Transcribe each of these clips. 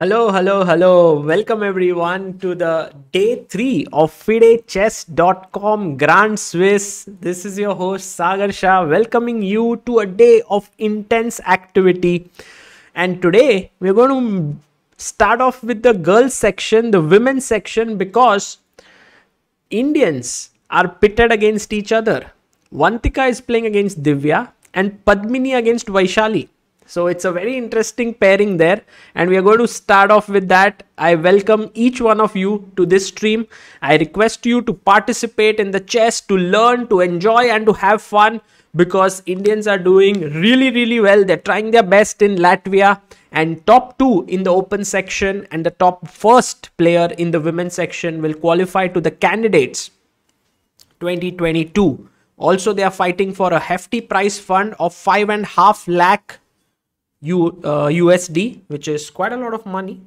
Hello, hello, hello. Welcome everyone to the day three of FideChess.com Grand Swiss. This is your host Sagar Shah welcoming you to a day of intense activity. And today we're going to start off with the girls section, the women's section, because Indians are pitted against each other. Vantika is playing against Divya and Padmini against Vaishali. So it's a very interesting pairing there and we are going to start off with that. I welcome each one of you to this stream. I request you to participate in the chess, to learn, to enjoy and to have fun because Indians are doing really really well. They're trying their best in Latvia and top two in the open section and the top first player in the women's section will qualify to the candidates 2022. Also they are fighting for a hefty prize fund of five and a half lakh U, uh, USD, which is quite a lot of money.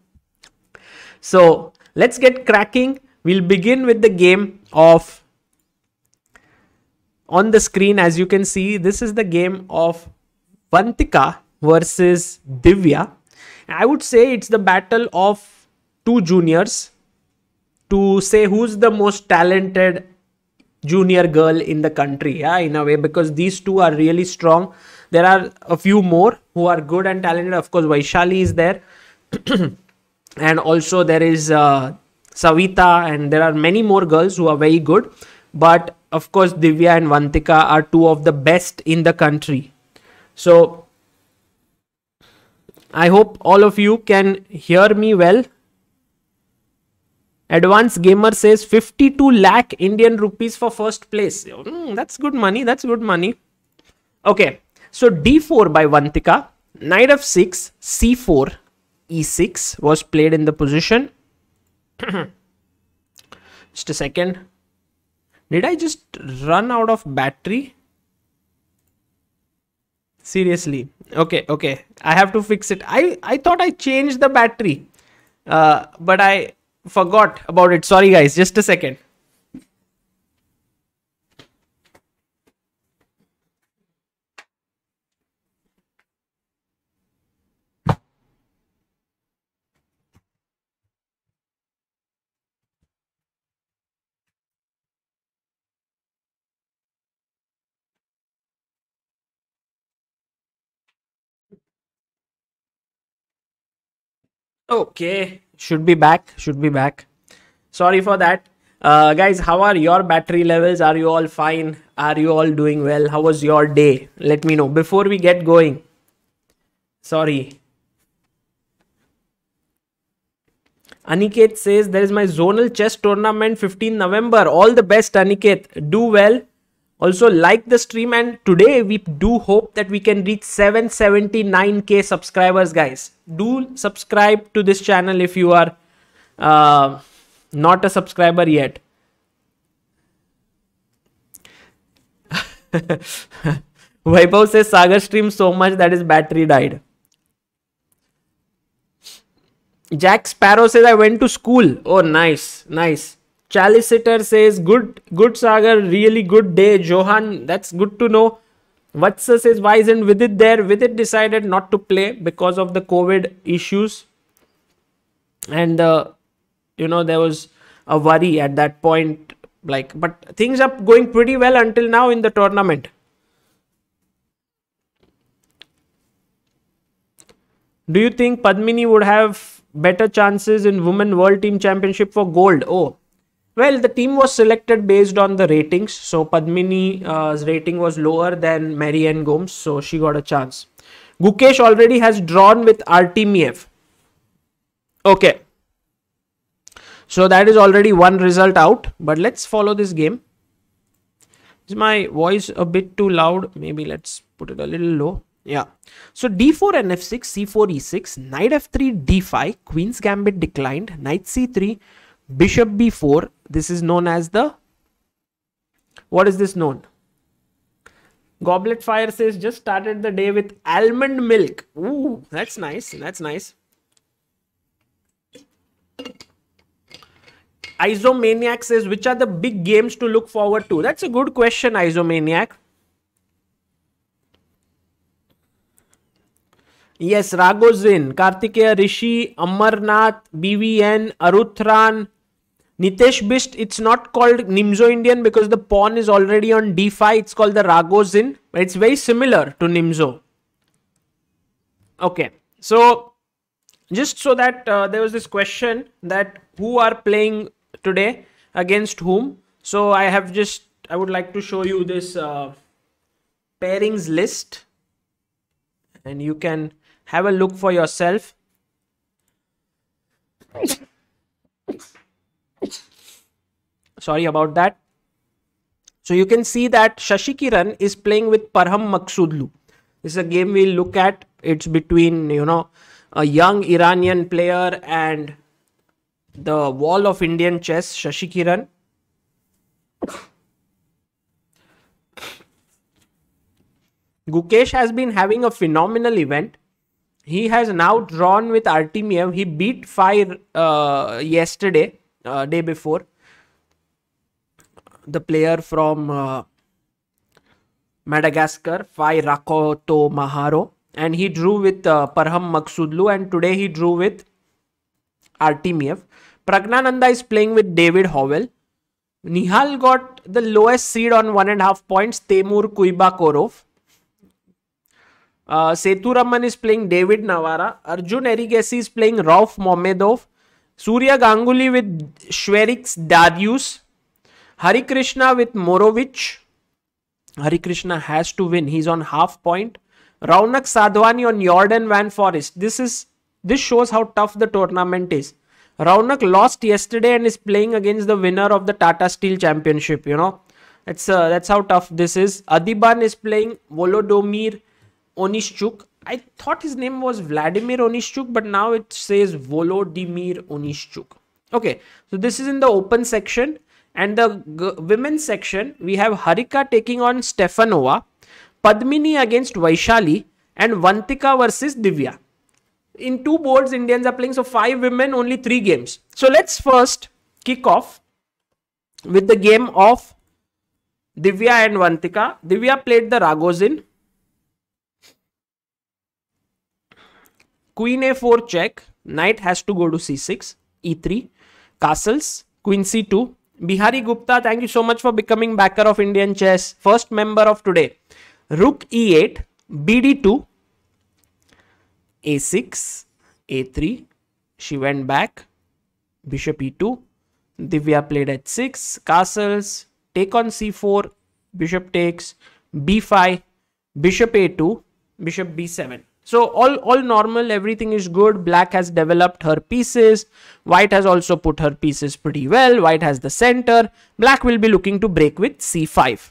so let's get cracking. We'll begin with the game of on the screen. As you can see, this is the game of Vantika versus Divya. I would say it's the battle of two juniors to say who's the most talented junior girl in the country yeah in a way because these two are really strong there are a few more who are good and talented of course vaishali is there and also there is uh, savita and there are many more girls who are very good but of course divya and vantika are two of the best in the country so i hope all of you can hear me well advanced gamer says 52 lakh indian rupees for first place mm, that's good money that's good money okay so d4 by Vantika, knight f6, c4, e6 was played in the position. just a second. Did I just run out of battery? Seriously. Okay, okay. I have to fix it. I, I thought I changed the battery, uh, but I forgot about it. Sorry guys, just a second. Okay, should be back, should be back. Sorry for that. Uh, guys, how are your battery levels? Are you all fine? Are you all doing well? How was your day? Let me know before we get going. Sorry. Aniket says there is my zonal chess tournament 15 November. All the best, Aniket. Do well. Also like the stream and today we do hope that we can reach 779k subscribers guys. Do subscribe to this channel if you are uh, not a subscriber yet. Vaibhav says Sagar stream so much that his battery died. Jack Sparrow says I went to school. Oh nice, nice. Chaliciter says, good, good Sagar, really good day. Johan, that's good to know. Vatsa says, why isn't Vidit there? Vidit decided not to play because of the COVID issues. And, uh, you know, there was a worry at that point. Like, but things are going pretty well until now in the tournament. Do you think Padmini would have better chances in Women World Team Championship for gold? Oh, well, the team was selected based on the ratings. So Padmini's rating was lower than Marianne Gomes, so she got a chance. Gukesh already has drawn with Artemiev. Okay. So that is already one result out. But let's follow this game. Is my voice a bit too loud? Maybe let's put it a little low. Yeah. So d4 and f6, c4, e6, knight f3, d5, queen's gambit declined, knight c3, bishop b4, this is known as the, what is this known? Goblet Fire says just started the day with almond milk. Ooh, that's nice. That's nice. Isomaniac says which are the big games to look forward to? That's a good question, Isomaniac. Yes, Ragozin, Kartikeya Rishi, Amarnath, BVN, Aruthran, Nitesh Bist, it's not called Nimzo Indian because the pawn is already on d5. It's called the Ragozin. But it's very similar to Nimzo. Okay. So, just so that uh, there was this question that who are playing today against whom. So, I have just, I would like to show you this uh, pairings list. And you can have a look for yourself. sorry about that. So you can see that Shashi Kiran is playing with Parham Maksudlu. This is a game we'll look at. It's between, you know, a young Iranian player and the wall of Indian chess, Shashi Kiran. Gukesh has been having a phenomenal event. He has now drawn with Artemiev. He beat Fire uh, yesterday, uh, day before. the player from uh, Madagascar, Fai Rakoto Maharo, and he drew with uh, Parham Maksudlu, and today he drew with Artemiev. Pragnananda is playing with David Howell. Nihal got the lowest seed on one and a half points, Temur Kuibakorov. Uh, Seturaman is playing David Navara. Arjun Erigesi is playing Rauf Momedov. Surya Ganguly with Shweriks Darius. Hari Krishna with Morovic. Hari Krishna has to win. He's on half point. Raunak Sadhwani on Jordan Van Forest. This is this shows how tough the tournament is. Raunak lost yesterday and is playing against the winner of the Tata Steel Championship. You know, that's uh, that's how tough this is. Adiban is playing Volodomir Onishchuk. I thought his name was Vladimir Onishchuk, but now it says Volodymyr Onishchuk. Okay, so this is in the open section. And the women's section, we have Harika taking on Stefanova, Padmini against Vaishali, and Vantika versus Divya. In two boards, Indians are playing. So five women, only three games. So let's first kick off with the game of Divya and Vantika. Divya played the Ragozin. Queen a4 check. Knight has to go to c6. e3. Castles. Queen c2. Bihari Gupta, thank you so much for becoming backer of Indian chess. First member of today. Rook e8, bd2, a6, a3. She went back. Bishop e2. Divya played at 6. Castles. Take on c4. Bishop takes. b5. Bishop a2. Bishop b7. So all, all normal, everything is good. Black has developed her pieces. White has also put her pieces pretty well. White has the center. Black will be looking to break with c5.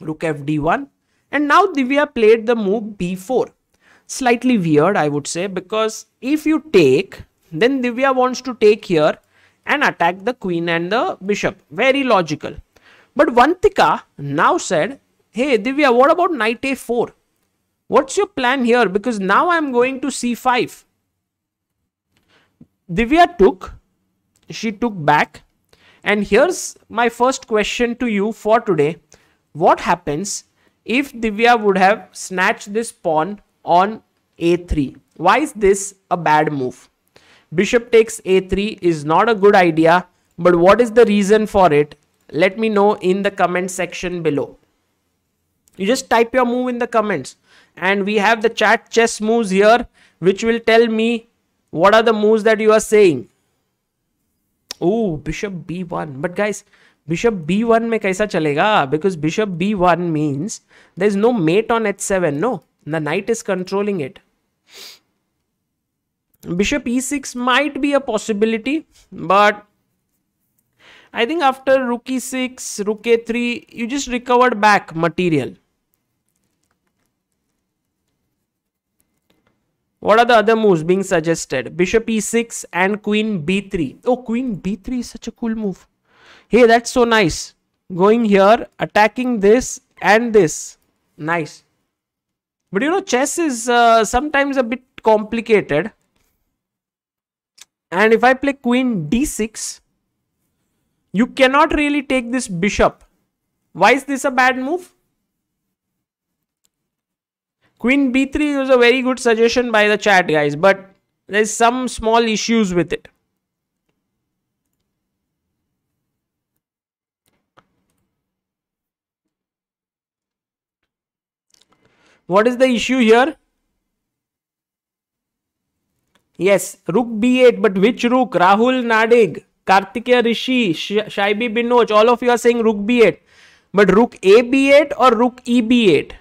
Rook fd1. And now Divya played the move b4. Slightly weird, I would say, because if you take, then Divya wants to take here and attack the queen and the bishop. Very logical. But Vantika now said, hey Divya, what about knight a4? What's your plan here? Because now I'm going to c5. Divya took, she took back. And here's my first question to you for today. What happens if Divya would have snatched this pawn on a3? Why is this a bad move? Bishop takes a3 is not a good idea, but what is the reason for it? Let me know in the comment section below. You just type your move in the comments and we have the chat chess moves here which will tell me what are the moves that you are saying oh bishop b1 but guys bishop b1 mein kaisa chalega because bishop b1 means there is no mate on h7 no the knight is controlling it bishop e6 might be a possibility but i think after rook e6 rook a3 you just recovered back material What are the other moves being suggested? Bishop e6 and queen b3. Oh, queen b3 is such a cool move. Hey, that's so nice. Going here, attacking this and this. Nice. But you know, chess is uh, sometimes a bit complicated. And if I play queen d6, you cannot really take this bishop. Why is this a bad move? Queen b3 was a very good suggestion by the chat guys, but there's some small issues with it. What is the issue here? Yes, Rook b8, but which Rook? Rahul Nadig, Kartikeya Rishi, Sh Shaibi all of you are saying Rook b8. But Rook a b8 or Rook e b8?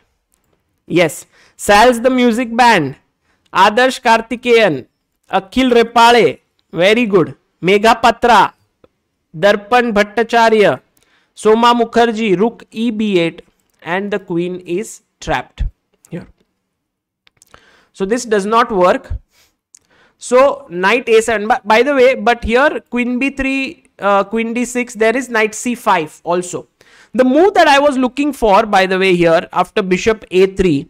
Yes sells the music band. Adarsh Kartikeyan, Akhil Repale, very good. Megapatra, Darpan Bhattacharya, Soma Mukherjee, Rook EB8 and the queen is trapped here. So this does not work. So knight a7, by, by the way, but here queen b3, uh, queen d6, there is knight c5 also. The move that I was looking for, by the way, here after bishop a3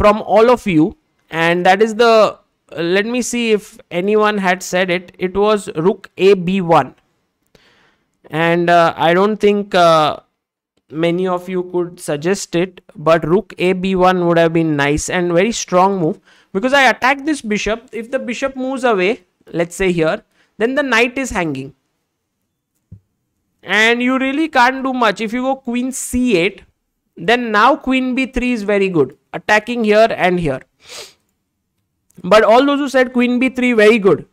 from all of you and that is the uh, let me see if anyone had said it it was rook a b1 and uh, i don't think uh, many of you could suggest it but rook a b1 would have been nice and very strong move because i attack this bishop if the bishop moves away let's say here then the knight is hanging and you really can't do much if you go queen c8 then now queen b3 is very good attacking here and here. But all those who said queen b3, very good.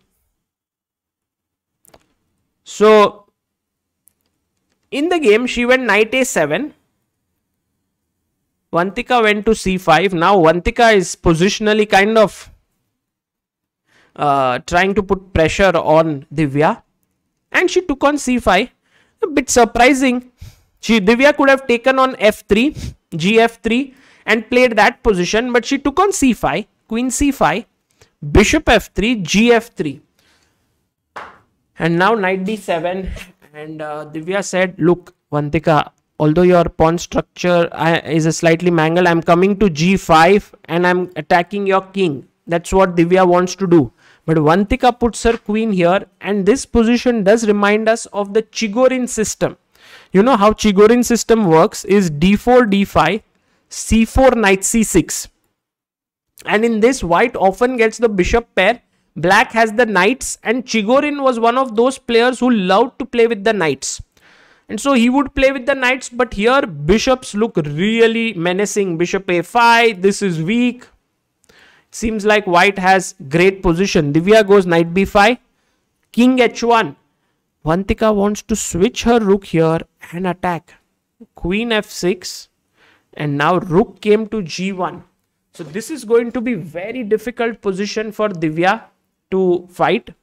So, in the game, she went knight a7. Vantika went to c5. Now, Vantika is positionally kind of uh, trying to put pressure on Divya. And she took on c5. A bit surprising. She, Divya could have taken on f3, gf3, and played that position, but she took on c5, queen c5, bishop f3, gf3. And now knight d7 and uh, Divya said, look, Vantika, although your pawn structure uh, is a slightly mangled, I'm coming to g5 and I'm attacking your king. That's what Divya wants to do. But Vantika puts her queen here and this position does remind us of the Chigorin system. You know how Chigorin system works is d4, d5 c4 knight c6 and in this white often gets the bishop pair black has the knights and chigorin was one of those players who loved to play with the knights and so he would play with the knights but here bishops look really menacing bishop a5 this is weak seems like white has great position divya goes knight b5 king h1 vantika wants to switch her rook here and attack queen f6 and now rook came to g1 so this is going to be very difficult position for divya to fight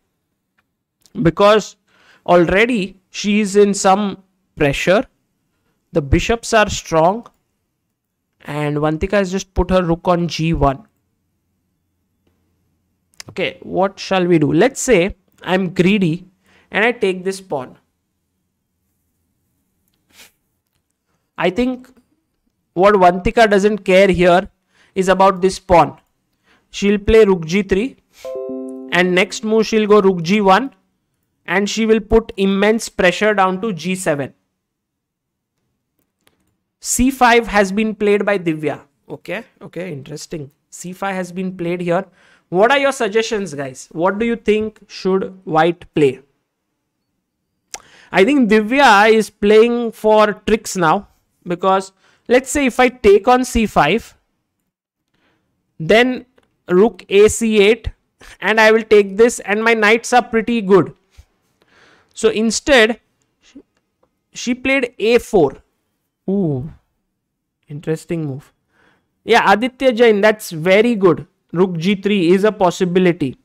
because already she is in some pressure the bishops are strong and Vantika has just put her rook on g1 okay what shall we do let's say I'm greedy and I take this pawn I think what Vantika doesn't care here is about this pawn. She'll play rook g3 and next move she'll go rook g1 and she will put immense pressure down to g7. c5 has been played by Divya. Okay, okay, interesting. c5 has been played here. What are your suggestions, guys? What do you think should white play? I think Divya is playing for tricks now because Let's say if I take on c5, then rook a c8 and I will take this and my knights are pretty good. So instead, she played a4. Ooh, interesting move. Yeah, Aditya Jain, that's very good. Rook g3 is a possibility.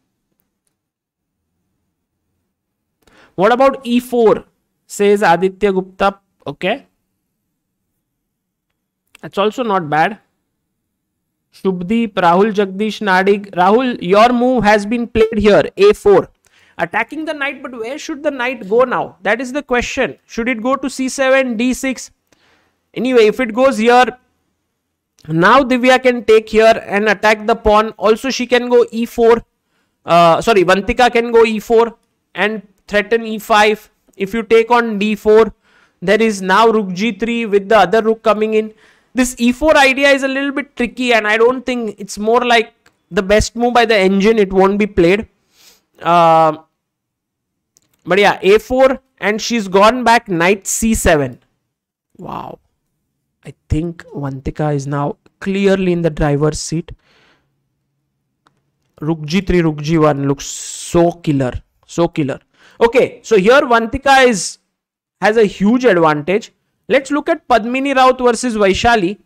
What about e4? Says Aditya Gupta. Okay. That's also not bad. Shubdeep, Rahul Jagdish, Nadig. Rahul, your move has been played here. A4. Attacking the knight, but where should the knight go now? That is the question. Should it go to C7, D6? Anyway, if it goes here, now Divya can take here and attack the pawn. Also, she can go E4. Uh, sorry, Vantika can go E4 and threaten E5. If you take on D4, there is now Rook G3 with the other Rook coming in this e4 idea is a little bit tricky and I don't think it's more like the best move by the engine. It won't be played. Uh, but yeah, a4 and she's gone back knight c7. Wow. I think Vantika is now clearly in the driver's seat. Rook g3, Rook g1 looks so killer. So killer. Okay, so here Vantika is has a huge advantage. Let's look at Padmini Raut versus Vaishali.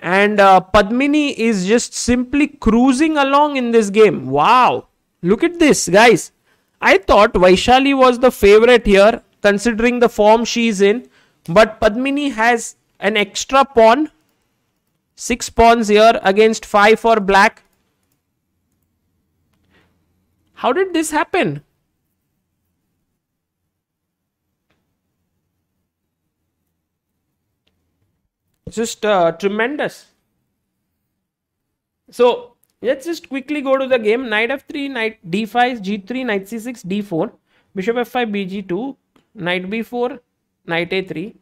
And uh, Padmini is just simply cruising along in this game. Wow. Look at this, guys. I thought Vaishali was the favorite here, considering the form she is in. But Padmini has an extra pawn. Six pawns here against five for black. How did this happen? just uh, tremendous. So let's just quickly go to the game. Knight f3, knight d5, g3, knight c6, d4, bishop f5, bg2, knight b4, knight a3,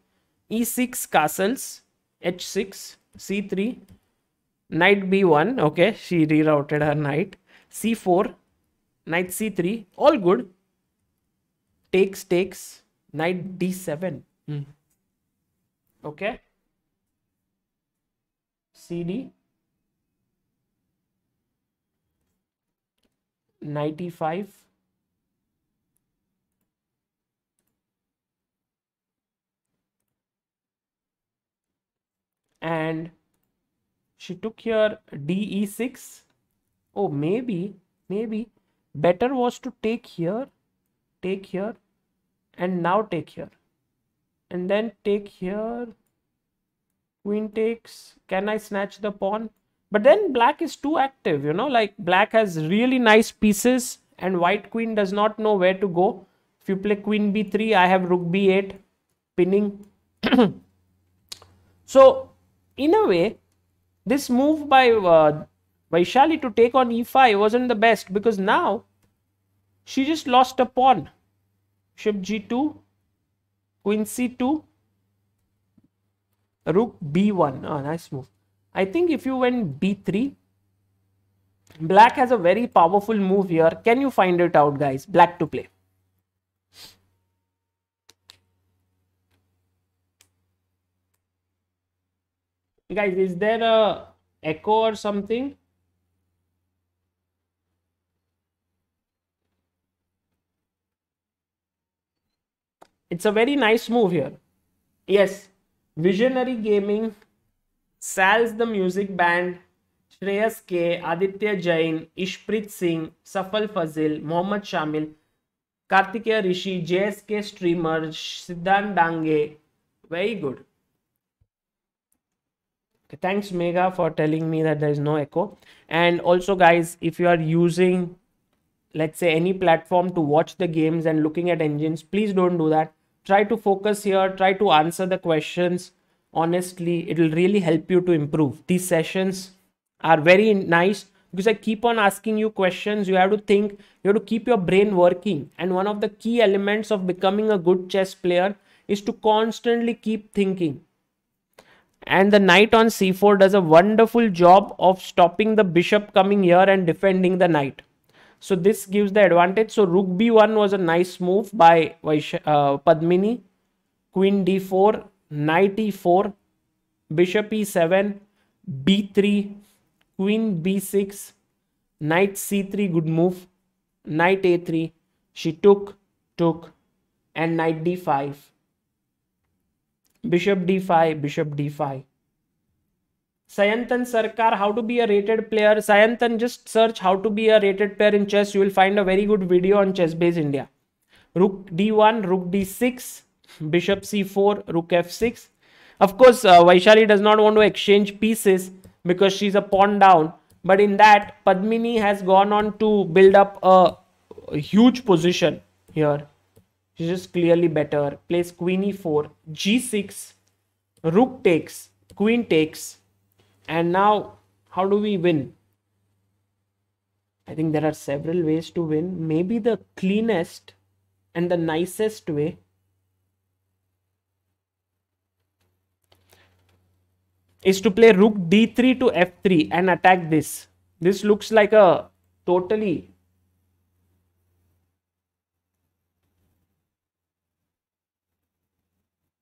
e6 castles, h6, c3, knight b1. Okay, she rerouted her knight. c4, knight c3, all good. Takes, takes, knight d7. Mm. Okay. CD 95 and she took here DE6 oh maybe maybe better was to take here take here and now take here and then take here queen takes can i snatch the pawn but then black is too active you know like black has really nice pieces and white queen does not know where to go if you play queen b3 i have rook b8 pinning so in a way this move by uh, Vaishali to take on e5 wasn't the best because now she just lost a pawn. Ship g2, queen c2, Rook b1. Oh, ah, nice move. I think if you went b3, black has a very powerful move here. Can you find it out, guys? Black to play. Guys, is there a echo or something? It's a very nice move here. Yes, Visionary Gaming, Sal's The Music Band, Shreyas K, Aditya Jain, Ishprit Singh, Safal Fazil, Mohammad Shamil, Kartikeya Rishi, JSK Streamer, Siddhan Dange. Very good. thanks Mega for telling me that there is no echo. And also guys, if you are using let's say any platform to watch the games and looking at engines, please don't do that try to focus here try to answer the questions honestly it will really help you to improve these sessions are very nice because i keep on asking you questions you have to think you have to keep your brain working and one of the key elements of becoming a good chess player is to constantly keep thinking and the knight on c4 does a wonderful job of stopping the bishop coming here and defending the knight so this gives the advantage. So rook b1 was a nice move by uh, Padmini. Queen d4, knight e4, bishop e7, b3, queen b6, knight c3, good move, knight a3. She took, took, and knight d5, bishop d5, bishop d5. Sayantan Sarkar, how to be a rated player. Sayantan, just search how to be a rated player in chess. You will find a very good video on Chess Base India. Rook d1, Rook d6, Bishop c4, Rook f6. Of course, uh, Vaishali does not want to exchange pieces because she's a pawn down. But in that, Padmini has gone on to build up a, a huge position here. She's just clearly better. Plays queen e4, g6, rook takes, queen takes, and now how do we win i think there are several ways to win maybe the cleanest and the nicest way is to play rook d3 to f3 and attack this this looks like a totally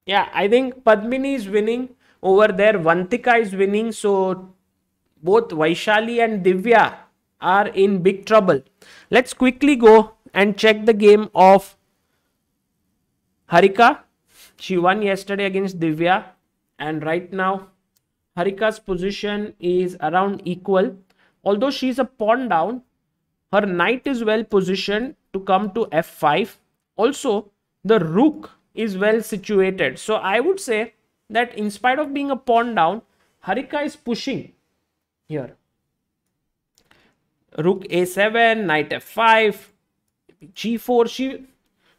yeah i think padmini is winning over there. Vantika is winning. So both Vaishali and Divya are in big trouble. Let's quickly go and check the game of Harika. She won yesterday against Divya. And right now, Harika's position is around equal. Although she's a pawn down, her knight is well positioned to come to f5. Also, the rook is well situated. So I would say that in spite of being a pawn down, Harika is pushing here. Rook a7, knight f5, g4. She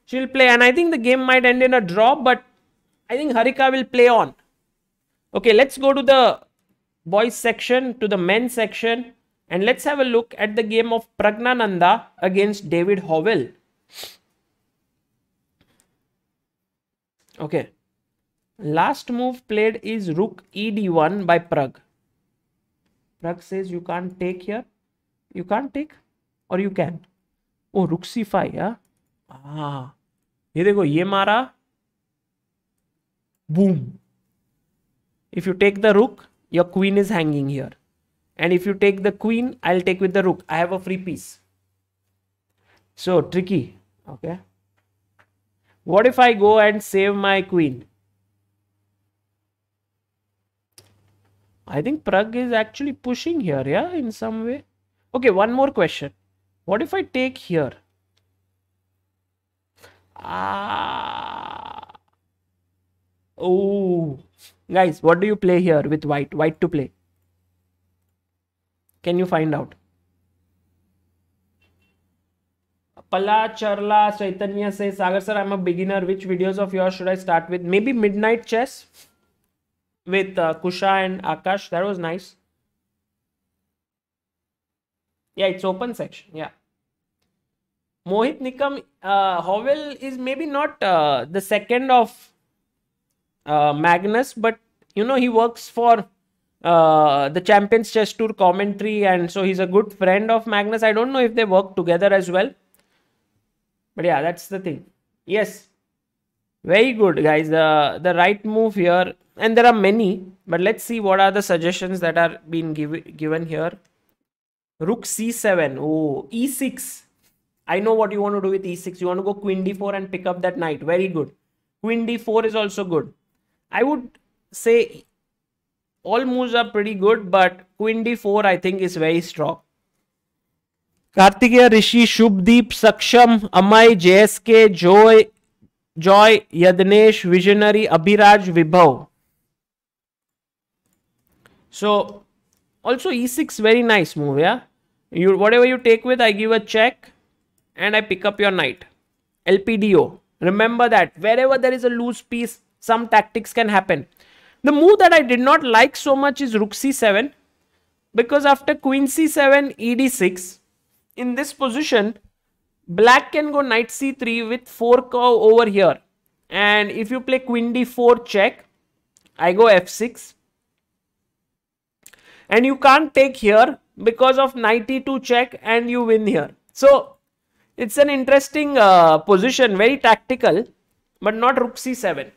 she'll play, and I think the game might end in a draw, but I think Harika will play on. Okay, let's go to the boys section, to the men section, and let's have a look at the game of Pragnananda against David Howell. Okay. Last move played is rook e d1 by prag prag says you can't take here. You can't take or you can. Oh, rook c5, yeah. Ah, ये देखो boom. If you take the rook, your queen is hanging here. And if you take the queen, I'll take with the rook. I have a free piece. So tricky. Okay. What if I go and save my queen? I think Prague is actually pushing here, yeah, in some way. Okay, one more question. What if I take here? Ah. Oh. Guys, what do you play here with white? White to play. Can you find out? Pala, Charla, Chaitanya says, Sagar sir, I'm a beginner. Which videos of yours should I start with? Maybe Midnight Chess? with uh, Kusha and Akash. That was nice. Yeah, it's open section. Yeah. Mohit Nikam, uh, Howell is maybe not uh, the second of uh, Magnus, but you know, he works for uh, the Champions Chess Tour commentary, and so he's a good friend of Magnus. I don't know if they work together as well, but yeah, that's the thing. Yes, very good, guys. The, the right move here and there are many but let's see what are the suggestions that are being give, given here rook c7 oh e6 i know what you want to do with e6 you want to go queen d4 and pick up that knight very good queen d4 is also good i would say all moves are pretty good but queen d4 i think is very strong Kartikeya Rishi, Shubdeep, Saksham, Amay, JSK, Joy, Joy, Yadnesh, Visionary, Abhiraj, Vibhav. So also e6 very nice move, yeah. You whatever you take with, I give a check and I pick up your knight. LPDO. Remember that wherever there is a loose piece, some tactics can happen. The move that I did not like so much is rook c7 because after queen c7 ed6 in this position black can go knight c3 with 4 over here and if you play queen d4 check I go f6 and you can't take here because of 92 check and you win here. So it's an interesting uh, position, very tactical, but not rook c7.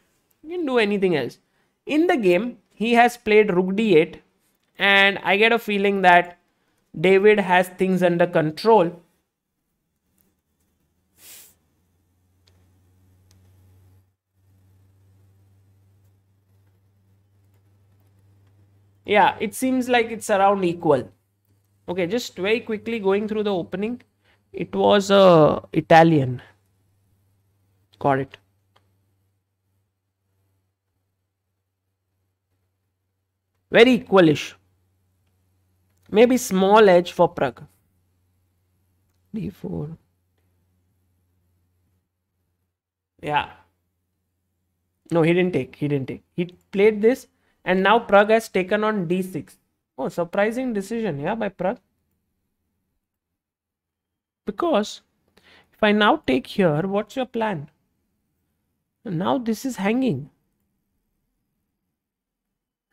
You can do anything else. In the game, he has played rook d8 and I get a feeling that David has things under control yeah it seems like it's around equal okay just very quickly going through the opening it was a uh, italian got it very equalish maybe small edge for prague d4 yeah no he didn't take he didn't take he played this and now Prague has taken on d6. Oh, surprising decision, yeah, by Prague. Because if I now take here, what's your plan? Now this is hanging.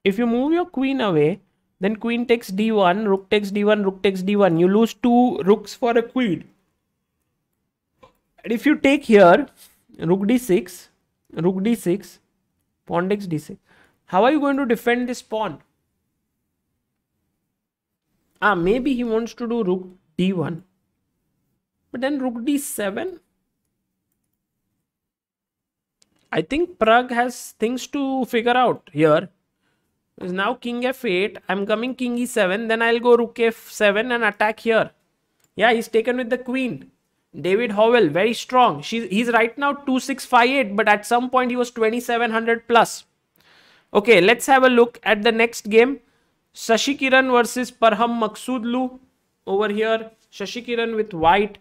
If you move your queen away, then queen takes d1, rook takes d1, rook takes d1. You lose two rooks for a queen. And if you take here, rook d6, rook d6, pawn takes d6. How are you going to defend this pawn? Ah, maybe he wants to do rook d1. But then rook d7. I think Prague has things to figure out here. Is now king f8. I'm coming king e7. Then I'll go rook f7 and attack here. Yeah, he's taken with the queen. David Howell, very strong. She's, he's right now 2658, but at some point he was 2700 plus. Okay, let's have a look at the next game. Shashi Kiran versus Parham Maksudlu over here. Shashi Kiran with white.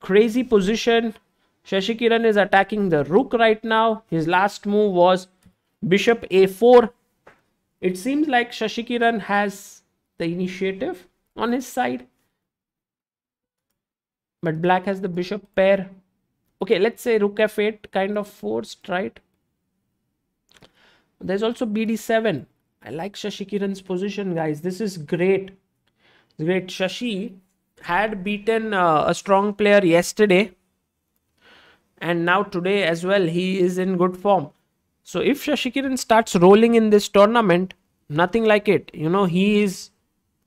Crazy position. Shashi Kiran is attacking the rook right now. His last move was bishop a4. It seems like Shashi Kiran has the initiative on his side. But black has the bishop pair. Okay, let's say rook f8 kind of forced, right? There's also BD7. I like Shashi Kiran's position, guys. This is great. Great. Shashi had beaten uh, a strong player yesterday. And now today as well, he is in good form. So if Shashi Kiran starts rolling in this tournament, nothing like it. You know, he is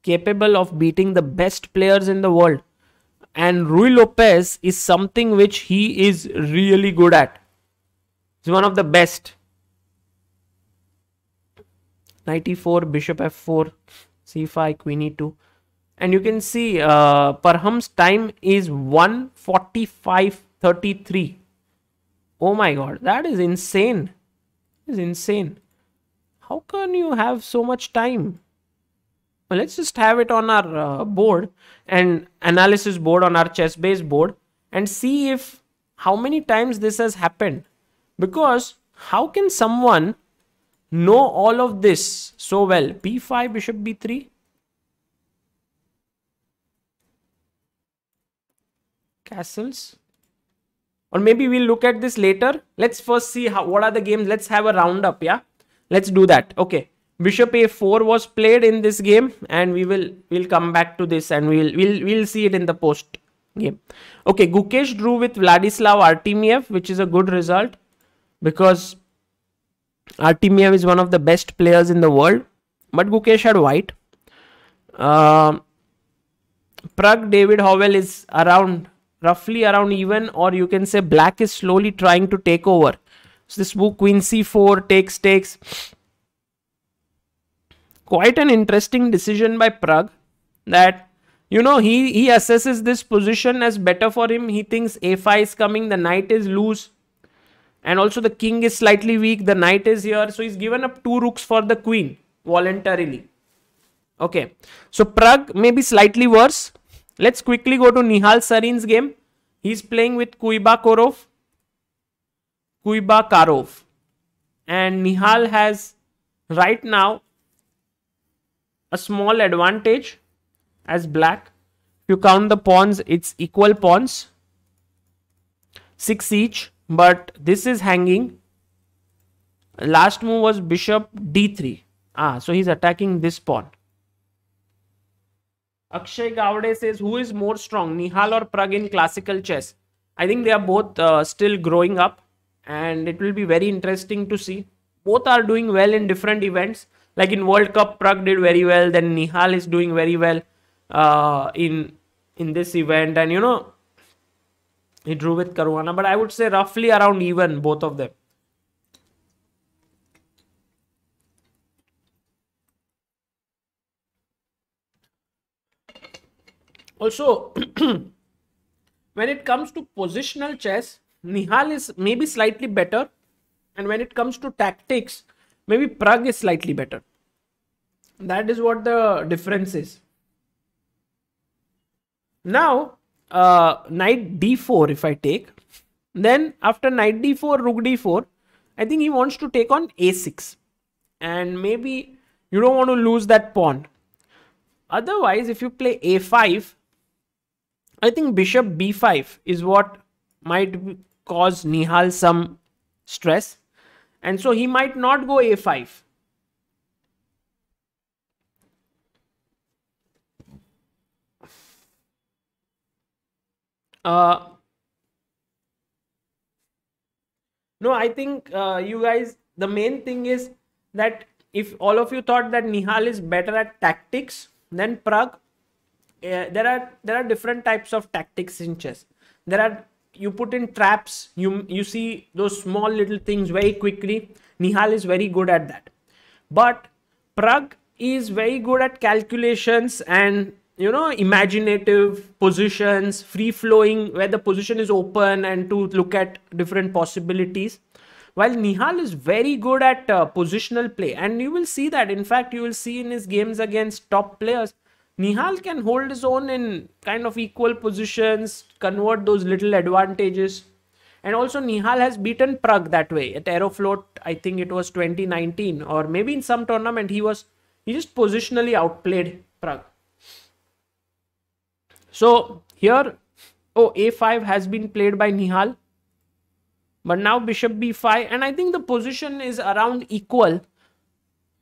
capable of beating the best players in the world. And Rui Lopez is something which he is really good at. He's one of the best knight e4 bishop f4 c5 queen e2 and you can see uh, Parham's time is 145.33 oh my god that is insane Is insane how can you have so much time well, let's just have it on our uh, board and analysis board on our chess base board and see if how many times this has happened because how can someone know all of this so well, b5, bishop b3. Castles. Or maybe we'll look at this later. Let's first see how, what are the games. Let's have a roundup, yeah? Let's do that. Okay. Bishop a4 was played in this game and we will we'll come back to this and we'll we'll we'll see it in the post game. Okay, Gukesh drew with Vladislav Artemiev, which is a good result because Artemiev is one of the best players in the world, but Gukesh had white. Uh, um, Prag David Howell is around roughly around even, or you can say black is slowly trying to take over. So this move queen c4 takes takes. Quite an interesting decision by Prague that you know he he assesses this position as better for him. He thinks a5 is coming, the knight is loose and also the king is slightly weak the knight is here so he's given up two rooks for the queen voluntarily okay so prague may be slightly worse let's quickly go to nihal sarin's game he's playing with kuiba korov kuiba karov and nihal has right now a small advantage as black if you count the pawns it's equal pawns six each but this is hanging last move was bishop d3 ah so he's attacking this pawn akshay gavde says who is more strong nihal or prag in classical chess i think they are both uh, still growing up and it will be very interesting to see both are doing well in different events like in world cup prag did very well then nihal is doing very well uh, in in this event and you know he drew with Caruana, but I would say roughly around even, both of them. Also, when it comes to positional chess, Nihal is maybe slightly better. And when it comes to tactics, maybe Prague is slightly better. That is what the difference is. Now, uh, knight d4 if I take. Then after knight d4, rook d4, I think he wants to take on a6. And maybe you don't want to lose that pawn. Otherwise, if you play a5, I think bishop b5 is what might cause Nihal some stress. And so he might not go a5. Uh, no i think uh, you guys the main thing is that if all of you thought that nihal is better at tactics than prague uh, eh, there are there are different types of tactics in chess there are you put in traps you you see those small little things very quickly nihal is very good at that but prague is very good at calculations and you know imaginative positions free flowing where the position is open and to look at different possibilities while Nihal is very good at uh, positional play and you will see that in fact you will see in his games against top players Nihal can hold his own in kind of equal positions convert those little advantages and also Nihal has beaten Prague that way at Aeroflot I think it was 2019 or maybe in some tournament he was he just positionally outplayed Prague so here, oh, a5 has been played by Nihal. But now bishop b5, and I think the position is around equal.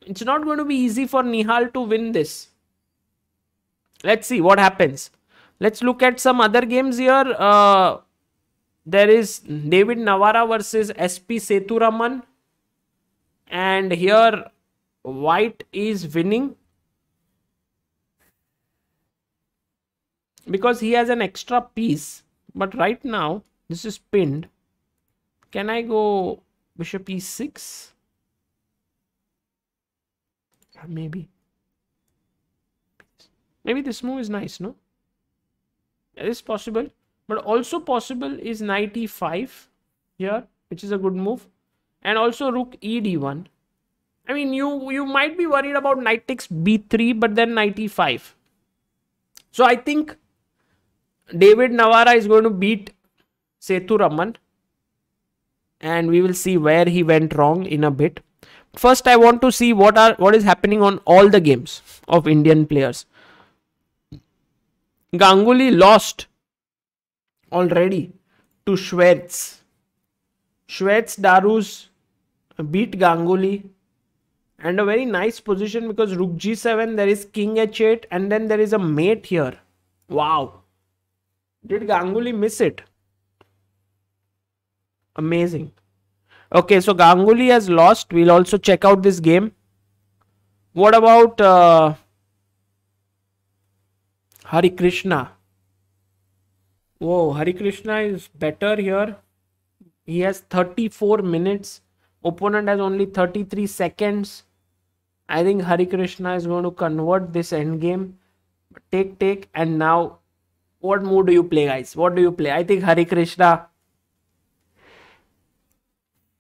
It's not going to be easy for Nihal to win this. Let's see what happens. Let's look at some other games here. Uh, there is David Navara versus SP Seturaman. And here, white is winning. because he has an extra piece but right now this is pinned can i go bishop e6 uh, maybe maybe this move is nice no it is possible but also possible is knight e5 here which is a good move and also rook e d1 i mean you you might be worried about knight takes b3 but then knight e5 so i think David Navara is going to beat Setu Raman and we will see where he went wrong in a bit. First, I want to see what are what is happening on all the games of Indian players. Ganguly lost already to Schwartz. Schwartz Darus beat Ganguly and a very nice position because Rook G7 there is King H8 and then there is a mate here. Wow. Did Ganguly miss it? Amazing. Okay, so Ganguly has lost. We'll also check out this game. What about uh, Hari Krishna? Whoa, Hari Krishna is better here. He has 34 minutes. Opponent has only 33 seconds. I think Hari Krishna is going to convert this endgame. Take, take, and now what move do you play, guys? What do you play? I think Hari Krishna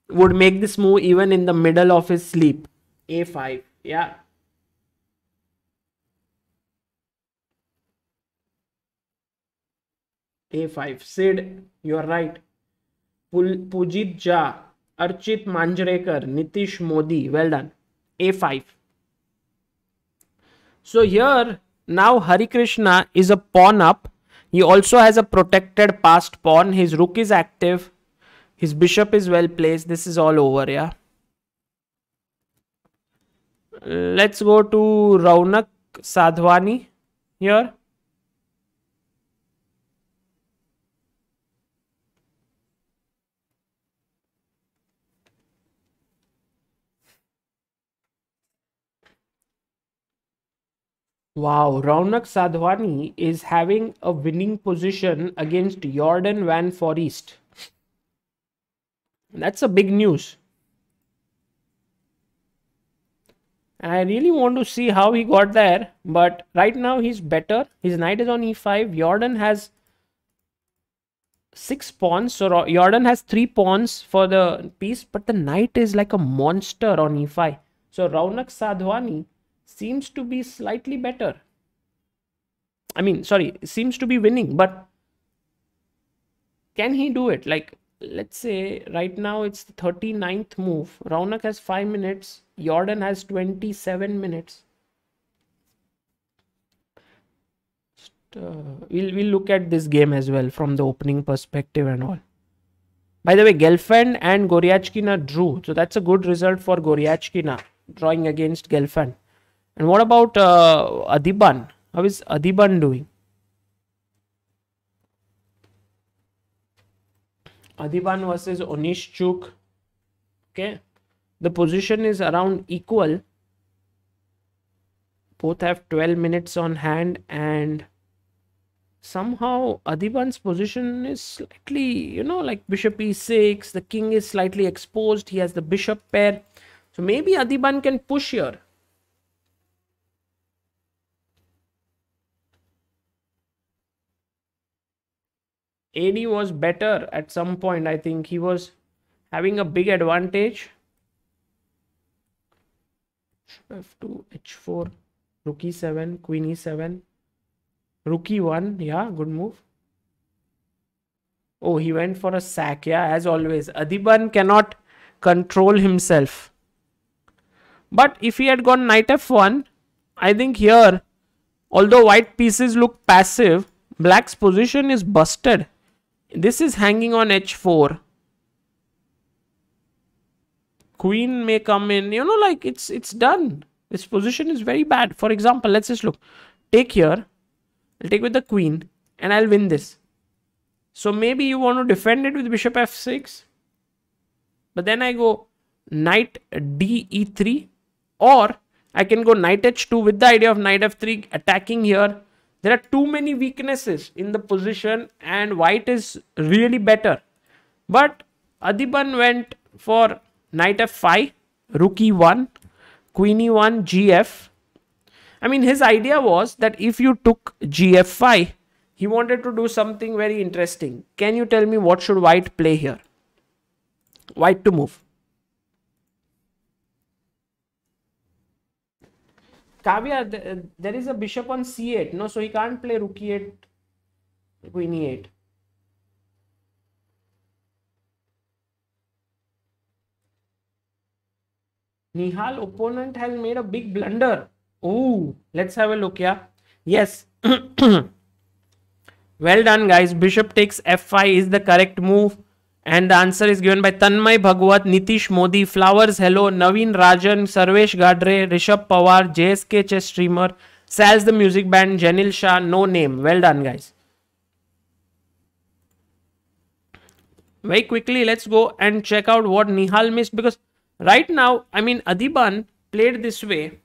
would make this move even in the middle of his sleep. A5. Yeah. A5. Sid, you are right. Pujit Jha, Archit Manjrekar, Nitish Modi. Well done. A5. So here, now Hari Krishna is a pawn up he also has a protected passed pawn. His rook is active. His bishop is well placed. This is all over, yeah. Let's go to Raunak Sadhwani here. Wow, Raunak Sadhwani is having a winning position against Jordan Van Forest. That's a big news. I really want to see how he got there, but right now he's better. His knight is on e5. Jordan has six pawns. So Jordan has three pawns for the piece, but the knight is like a monster on e5. So Raunak Sadhwani seems to be slightly better. I mean, sorry, seems to be winning, but can he do it? Like, let's say right now it's the 39th move. Raunak has 5 minutes, Jordan has 27 minutes. Just, uh, we'll, we'll look at this game as well from the opening perspective and all. By the way, Gelfand and Goryachkina drew. So that's a good result for Goryachkina drawing against Gelfand. And what about uh, Adiban? How is Adiban doing? Adiban versus Onishchuk. Okay. The position is around equal. Both have 12 minutes on hand and somehow Adiban's position is slightly, you know, like bishop e6. The king is slightly exposed. He has the bishop pair. So maybe Adiban can push here. AD was better at some point. I think he was having a big advantage. F2, H4, Rookie 7, Queen E7, Rookie 1. Yeah, good move. Oh, he went for a sack. Yeah, as always. Adiban cannot control himself. But if he had gone knight f1, I think here, although white pieces look passive, black's position is busted. This is hanging on h4. Queen may come in. You know, like it's it's done. This position is very bad. For example, let's just look. Take here. I'll take with the queen and I'll win this. So maybe you want to defend it with bishop f6. But then I go knight d e3 or I can go knight h2 with the idea of knight f3 attacking here there are too many weaknesses in the position and White is really better. But Adiban went for knight f5, rook e1, queen e1, gf. I mean, his idea was that if you took gf5, he wanted to do something very interesting. Can you tell me what should white play here? White to move. Kavya, uh, there is a bishop on c8, no? So he can't play rook e8, queen e8. Nihal opponent has made a big blunder. Oh, let's have a look, yeah. Yes. well done, guys. Bishop takes f5 is the correct move. And the answer is given by Tanmay Bhagwat, Nitish Modi, Flowers Hello, Naveen Rajan, Sarvesh Gadre, Rishabh Pawar, JSK Chess Streamer, Sal's the Music Band, Janil Shah, No Name. Well done, guys. Very quickly, let's go and check out what Nihal missed because right now, I mean, Adiban played this way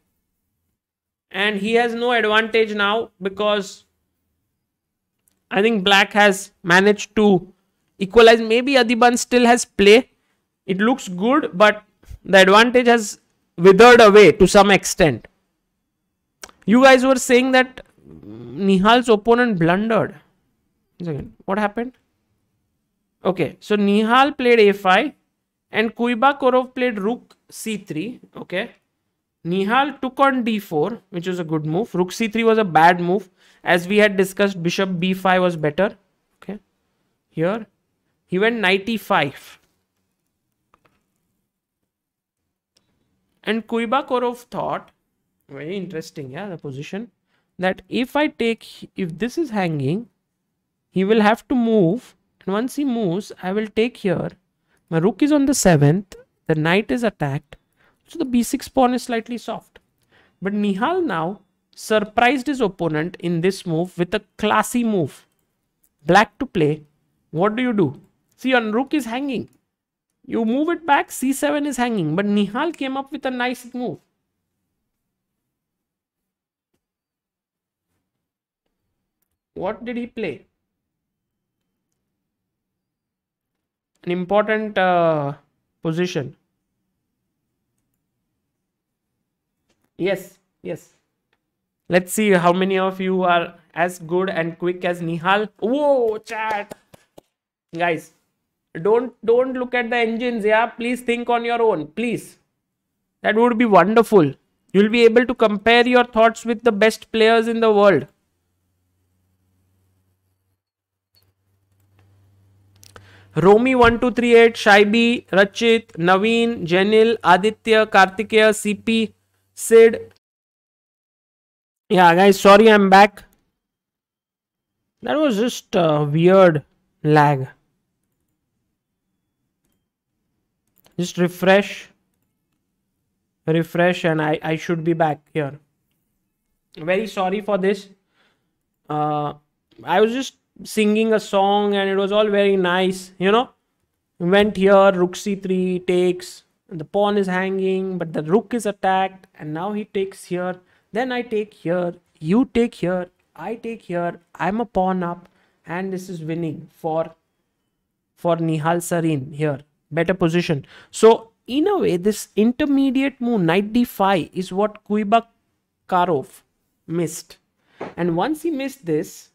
and he has no advantage now because I think black has managed to equalize. Maybe Adiban still has play. It looks good, but the advantage has withered away to some extent. You guys were saying that Nihal's opponent blundered. What happened? Okay, so Nihal played a5 and Kuibakorov played rook c3. Okay, Nihal took on d4, which was a good move. Rook c3 was a bad move. As we had discussed, bishop b5 was better. Okay, here he went 95. And Kuibakorov thought, very interesting, yeah, the position, that if I take, if this is hanging, he will have to move. And once he moves, I will take here. My rook is on the 7th. The knight is attacked. So the b6 pawn is slightly soft. But Nihal now surprised his opponent in this move with a classy move. Black to play. What do you do? See, on rook is hanging. You move it back, c7 is hanging. But Nihal came up with a nice move. What did he play? An important uh, position. Yes, yes. Let's see how many of you are as good and quick as Nihal. Whoa, chat. Guys, don't don't look at the engines yeah please think on your own please that would be wonderful you'll be able to compare your thoughts with the best players in the world Romy1238, Shaibi, Rachit, Naveen, Janil, Aditya, Kartikeya, CP, Sid. Yeah, guys, sorry I'm back. That was just a weird lag. just refresh refresh and I, I should be back here very sorry for this uh, I was just singing a song and it was all very nice you know went here rook c3 takes the pawn is hanging but the rook is attacked and now he takes here then I take here you take here I take here I'm a pawn up and this is winning for for Nihal Sarin here better position. So in a way, this intermediate move, knight d5 is what Karov missed. And once he missed this,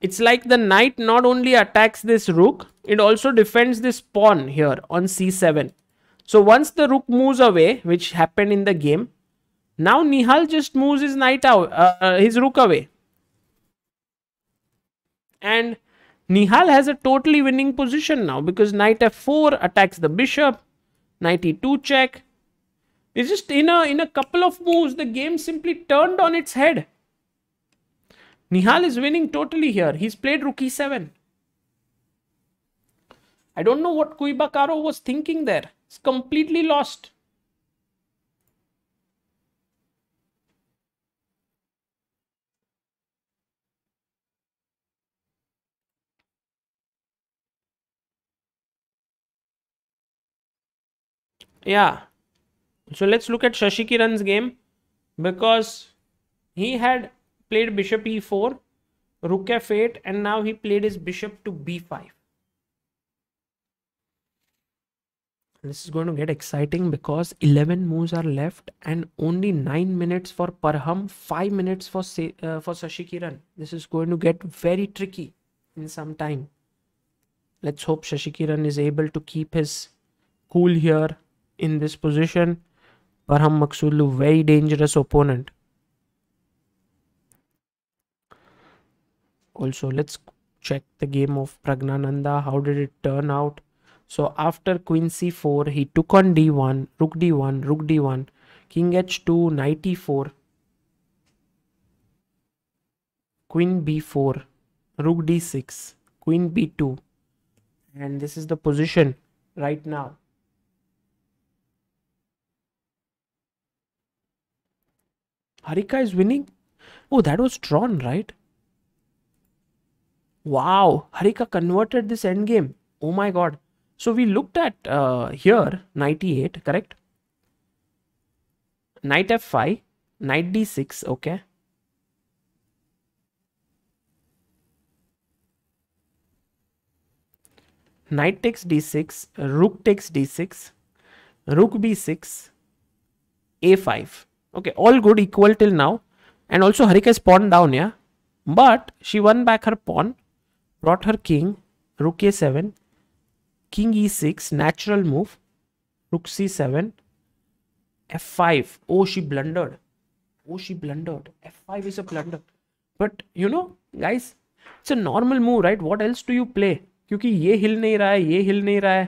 it's like the knight not only attacks this rook, it also defends this pawn here on c7. So once the rook moves away, which happened in the game, now Nihal just moves his knight out, uh, uh, his rook away. And Nihal has a totally winning position now because knight f4 attacks the bishop, knight e2 check. It's just in a, in a couple of moves, the game simply turned on its head. Nihal is winning totally here. He's played rook e7. I don't know what Kuibakaro was thinking there. It's completely lost. yeah so let's look at Shashi Kiran's game because he had played bishop e4 rook f8 and now he played his bishop to b5 this is going to get exciting because 11 moves are left and only 9 minutes for Parham 5 minutes for uh, for Shashi Kiran this is going to get very tricky in some time let's hope Shashi Kiran is able to keep his cool here in this position Barham Maksulu very dangerous opponent also let's check the game of Pragnananda how did it turn out so after queen c4 he took on d1 rook d1 rook d1 king h2 knight e4 queen b4 rook d6 queen b2 and this is the position right now Harika is winning. Oh, that was Tron, right? Wow, Harika converted this endgame. Oh my god. So we looked at uh, here, knight e8, correct? Knight f5, knight d6, okay. Knight takes d6, rook takes d6, rook b6, a5. Okay, all good equal till now. And also Harika is pawn down, yeah. But she won back her pawn, brought her king, rook a7, king e6, natural move, rook c7, f5. Oh, she blundered. Oh, she blundered. f5 is a blunder. But you know, guys, it's a normal move right what else do you play क्योंकि ये हिल नहीं रहा है ये हिल नहीं रहा है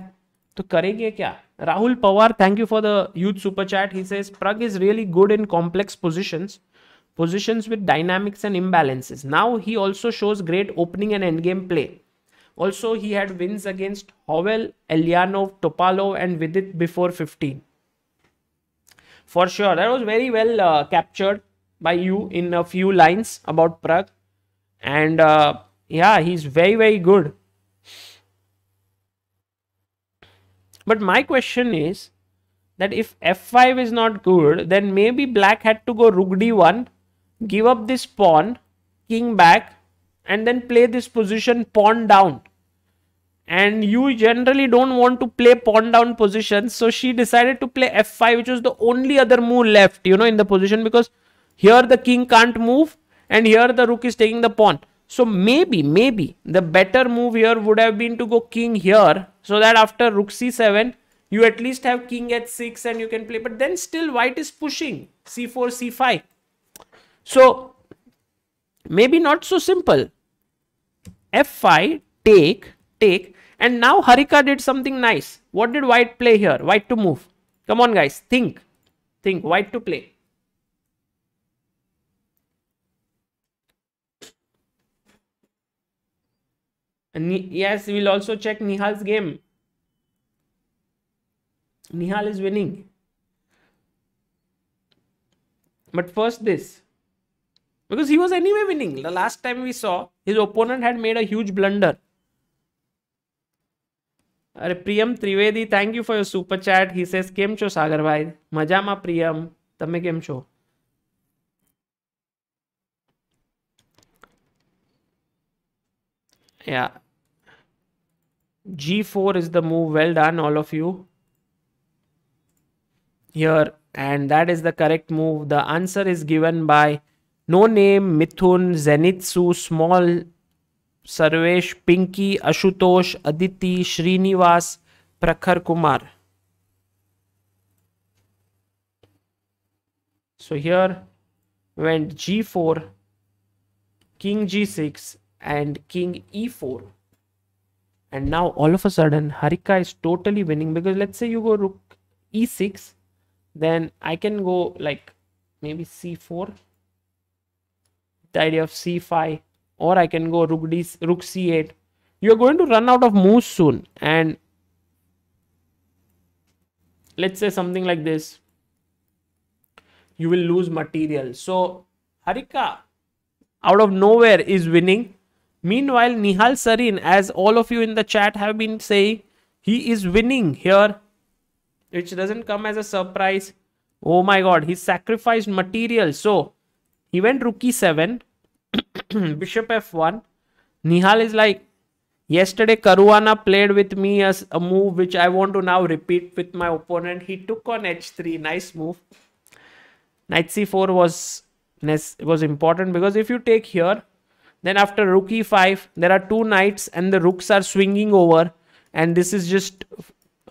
तो करेंगे क्या Rahul Pawar, thank you for the youth super chat. He says Prag is really good in complex positions, positions with dynamics and imbalances. Now he also shows great opening and endgame play. Also, he had wins against Howell, Elianov, Topalov, and Vidit before 15. For sure, that was very well uh, captured by you in a few lines about Prag. And uh, yeah, he's very, very good. But my question is that if f5 is not good, then maybe black had to go rook d1, give up this pawn, king back, and then play this position pawn down. And you generally don't want to play pawn down positions. So she decided to play f5, which was the only other move left, you know, in the position because here the king can't move and here the rook is taking the pawn. So maybe, maybe the better move here would have been to go king here so that after rook c7, you at least have king h6 and you can play. But then still white is pushing c4, c5. So maybe not so simple. f5, take, take. And now Harika did something nice. What did white play here? White to move. Come on guys, think. Think, white to play. yes we'll also check nihal's game nihal is winning but first this because he was anyway winning the last time we saw his opponent had made a huge blunder अरे Priyam Trivedi thank you for your super chat he says केम छो सागर भाई मजा મજામાં પ્રિયમ તમે केम छो या g4 is the move well done all of you here and that is the correct move the answer is given by no name mithun zenitsu small sarvesh pinky ashutosh aditi srinivas prakhar kumar so here went g4 king g6 and king e4 and now all of a sudden harika is totally winning because let's say you go rook e6 then i can go like maybe c4 the idea of c5 or i can go rook d rook c8 you're going to run out of moves soon and let's say something like this you will lose material so harika out of nowhere is winning Meanwhile, Nihal Sarin, as all of you in the chat have been saying, he is winning here, which doesn't come as a surprise. Oh my god, he sacrificed material. So he went rookie 7, bishop f1. Nihal is like, yesterday Karuana played with me as a move which I want to now repeat with my opponent. He took on h3, nice move. Knight c4 was, was important because if you take here, then after rook e5, there are two knights and the rooks are swinging over. And this is just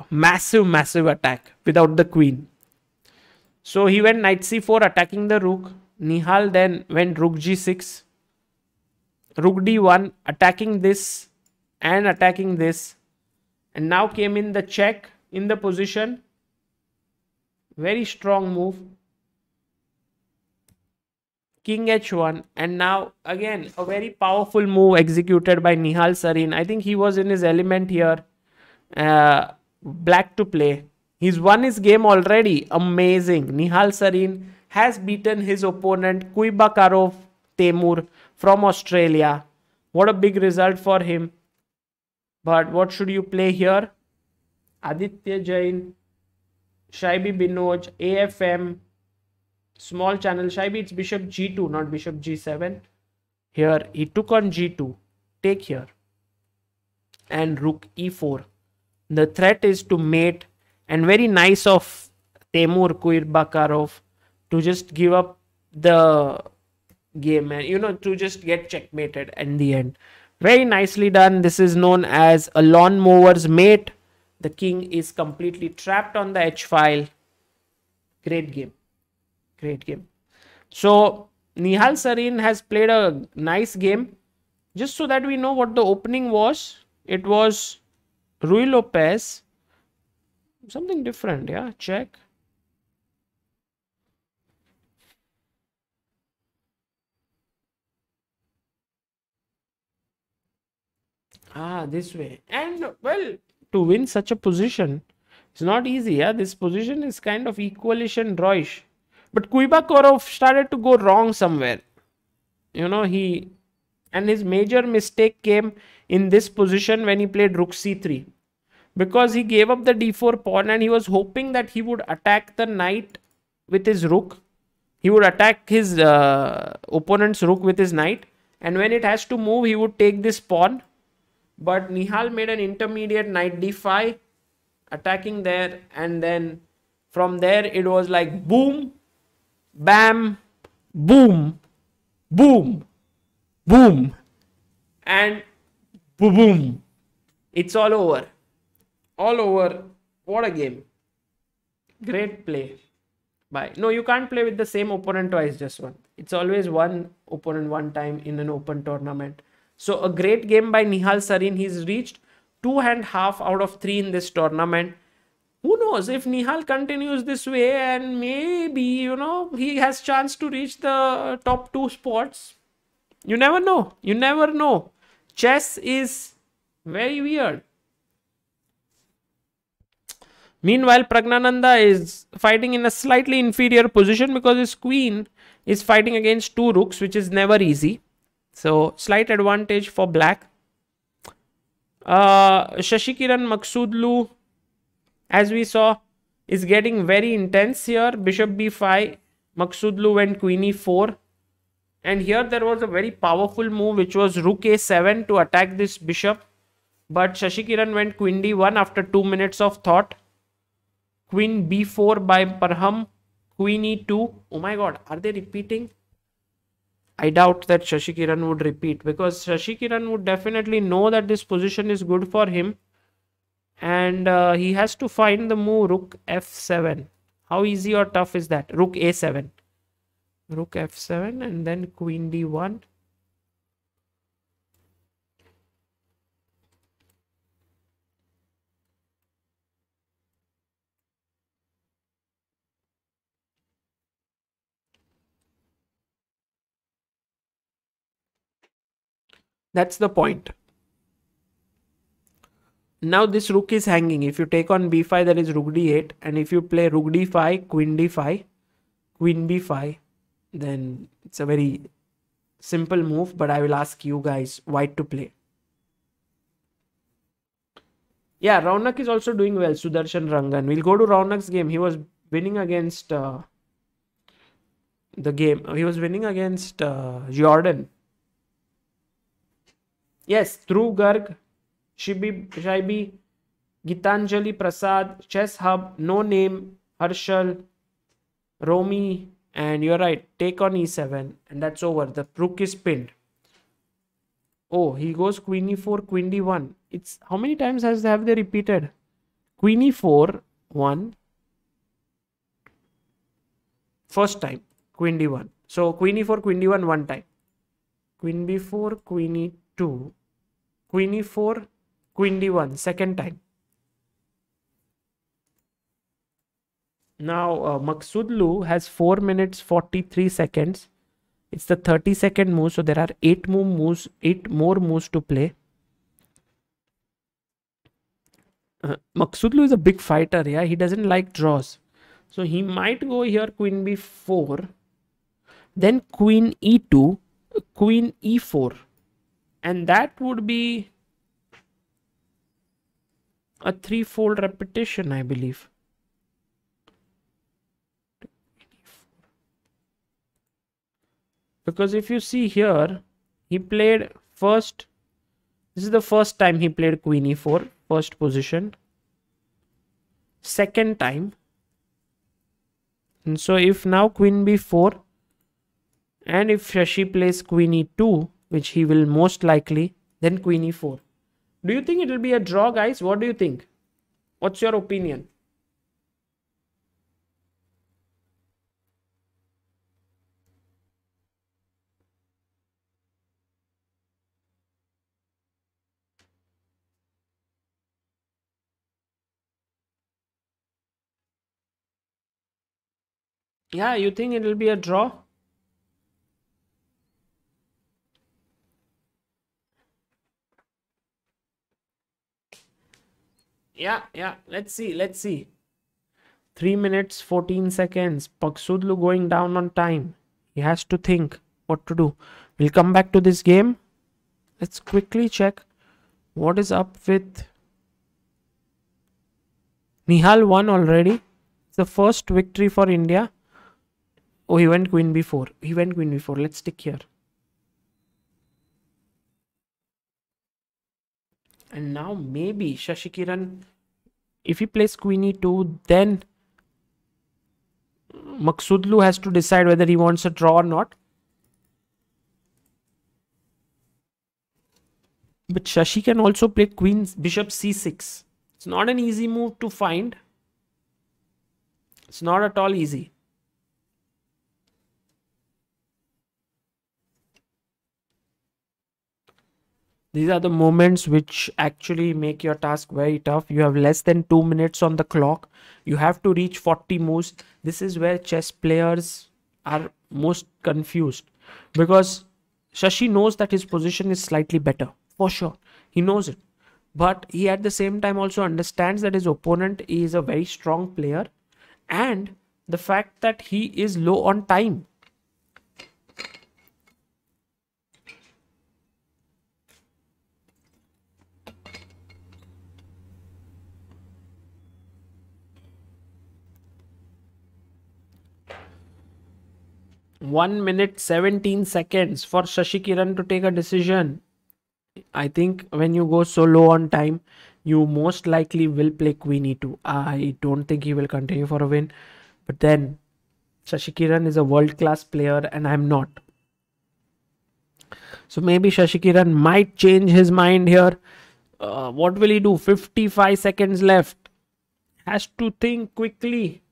massive, massive attack without the queen. So he went knight c4 attacking the rook. Nihal then went rook g6. Rook d1 attacking this and attacking this. And now came in the check in the position. Very strong move king h1 and now again a very powerful move executed by Nihal Sarin I think he was in his element here uh, black to play he's won his game already amazing Nihal Sarin has beaten his opponent Kuibakarov Temur from Australia what a big result for him but what should you play here Aditya Jain Shaibi Binoj AFM small channel shy it's bishop g2 not bishop g7 here he took on g2 take here and rook e4 the threat is to mate and very nice of Temur Kuirbakarov to just give up the game and you know to just get checkmated in the end very nicely done this is known as a lawnmower's mate the king is completely trapped on the h file great game Great game. So Nihal Sarin has played a nice game. Just so that we know what the opening was, it was Rui Lopez. Something different, yeah. Check. Ah, this way. And well, to win such a position, it's not easy. Yeah, this position is kind of equalish and drawish. But Kuibakorov started to go wrong somewhere. You know, he and his major mistake came in this position when he played rook c3 because he gave up the d4 pawn and he was hoping that he would attack the knight with his rook. He would attack his uh, opponent's rook with his knight and when it has to move he would take this pawn. But Nihal made an intermediate knight d5 attacking there and then from there it was like boom bam, boom, boom, boom, and boom. boom. It's all over. All over. What a game. Great play. Bye. No, you can't play with the same opponent twice, just one. It's always one opponent one time in an open tournament. So a great game by Nihal Sarin. He's reached two and half out of three in this tournament who knows if Nihal continues this way and maybe, you know, he has chance to reach the top two spots. You never know. You never know. Chess is very weird. Meanwhile, Pragnananda is fighting in a slightly inferior position because his queen is fighting against two rooks, which is never easy. So, slight advantage for black. Uh, Shashi Maksudlu as we saw, is getting very intense here. Bishop b5, Maksudlu went queen e4. And here there was a very powerful move which was rook a7 to attack this bishop. But Shashikiran went queen d1 after 2 minutes of thought. Queen b4 by Parham. Queen e2. Oh my god, are they repeating? I doubt that Shashikiran would repeat because Shashikiran would definitely know that this position is good for him and uh, he has to find the move rook f7 how easy or tough is that rook a7 rook f7 and then queen d1 that's the point now this rook is hanging if you take on b5 that is rook d8 and if you play rook d5 queen d5 queen b5 then it's a very simple move but i will ask you guys white to play yeah Raunak is also doing well Sudarshan Rangan we'll go to Raunak's game he was winning against uh, the game he was winning against uh, Jordan yes through Garg Shibi, Shaibi, Gitanjali Prasad, Chess Hub, No Name, Harshal, Romy, and you're right, take on e7, and that's over. The rook is pinned. Oh, he goes queen e4, queen d1. It's how many times has have they repeated? Queen e4, 1. First time, queen d1. So queen e4, queen d1, one time. Queen b4, queen e2, queen e4, queen d1 second time now uh, Maksudlu has 4 minutes 43 seconds it's the 30 second move so there are 8 more moves 8 more moves to play uh, Maksudlu is a big fighter yeah he doesn't like draws so he might go here queen b4 then queen e2 queen e4 and that would be a threefold repetition, I believe. Because if you see here, he played first. This is the first time he played queen e4, first position. Second time. And so if now queen b4, and if Shashi plays queen e2, which he will most likely, then queen e4. Do you think it will be a draw, guys? What do you think? What's your opinion? Yeah, you think it will be a draw? Yeah, yeah. Let's see. Let's see. 3 minutes 14 seconds. Paksudlu going down on time. He has to think what to do. We'll come back to this game. Let's quickly check what is up with Nihal won already. It's the first victory for India. Oh, he went queen before. He went queen before. Let's stick here. And now maybe Shashikiran, if he plays queen e2, then Maksudlu has to decide whether he wants a draw or not. But Shashi can also play queen bishop c6. It's not an easy move to find. It's not at all easy. These are the moments which actually make your task very tough. You have less than two minutes on the clock. You have to reach 40 moves. This is where chess players are most confused because Shashi knows that his position is slightly better for sure. He knows it. But he at the same time also understands that his opponent is a very strong player and the fact that he is low on time. 1 minute 17 seconds for Shashi Kiran to take a decision. I think when you go so low on time, you most likely will play Queen e2. I don't think he will continue for a win. But then Shashi Kiran is a world class player and I'm not. So maybe Shashi Kiran might change his mind here. Uh, what will he do? 55 seconds left. Has to think quickly.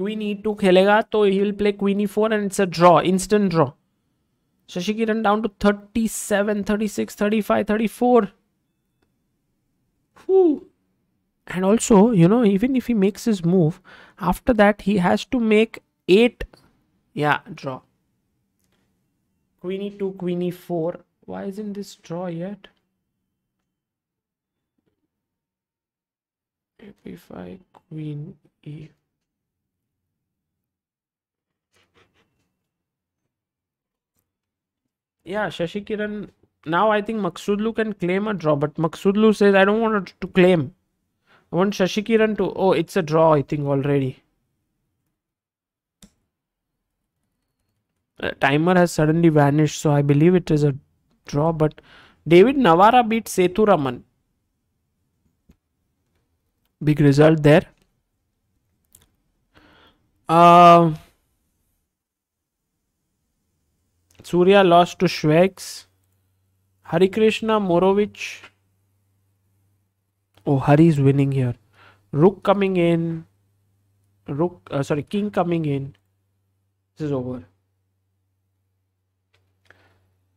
Queenie E two खेलेगा तो he will play queen E four and draw. A draw instant draw Shashi Kiran down to thirty seven thirty six and also you know even if he makes his move after that he has to make eight yeah draw queen e2 queen e4 why isn't this draw yet if I queen e yeah, Shashi Kiran. Now I think Maksudlu can claim a draw, but Maksudlu says I don't want to claim. I want Shashi Kiran to. Oh, it's a draw. I think already. The uh, timer has suddenly vanished, so I believe it is a draw. But David Navara beat Setu Raman. Big result there. Uh, Surya lost to oh, Hari Harikrishna Morovic. Oh, is winning here. Rook coming in. Rook, uh, sorry, King coming in. This is over.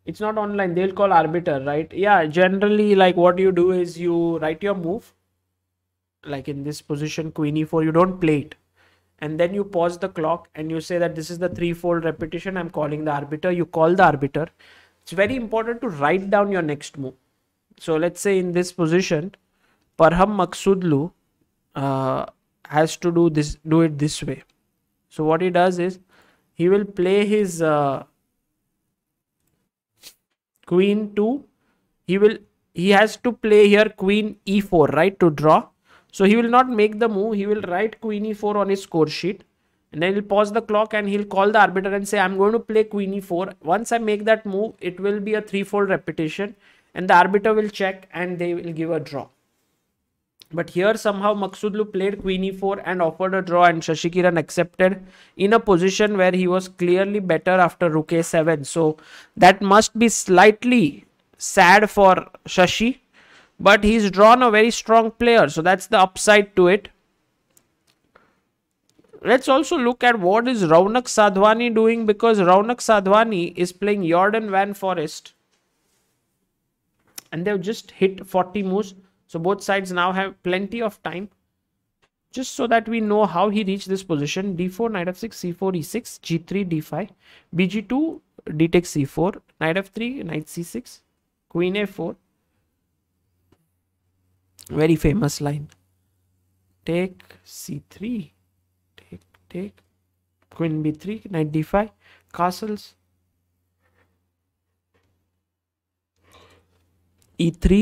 It's not online. They'll call arbiter, right? Yeah, generally, like what you do is you write your move. Like in this position, Queen E4, you don't play it and then you pause the clock and you say that this is the threefold repetition i'm calling the arbiter you call the arbiter it's very important to write down your next move so let's say in this position parham maksudlu uh, has to do this do it this way so what he does is he will play his uh, queen 2 he will he has to play here queen e4 right to draw so he will not make the move. He will write queen e4 on his score sheet. And then he'll pause the clock and he'll call the arbiter and say, I'm going to play queen e4. Once I make that move, it will be a threefold repetition. And the arbiter will check and they will give a draw. But here somehow Maksudlu played queen e4 and offered a draw and Shashikiran accepted in a position where he was clearly better after rook a7. So that must be slightly sad for Shashi but he's drawn a very strong player so that's the upside to it let's also look at what is Raunak Sadhwani doing because Raunak Sadhwani is playing Jordan Van Forest and they've just hit 40 moves so both sides now have plenty of time just so that we know how he reached this position d4 knight f6 c4 e6 g3 d5 bg2 d takes c4 knight f3 knight c6 queen a4 very famous line take c3 take take queen b3 knight d5 castles e3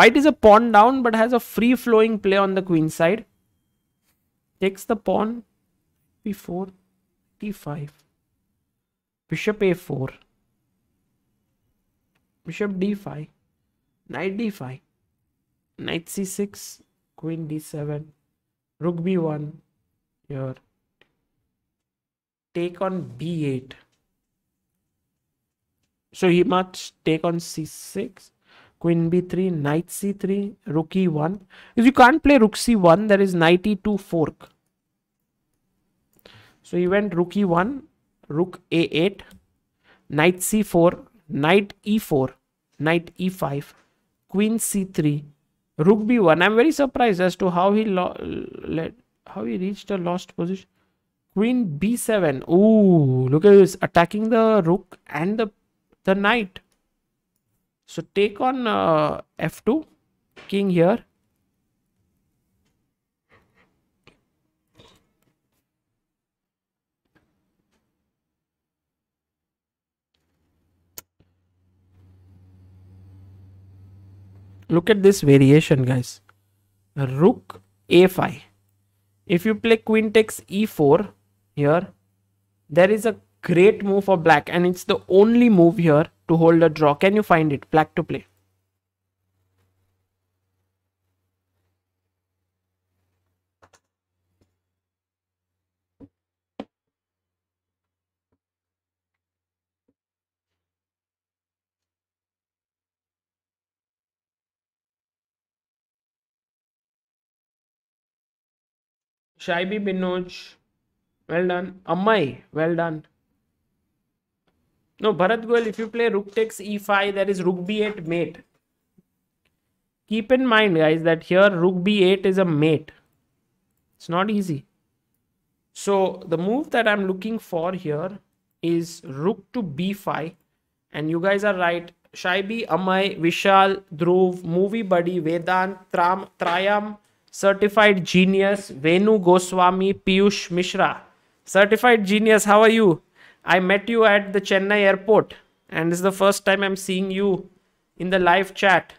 white is a pawn down but has a free flowing play on the queen side takes the pawn b4 d5 bishop a4 bishop d5 knight d5 knight c6 queen d7 rook b1 here take on b8 so he must take on c6 queen b3 knight c3 rook e1 if you can't play rook c1 there is knight e2 fork so he went rook e1 rook a8 knight c4 knight e4 knight e5 queen c3 rook b1 i'm very surprised as to how he let how he reached a lost position queen b7 Ooh, look at this attacking the rook and the the knight so take on uh, f2 king here look at this variation guys rook a5 if you play queen takes e4 here there is a great move for black and it's the only move here to hold a draw can you find it black to play Shaibi Binoj, well done. Ammai, well done. No, Bharat Goel, if you play rook takes e5, that is rook b8 mate. Keep in mind, guys, that here rook b8 is a mate. It's not easy. So the move that I'm looking for here is rook to b5. And you guys are right. Shaibi, Amay, Vishal, Dhruv, Movie Buddy, Vedant, Tram, Triam, certified genius Venu Goswami Piyush Mishra. Certified genius, how are you? I met you at the Chennai airport and this is the first time I'm seeing you in the live chat.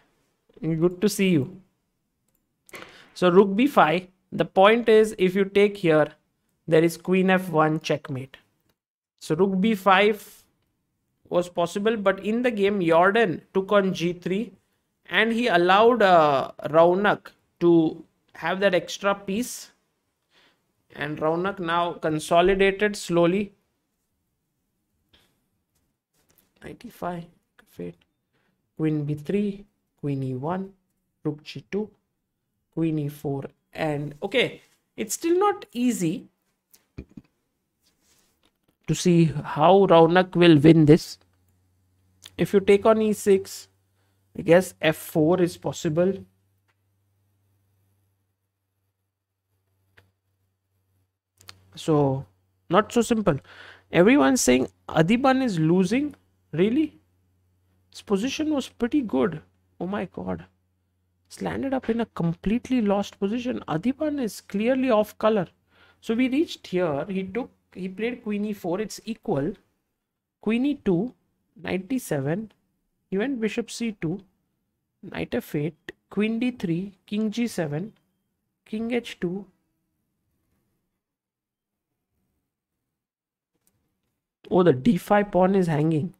Good to see you. So rook b5. The point is if you take here, there is queen f1 checkmate. So rook b5 was possible but in the game Jordan took on g3 and he allowed uh, Raunak to have that extra piece and Raunak now consolidated slowly 95 queen b3 queen e1 rook g2 queen e4 and okay it's still not easy to see how Raunak will win this if you take on e6 I guess f4 is possible So not so simple. Everyone's saying Adiban is losing. Really? His position was pretty good. Oh my god. It's landed up in a completely lost position. Adiban is clearly off color. So we reached here. He took he played Queen E4. It's equal. Queen E2, seven. He went Bishop C2. Knight F8. Queen D3. King G7. King H2. Oh, the d5 pawn is hanging.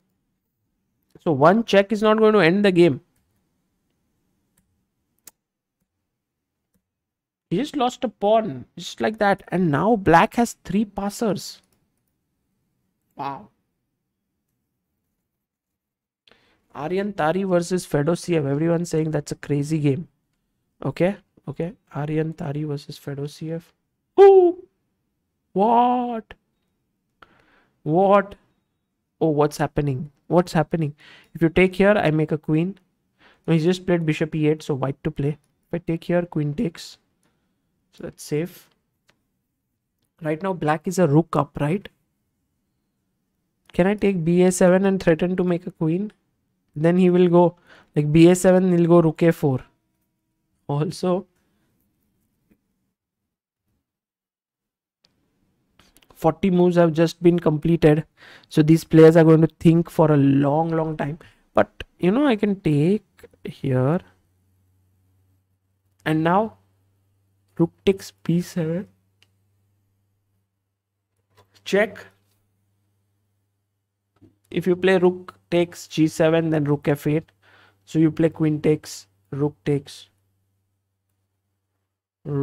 So one check is not going to end the game. He just lost a pawn, just like that. And now black has three passers. Wow. Aryan Tari versus Fedosiev. Everyone saying that's a crazy game. Okay, okay. Aryan Tari versus Fedosiev. Who? What? what oh what's happening what's happening if you take here i make a queen no just played bishop e8 so white to play if i take here queen takes so that's safe right now black is a rook up right can i take ba7 and threaten to make a queen then he will go like ba7 he'll go rook a4 also 40 moves have just been completed so these players are going to think for a long long time but you know i can take here and now rook takes p7 check if you play rook takes g7 then rook f8 so you play queen takes rook takes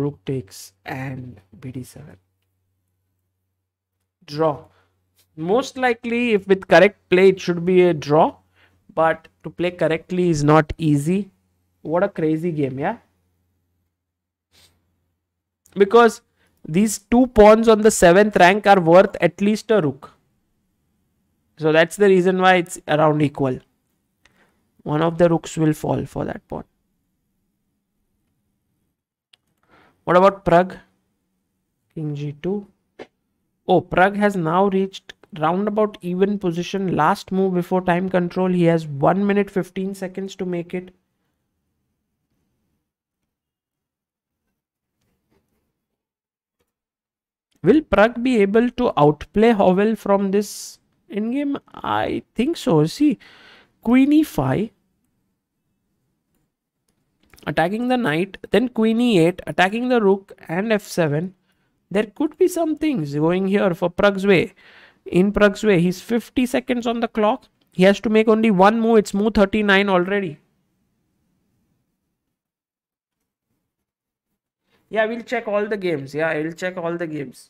rook takes and bd7 draw. Most likely, if with correct play, it should be a draw. But to play correctly is not easy. What a crazy game, yeah? Because these two pawns on the 7th rank are worth at least a rook. So that's the reason why it's around equal. One of the rooks will fall for that pawn. What about Prague? King g2. Oh, Prague has now reached roundabout even position. Last move before time control. He has 1 minute 15 seconds to make it. Will Prague be able to outplay Howell from this endgame? I think so. See, Queen e5 attacking the knight, then Queen e8 attacking the rook and f7 there could be some things going here for Pragsway. In Pragsway, he's 50 seconds on the clock. He has to make only one move. It's move 39 already. Yeah, we'll check all the games. Yeah, I will check all the games.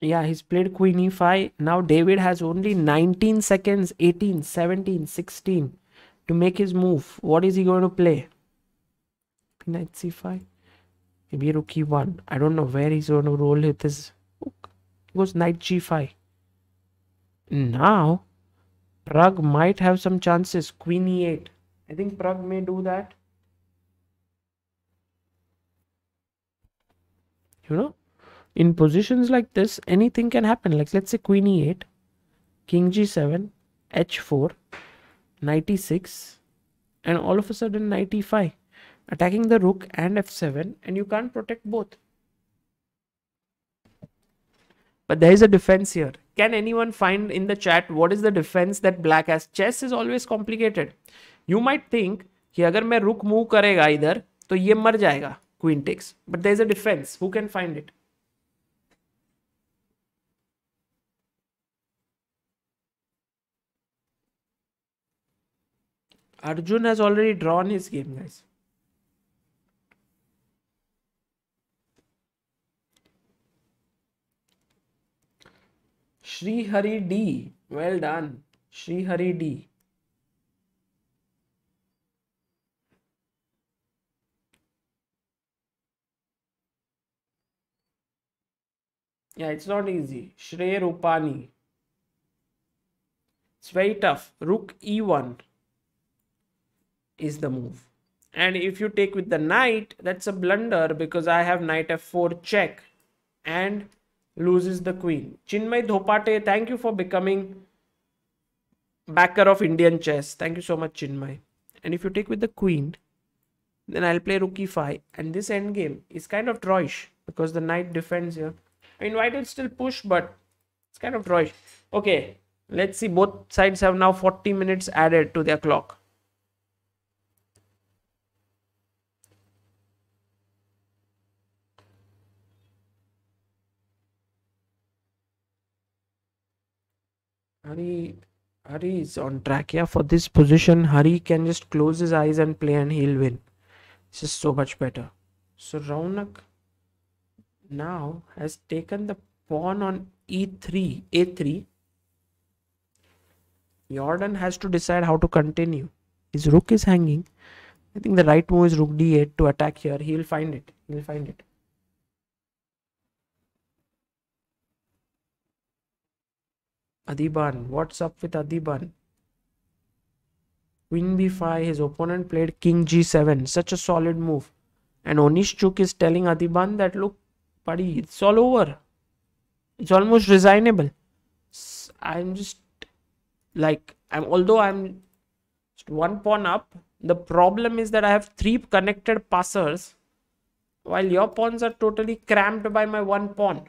yeah he's played queen e5 now david has only 19 seconds 18 17 16 to make his move what is he going to play knight c5 maybe rook e1 i don't know where he's going to roll with his hook he goes knight g5 now prague might have some chances queen e8 i think prague may do that you know in positions like this anything can happen like let's say queen e8 king g7 h4 knight e6 and all of a sudden knight e5 attacking the rook and f7 and you can't protect both but there is a defense here can anyone find in the chat what is the defense that black has chess is always complicated you might think कि अगर मैं rook move करेगा इधर तो ये मर जाएगा queen takes but there is a defence who can Arjun has already drawn his game, guys. Shri Hari D. Well done. Shri Hari D. Yeah, it's not easy. Shrey Rupani. It's very tough. Rook E1 is the move. And if you take with the knight, that's a blunder because I have knight f4 check and loses the queen. Chinmay Dhopate, thank you for becoming backer of Indian chess. Thank you so much, Chinmay. And if you take with the queen, then I'll play rook e5. And this endgame is kind of drawish because the knight defends here. I mean, white will still push, but it's kind of drawish. Okay, let's see. Both sides have now 40 minutes added to their clock. Hari Hari is on track. Yeah, for this position, Hari can just close his eyes and play and he'll win. This is so much better. So Raunak now has taken the pawn on e3, a3. Jordan has to decide how to continue. His rook is hanging. I think the right move is rook d8 to attack here. He'll find it. He'll find it. Adiban. What's up with Adiban? Queen b5, his opponent played king g7. Such a solid move. And Onishchuk is telling Adiban that look, buddy, it's all over. It's almost resignable. I'm just like I'm although I'm one pawn up. The problem is that I have three connected passers while your pawns are totally crammed by my one pawn.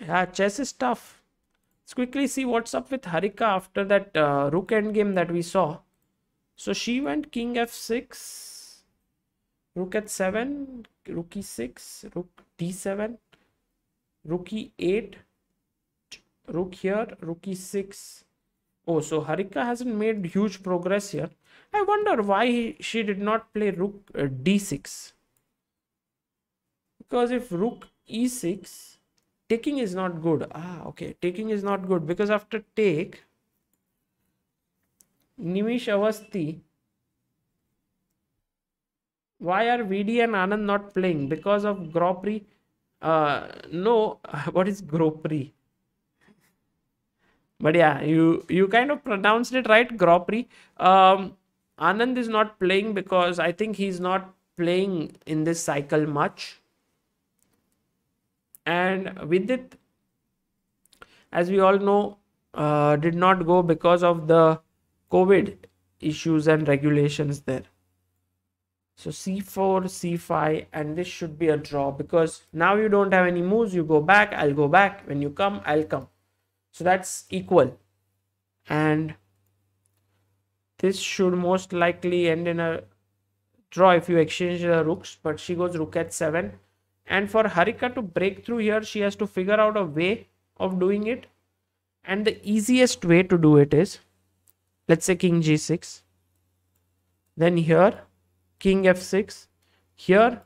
Yeah, chess is tough. Let's quickly see what's up with Harika after that uh, rook endgame that we saw. So she went king f6, rook at 7, rook e6, rook d7, rook e8, rook here, rook e6. Oh, so Harika hasn't made huge progress here. I wonder why she did not play rook uh, d6. Because if rook e6, taking is not good ah okay taking is not good because after take nimish avasti why are vd and anand not playing because of gropri uh no what is gropri but yeah you you kind of pronounced it right gropri um anand is not playing because i think he's not playing in this cycle much and Vidit as we all know uh, did not go because of the COVID issues and regulations there so c4 c5 and this should be a draw because now you don't have any moves you go back I'll go back when you come I'll come so that's equal and this should most likely end in a draw if you exchange the rooks but she goes rook at 7 and for Harika to break through here she has to figure out a way of doing it and the easiest way to do it is let's say king g6 then here king f6 here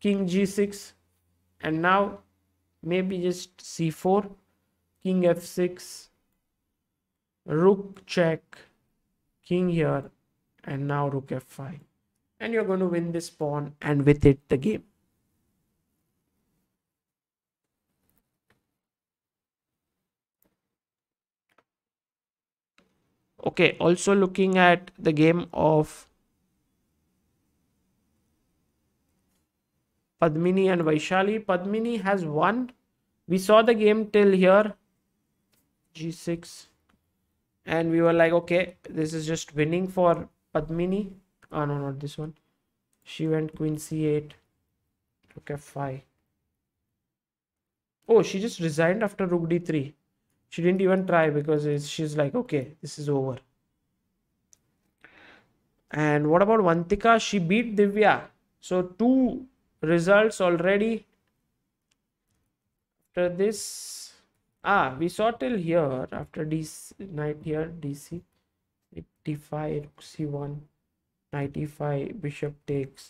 king g6 and now maybe just c4 king f6 rook check king here and now rook f5 and you're going to win this pawn and with it the game okay also looking at the game of Padmini and Vaishali Padmini has won we saw the game till here g6 and we were like okay this is just winning for Padmini oh no not this one she went queen c8 okay 5 oh she just resigned after rook d3 she didn't even try because she's like okay this is over and what about vantika she beat divya so two results already after this ah we saw till here after this knight here dc 85 c1 95 bishop takes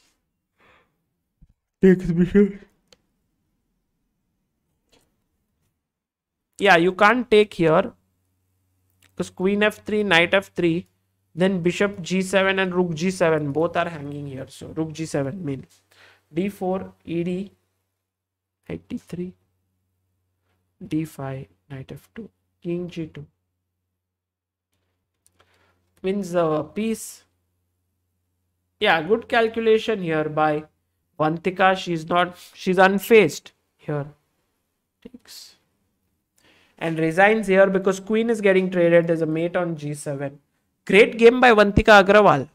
takes bishop yeah you can't take here because queen f3 knight f3 then bishop g7 and rook g7 both are hanging here so rook g7 mean d4 ed 83 d5 knight f2 king g2 wins the uh, piece yeah good calculation here by vantika she's not she's unfazed here takes and resigns here because queen is getting traded. There's a mate on g7. Great game by Vantika Agrawal.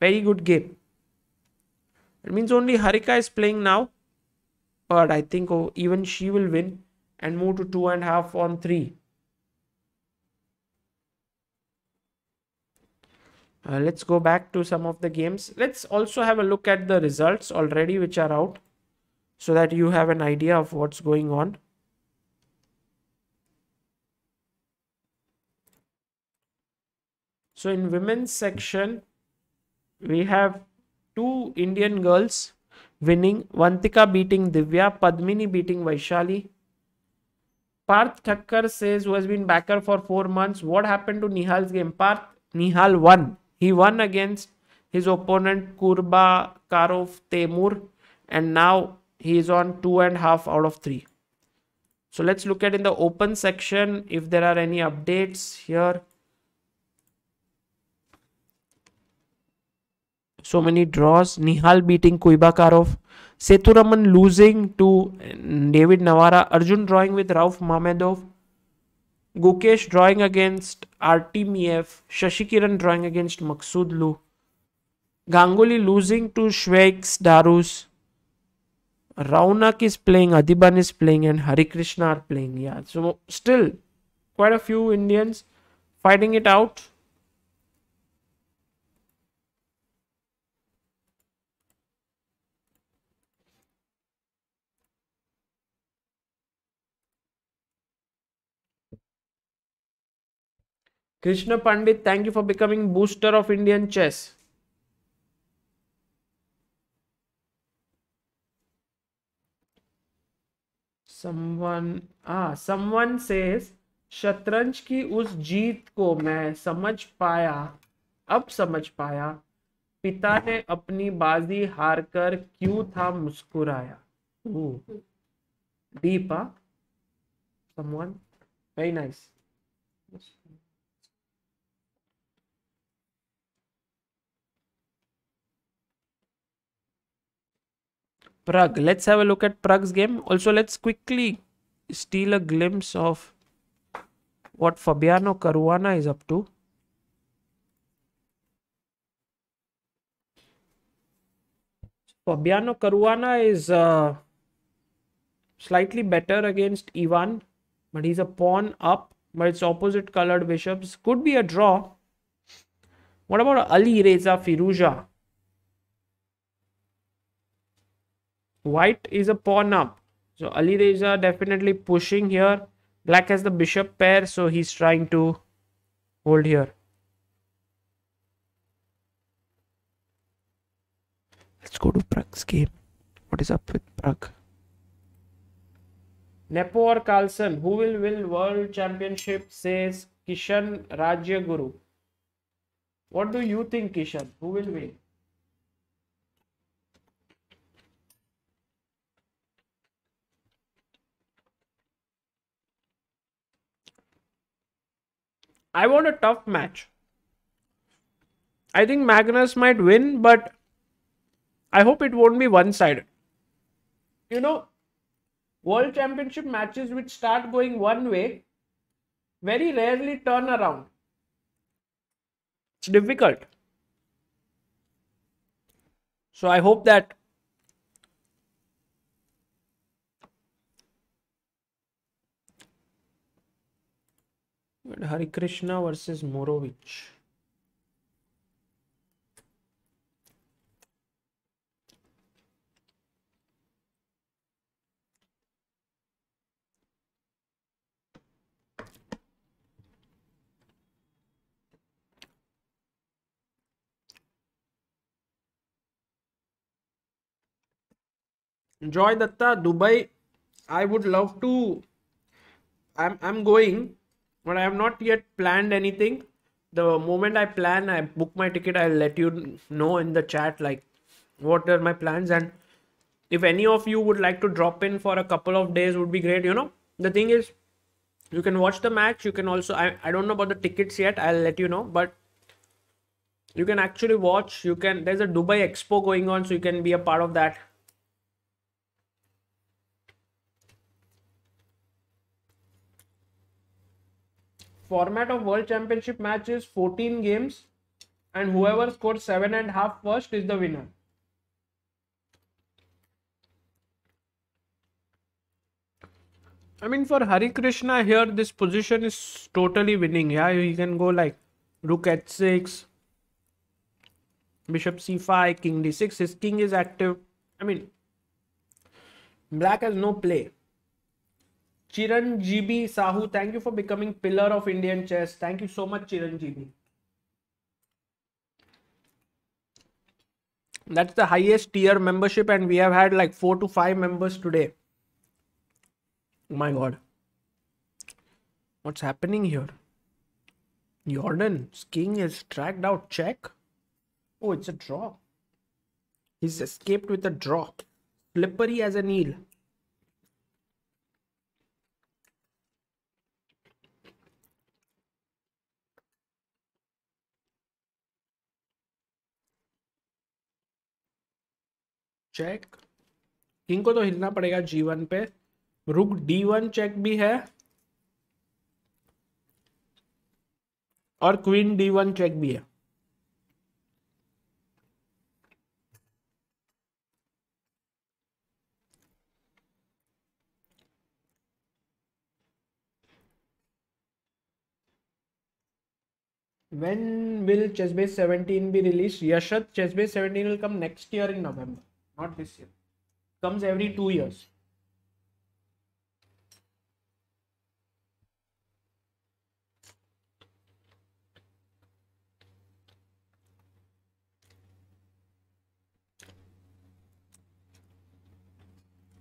Very good game. It means only Harika is playing now. But I think oh, even she will win and move to two and a half on three. Uh, let's go back to some of the games. Let's also have a look at the results already which are out so that you have an idea of what's going on. So in women's section, we have two Indian girls winning. Vantika beating Divya, Padmini beating Vaishali. Parth Thakkar says, who has been backer for four months, what happened to Nihal's game? Parth, Nihal won. He won against his opponent Kurba Karov Temur and now he is on two and a half out of three. So let's look at in the open section if there are any updates here. so many draws. Nihal beating Kuibakarov. Seturaman losing to David Navara. Arjun drawing with Rauf Mamedov. Gukesh drawing against Artemiev. Shashikiran drawing against Maksud Lu. Ganguly losing to shweks Darus. Raunak is playing, Adiban is playing, and Hari Krishna are playing. Yeah, so still quite a few Indians fighting it out. Krishna Pandit thank you for becoming booster of Indian chess someone says शतरंज की उस जीत को मैं समझ पाया अब समझ पाया पिता ने अपनी बाजी हार कर क्यों था मुस्कुराया Deepa someone very nice Prague. Let's have a look at Prague's game. Also, let's quickly steal a glimpse of what Fabiano Caruana is up to. Fabiano Caruana is uh, slightly better against Ivan, but he's a pawn up, but it's opposite colored bishops. Could be a draw. What about Ali Reza Firuja? White is a pawn up. So Ali Reza definitely pushing here. Black has the bishop pair, so he's trying to hold here. Let's go to Prague's game. What is up with Prague? Nepo or Carlson, who will win World Championship, says Kishan Rajya Guru. What do you think, Kishan? Who will win? I want a tough match. I think Magnus might win, but I hope it won't be one sided. You know, World Championship matches which start going one way very rarely turn around. It's difficult. So I hope that Hari Krishna versus Morovich. Joy Datta, Dubai. I would love to. I'm I'm going but I have not yet planned anything. The moment I plan, I book my ticket, I'll let you know in the chat like what are my plans and if any of you would like to drop in for a couple of days would be great you know the thing is you can watch the match you can also I, I don't know about the tickets yet i'll let you know but you can actually watch you can there's a dubai expo going on so you can be a part of that format of World Championship match is 14 games, and whoever scores seven and half first is the winner. I mean, for Hari Krishna here, this position is totally winning. Yeah, he can go like rook at 6, bishop c5, king d6. His king is active. I mean, black has no play. GB Sahu, thank you for becoming pillar of Indian chess. Thank you so much, GB. That's the highest tier membership, and we have had like four to five members today. Oh my god. What's happening here? Jordan, king is dragged out. Check. Oh, it's a draw. He's escaped with a draw. Slippery as an eel. Check king को तो हिलना पड़ेगा जी one पे रुक D one check भी है और queen D one check भी है when will chessbase 17 be released yashat chessbase 17 will come next year in november not this year comes every two years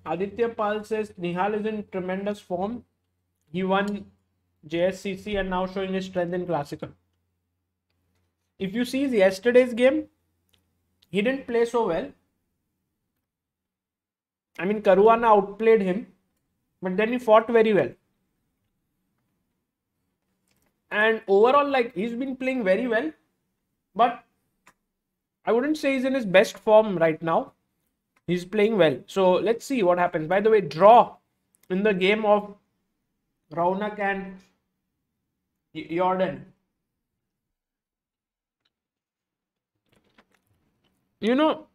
Aditya Pal says Nihal is in tremendous form. He won JSCC and now showing his strength in classical. If you see yesterday's game, he didn't play so well, I mean, Caruana outplayed him, but then he fought very well. And overall, like, he's been playing very well, but I wouldn't say he's in his best form right now. He's playing well. So let's see what happens. By the way, draw in the game of Raunak and Jordan. You know,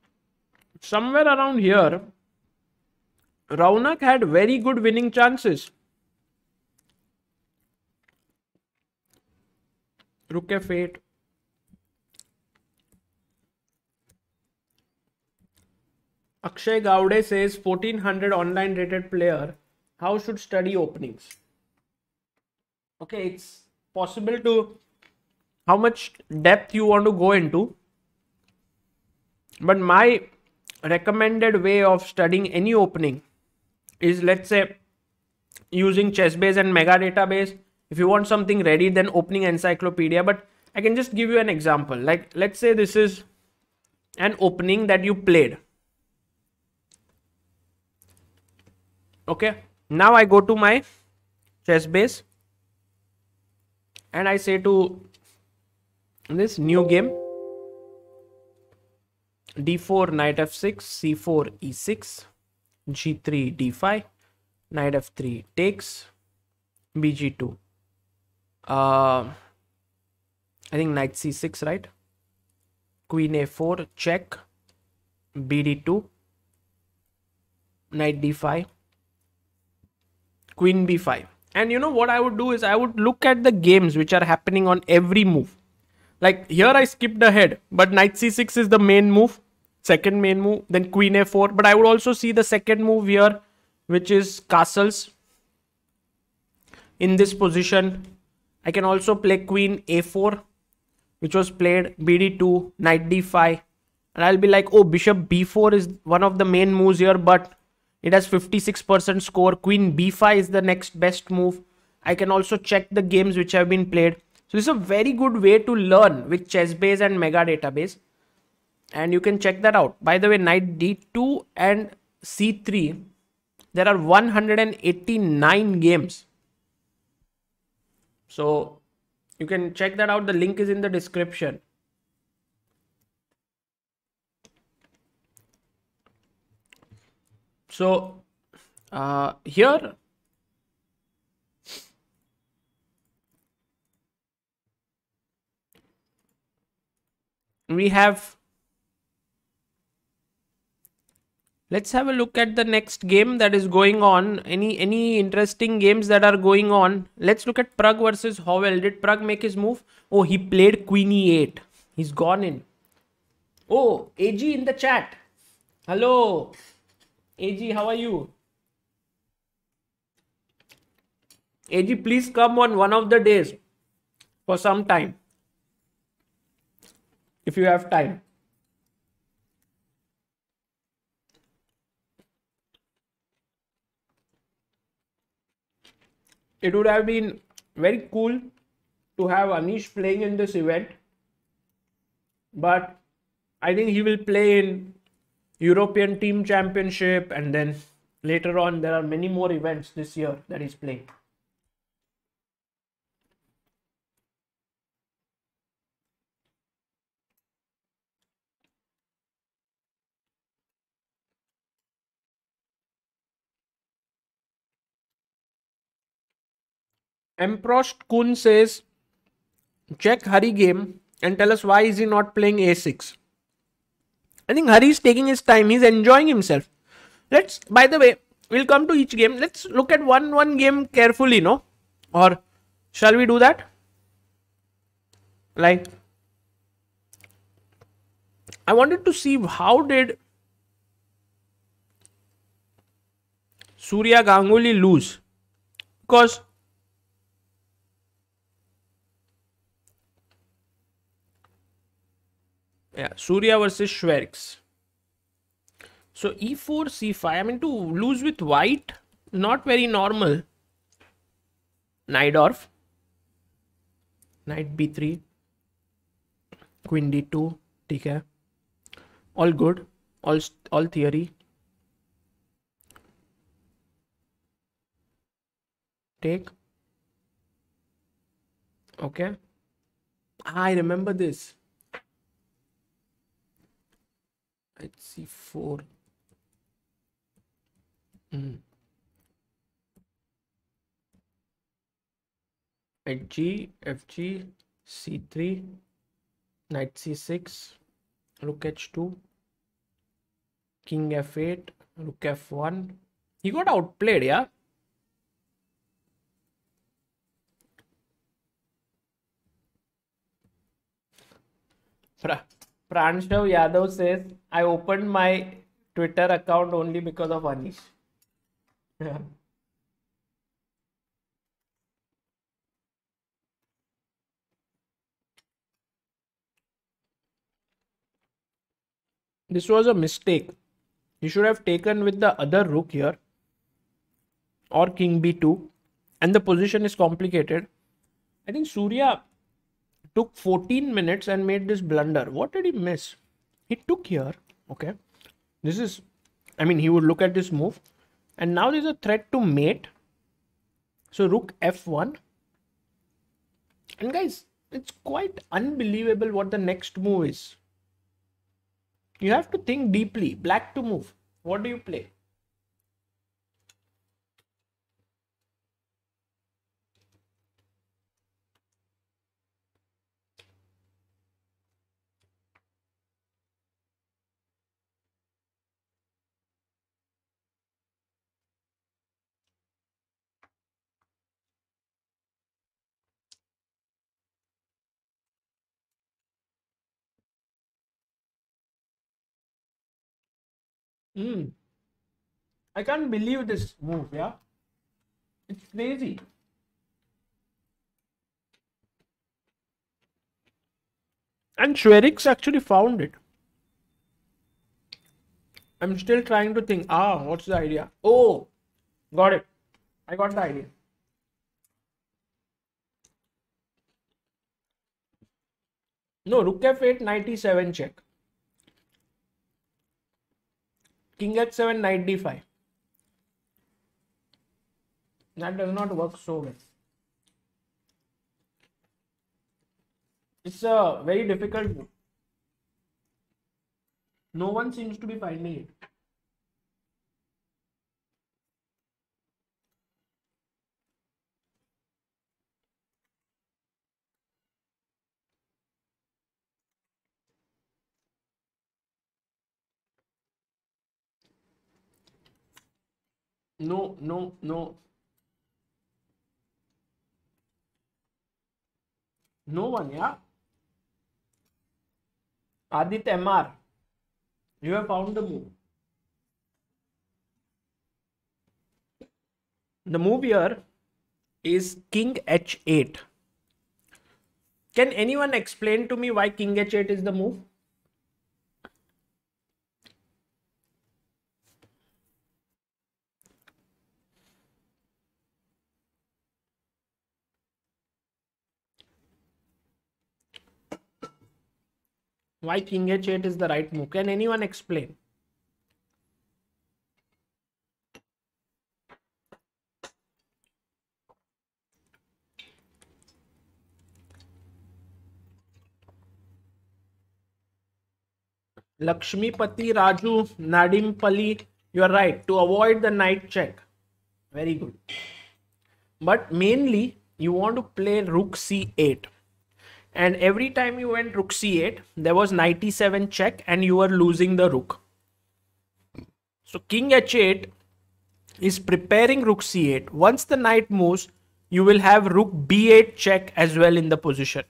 somewhere around here, Raunak had very good winning chances. Rook f8. Akshay Gowde says 1400 online rated player. How should study openings? Okay, it's possible to how much depth you want to go into. But my recommended way of studying any opening is let's say using chessbase and mega database if you want something ready then opening encyclopedia but i can just give you an example like let's say this is an opening that you played okay now i go to my chessbase and i say to this new game d4 knight f6 c4 e6 g3 d5 knight f3 takes bg2 uh, I think knight c6 right queen a4 check bd2 knight d5 queen b5 and you know what I would do is I would look at the games which are happening on every move like here I skipped ahead but knight c6 is the main move second main move then queen a4 but i would also see the second move here which is castles in this position i can also play queen a4 which was played bd2 knight d5 and i'll be like oh bishop b4 is one of the main moves here but it has 56% score queen b5 is the next best move i can also check the games which have been played so this is a very good way to learn with chessbase and mega database and you can check that out by the way knight d2 and c3 there are 189 games so you can check that out the link is in the description so uh, here we have Let's have a look at the next game that is going on. Any any interesting games that are going on? Let's look at Prague versus Howell. Did Prague make his move? Oh, he played Queen E8. He's gone in. Oh, AG in the chat. Hello. AG, how are you? AG, please come on one of the days for some time. If you have time. it would have been very cool to have Anish playing in this event. But I think he will play in European Team Championship and then later on there are many more events this year that he's playing. Emprosh Kun says, check Hari game and tell us why is he not playing a6. I think Hari is taking his time. He's enjoying himself. Let's, by the way, we'll come to each game. Let's look at one one game carefully, no? Or shall we do that? Like, I wanted to see how did Surya Ganguly lose because Yeah, Surya versus Schwerks. So e4, c5. I mean, to lose with white, not very normal. Nidorf. Knight b3. Queen d2. Okay. All good. All, all theory. Take. Okay. I remember this. let's c4 mm. g fg c3 knight c6 rook h2 king f8 rook f1 he got outplayed yeah Bruh. Pranshav Yadav says, I opened my Twitter account only because of Anish. This was a mistake. You should have taken with the other rook here or king b2 and the position is complicated. I think Surya took 14 minutes and made this blunder. What did he miss? He took here. Okay. This is, I mean, he would look at this move. And now there's a threat to mate. So rook f1. And guys, it's quite unbelievable what the next move is. You have to think deeply. Black to move. What do you play? Mm. I can't believe this move, yeah? It's crazy. And Schwerix actually found it. I'm still trying to think. Ah, what's the idea? Oh, got it. I got the idea. No, rook f8, 97 check. king h7 knight d5 that does not work so well it's a very difficult move. no one seems to be finding it No, no, no. No one, yeah? Adit MR, you have found the move. The move here is King H8. Can anyone explain to me why King H8 is the move? Why king h8 is the right move? Can anyone explain? Lakshmipati Raju Nadimpali, you are right to avoid the knight check. Very good. But mainly, you want to play rook c8. and every time you went rook c8 there was 97 check and you were losing the rook so king h8 is preparing rook c8 once the knight moves you will have rook b8 check as well in the position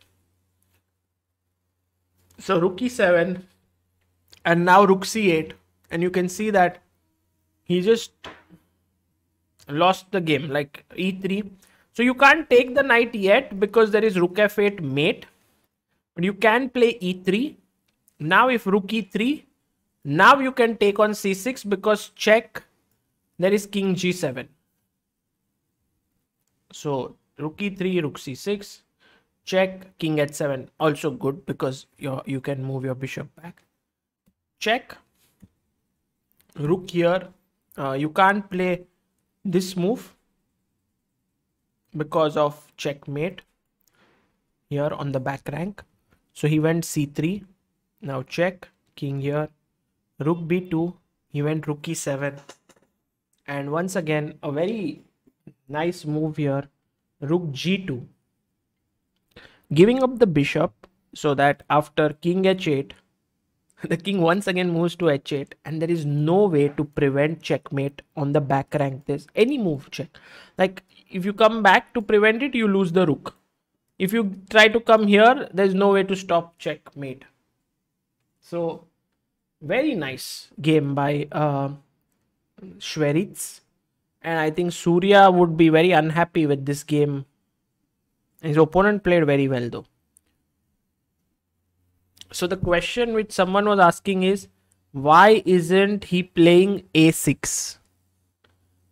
so rook e7 and now rook c8 and you can see that he just lost the game like e3 so you can't take the knight yet because there is rook f8 mate. But you can play e3. Now if rook e3, now you can take on c6 because check, there is king g7. So rook e3, rook c6, check, king h7. Also good because you you can move your bishop back. Check, rook here. Uh, you can't play this move because of checkmate here on the back rank. So he went c3. Now check, king here, rook b2. He went rook e7. And once again, a very nice move here, rook g2. Giving up the bishop so that after king h8, the king once again moves to h8 and there is no way to prevent checkmate on the back rank there's any move check like if you come back to prevent it, you lose the rook. If you try to come here, there's no way to stop checkmate. So, very nice game by uh, Schweritz. And I think Surya would be very unhappy with this game. His opponent played very well though. So the question which someone was asking is, why isn't he playing a6?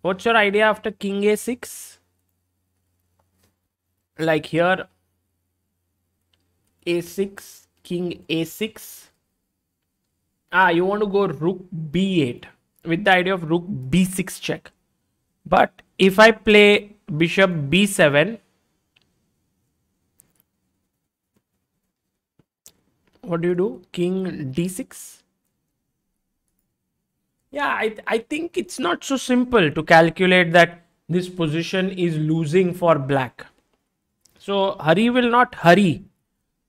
What's your idea after king a6? like here a6 king a6 ah you want to go rook b8 with the idea of rook b6 check but if i play bishop b7 what do you do king d6 yeah i i think it's not so simple to calculate that this position is losing for black so Hari will not hurry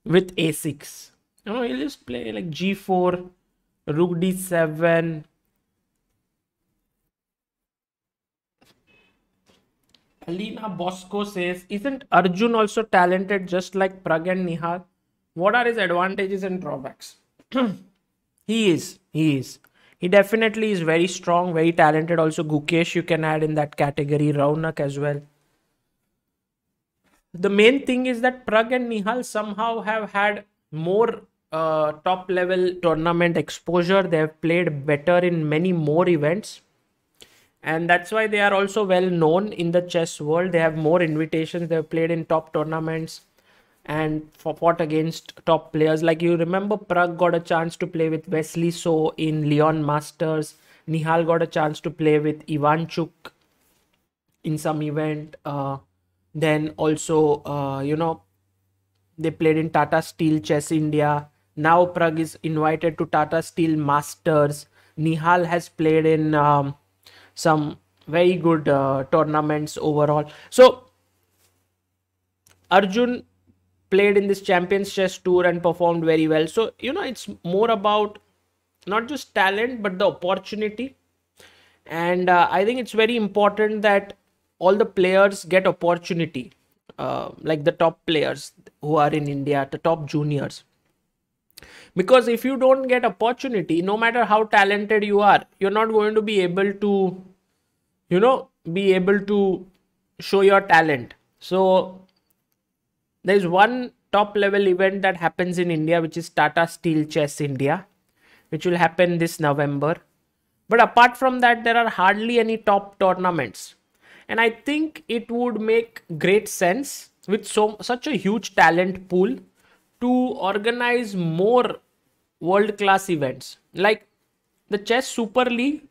with a6. You know, he'll just play like g4, rook d7. Alina Bosco says, isn't Arjun also talented just like Prag and Nihar? What are his advantages and drawbacks? he is. He is. He definitely is very strong, very talented. Also, Gukesh you can add in that category, Raunak as well the main thing is that Prag and Nihal somehow have had more uh, top level tournament exposure. They have played better in many more events. And that's why they are also well known in the chess world. They have more invitations. They have played in top tournaments and fought against top players. Like you remember, Prague got a chance to play with Wesley So in Leon Masters. Nihal got a chance to play with Ivanchuk in some event. Uh, then also uh, you know they played in tata steel chess india now prag is invited to tata steel masters nihal has played in um, some very good uh, tournaments overall so arjun played in this champions chess tour and performed very well so you know it's more about not just talent but the opportunity and uh, i think it's very important that all the players get opportunity uh, like the top players who are in india the top juniors because if you don't get opportunity no matter how talented you are you're not going to be able to you know be able to show your talent so there's one top level event that happens in india which is tata steel chess india which will happen this november but apart from that there are hardly any top tournaments and i think it would make great sense with so such a huge talent pool to organize more world class events like the chess super league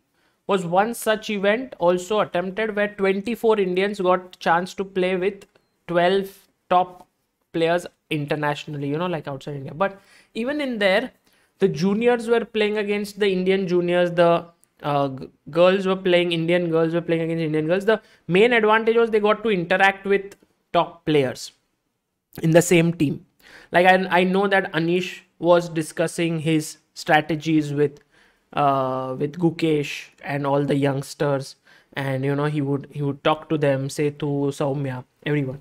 was one such event also attempted where 24 indians got chance to play with 12 top players internationally you know like outside india but even in there the juniors were playing against the indian juniors the uh, girls were playing indian girls were playing against indian girls the main advantage was they got to interact with top players in the same team like i, I know that anish was discussing his strategies with uh, with gukesh and all the youngsters and you know he would he would talk to them say to saumya everyone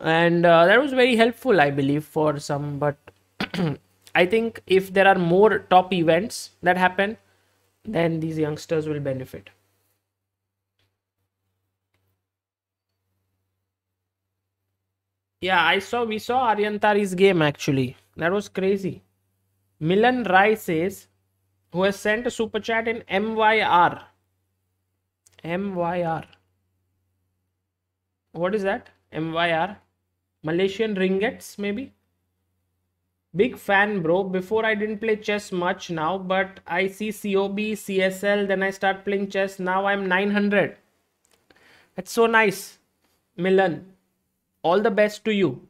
and uh, that was very helpful i believe for some but i think if there are more top events that happen then these youngsters will benefit. Yeah, I saw we saw Aryantari's game actually. That was crazy. Milan Rai says, who has sent a super chat in MYR. MYR. What is that? MYR? Malaysian ringgits, maybe? Big fan, bro. Before I didn't play chess much now, but I see COB, CSL, then I start playing chess. Now I'm 900. That's so nice. Milan, all the best to you.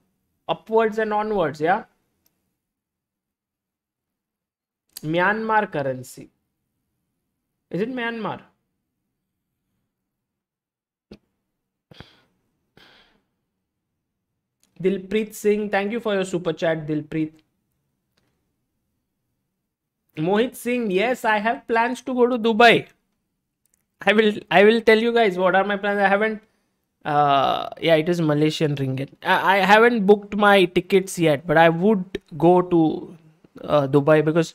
Upwards and onwards, yeah? Myanmar currency. Is it Myanmar? Dilpreet Singh, thank you for your super chat, Dilpreet. Mohit Singh, yes, I have plans to go to Dubai. I will I will tell you guys what are my plans. I haven't uh yeah it is Malaysian ringgit. I, I haven't booked my tickets yet, but I would go to uh, Dubai because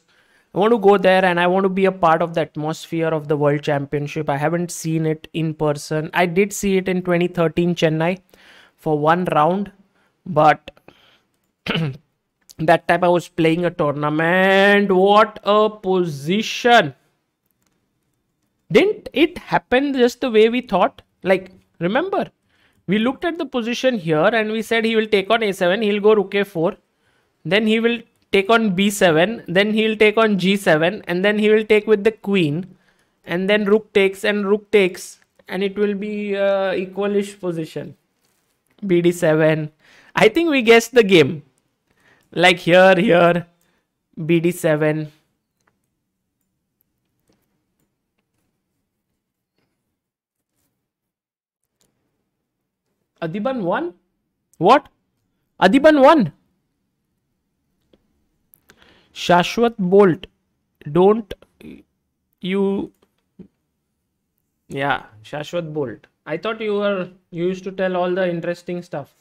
I want to go there and I want to be a part of the atmosphere of the World Championship. I haven't seen it in person. I did see it in 2013 Chennai for one round, but that time I was playing a tournament. What a position. Didn't it happen just the way we thought? Like, remember, we looked at the position here and we said he will take on a7, he'll go rook a4, then he will take on b7, then he'll take on g7, and then he will take with the queen, and then rook takes and rook takes, and it will be uh, equalish position. bd7. I think we guessed the game like here here bd7 adiban 1 what adiban 1 shashwat bolt don't you yeah shashwat bolt i thought you were you used to tell all the interesting stuff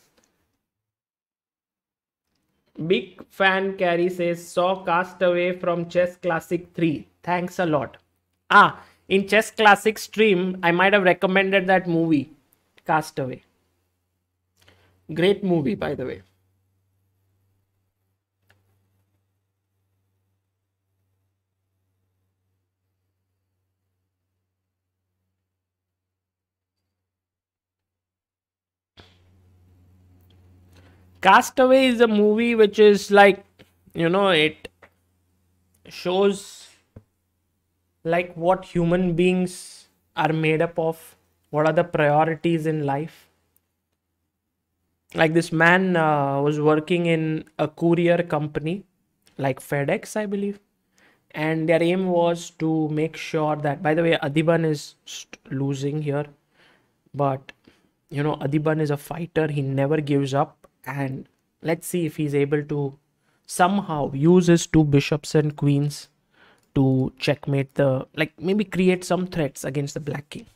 Big fan Carrie says saw cast away from Chess Classic 3. Thanks a lot. Ah, in Chess Classic stream, I might have recommended that movie, Castaway. Great movie, by the way. Castaway is a movie which is like, you know, it shows like what human beings are made up of, what are the priorities in life. Like this man uh, was working in a courier company, like FedEx, I believe. And their aim was to make sure that, by the way, Adiban is losing here. But, you know, Adiban is a fighter. He never gives up and let's see if he's able to somehow use his two bishops and queens to checkmate the like maybe create some threats against the black king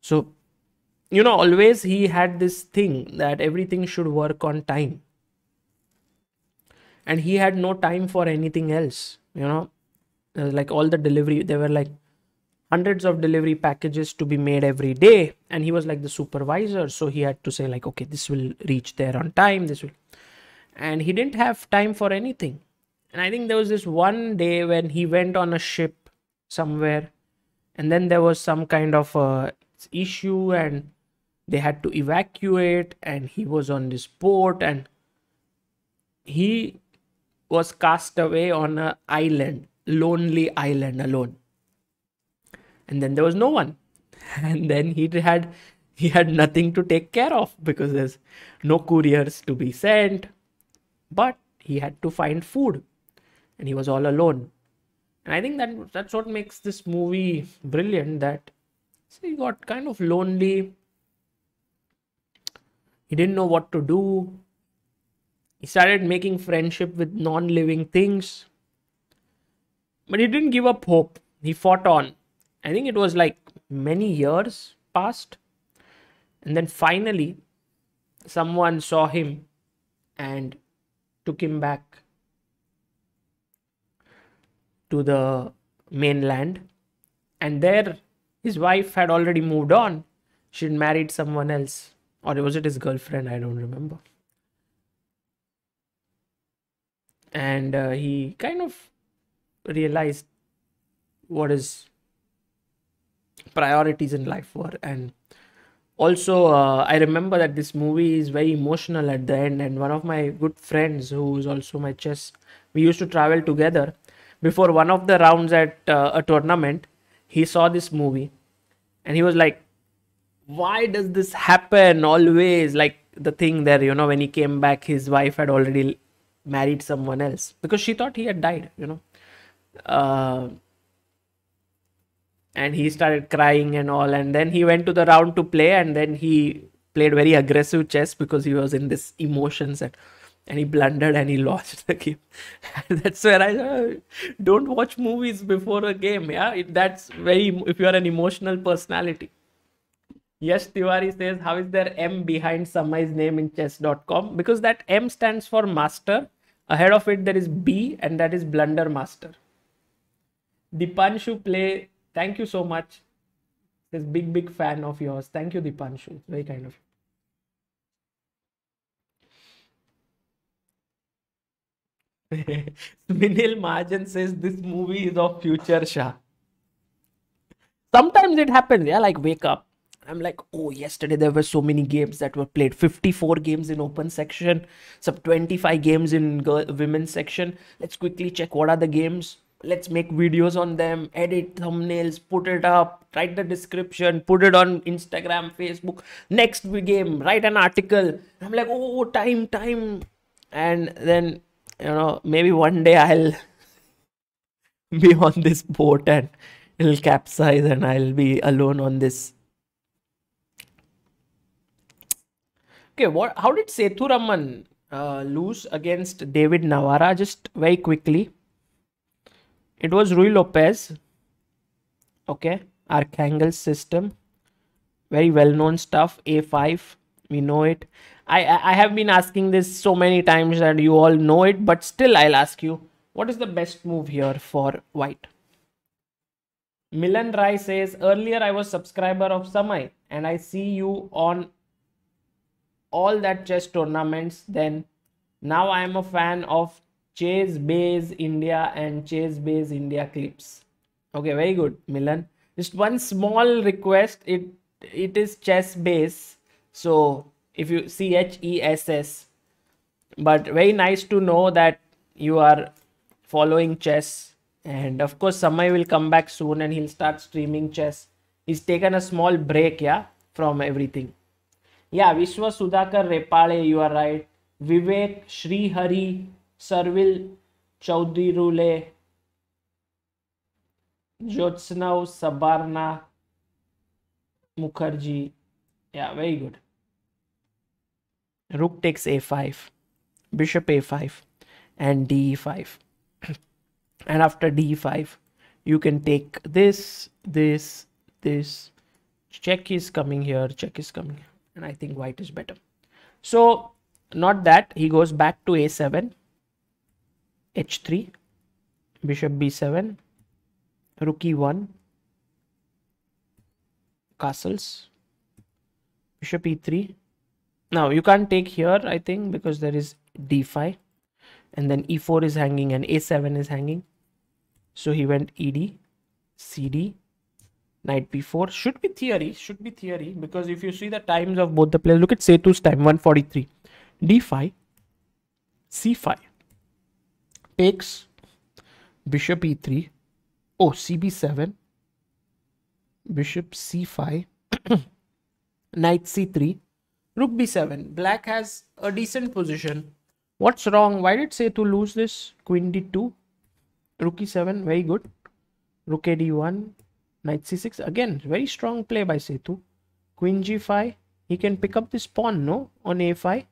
so you know always he had this thing that everything should work on time and he had no time for anything else you know like all the delivery they were like hundreds of delivery packages to be made every day and he was like the supervisor so he had to say like okay this will reach there on time this will and he didn't have time for anything and i think there was this one day when he went on a ship somewhere and then there was some kind of a issue and they had to evacuate and he was on this boat and he was cast away on an island lonely island alone and then there was no one and then he had he had nothing to take care of because there's no couriers to be sent but he had to find food and he was all alone and i think that that's what makes this movie brilliant that so he got kind of lonely he didn't know what to do he started making friendship with non-living things but he didn't give up hope he fought on I think it was like many years passed. And then finally, someone saw him and took him back to the mainland. And there, his wife had already moved on. She'd married someone else. Or was it his girlfriend? I don't remember. And uh, he kind of realized what is priorities in life were and also uh, i remember that this movie is very emotional at the end and one of my good friends who is also my chess we used to travel together before one of the rounds at uh, a tournament he saw this movie and he was like why does this happen always like the thing there you know when he came back his wife had already married someone else because she thought he had died you know uh, and he started crying and all and then he went to the round to play and then he played very aggressive chess because he was in this emotions and and he blundered and he lost the game. And that's where I uh, don't watch movies before a game. Yeah, that's very if you are an emotional personality. Yes, Tiwari says, How is there M behind Samai's name in chess.com? Because that M stands for master. Ahead of it, there is B, and that is blunder master. Dipanshu play Thank you so much. This big, big fan of yours. Thank you, Dipanshu. Very kind of you. Sunil Mahajan says this movie is of future Shah. Sometimes it happens, yeah. Like wake up, I'm like, oh, yesterday there were so many games that were played. 54 games in open section, some 25 games in girl, women's section. Let's quickly check what are the games let's make videos on them edit thumbnails put it up write the description put it on instagram facebook next game write an article i'm like oh time time and then you know maybe one day i'll be on this boat and it'll capsize and i'll be alone on this okay what how did sethu raman uh, lose against david nawara just very quickly it was Rui Lopez. Okay, Archangel system, very well known stuff. A5, we know it. I I have been asking this so many times that you all know it, but still I'll ask you, what is the best move here for White? Milan Rai says earlier I was subscriber of Samai and I see you on all that chess tournaments. Then now I am a fan of Chase Base India and Chase Base India clips. Okay, very good, Milan. Just one small request. It it is chess base. So if you C H E S S, but very nice to know that you are following chess. And of course, Samay will come back soon and he'll start streaming chess. He's taken a small break, yeah, from everything. Yeah, Vishwa Sudhakar Repale, you are right. Vivek Shrihari सरविल Chaudhary रूले Jyotsnav Sabarna Mukherjee. Yeah, very good. Rook takes a5, bishop a5, and d5. and after d5, you can take this, this, this. Check is coming here, check is coming. And I think white is better. So, not that. He goes back to a7. h3 bishop b7 rook e1 castles bishop e3 now you can't take here i think because there is d5 and then e4 is hanging and a7 is hanging so he went ed cd knight b4 should be theory should be theory because if you see the times of both the players look at setu's time 143 d5 c5 takes bishop e3 oh cb7 bishop c5 knight c3 rook b7 black has a decent position what's wrong why did say to lose this queen d2 rook e7 very good rook ad1 knight c6 again very strong play by setu queen g5 he can pick up this pawn no on a5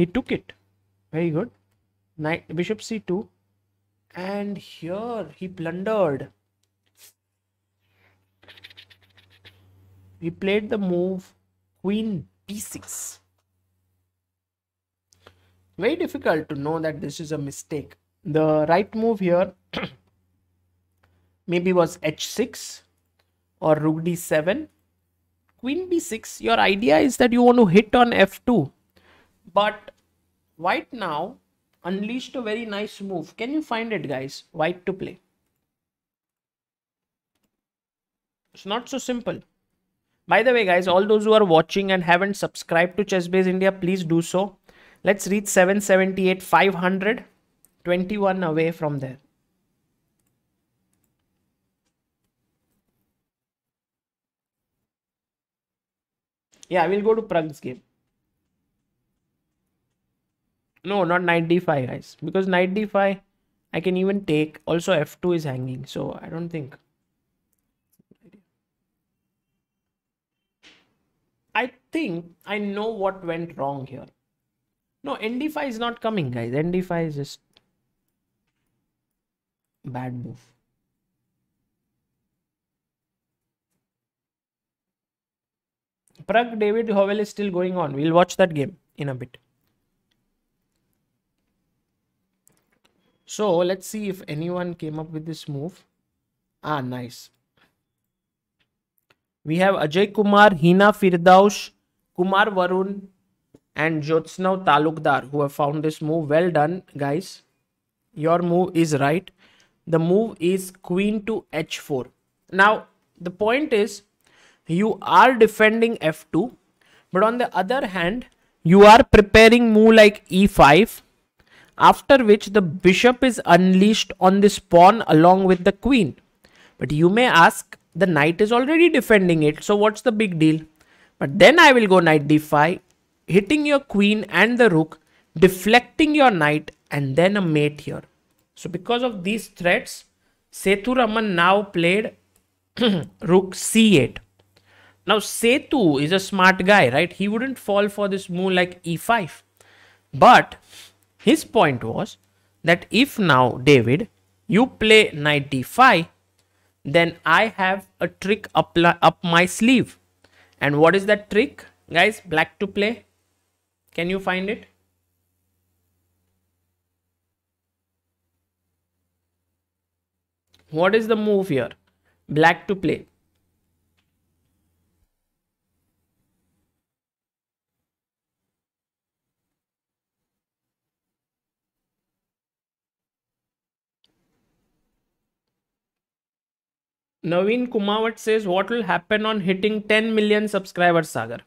he took it very good knight bishop c2 and here he blundered he played the move queen b6 very difficult to know that this is a mistake the right move here maybe was h6 or rook d7 queen b6 your idea is that you want to hit on f2 but right now unleashed a very nice move. Can you find it, guys? White to play. It's not so simple. By the way, guys, all those who are watching and haven't subscribed to ChessBase India, please do so. Let's reach 778, 500, 21 away from there. Yeah, we'll go to Prag's game no not knight d5 guys because knight d5 I can even take also f2 is hanging so I don't think I think I know what went wrong here no nd5 is not coming guys nd5 is just bad move Prague David Howell is still going on. We'll watch that game in a bit. So let's see if anyone came up with this move. Ah, nice. We have Ajay Kumar, Hina Firdaush, Kumar Varun, and Jyotsnav Talukdar who have found this move. Well done, guys. Your move is right. The move is queen to h4. Now, the point is you are defending f2, but on the other hand, you are preparing move like e5 after which the bishop is unleashed on this pawn along with the queen. But you may ask, the knight is already defending it, so what's the big deal? But then I will go knight d5, hitting your queen and the rook, deflecting your knight and then a mate here. So because of these threats, Setu Raman now played rook c8. Now Setu is a smart guy, right? He wouldn't fall for this move like e5. But his point was that if now David, you play knight d5, then I have a trick up, up my sleeve. And what is that trick? Guys, black to play. Can you find it? What is the move here? Black to play. Naveen Kumawat says, What will happen on hitting 10 million subscribers, Sagar?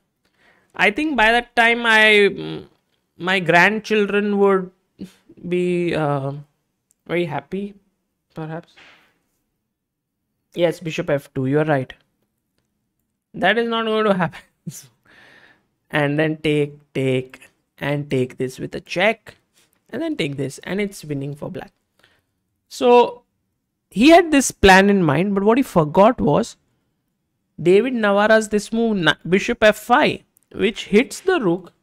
I think by that time, I my grandchildren would be uh, very happy, perhaps. Yes, Bishop F2, you're right. That is not going to happen. and then take, take, and take this with a check, and then take this, and it's winning for black. So he had this plan in mind, but what he forgot was David Navarra's this move bishop f5, which hits the rook,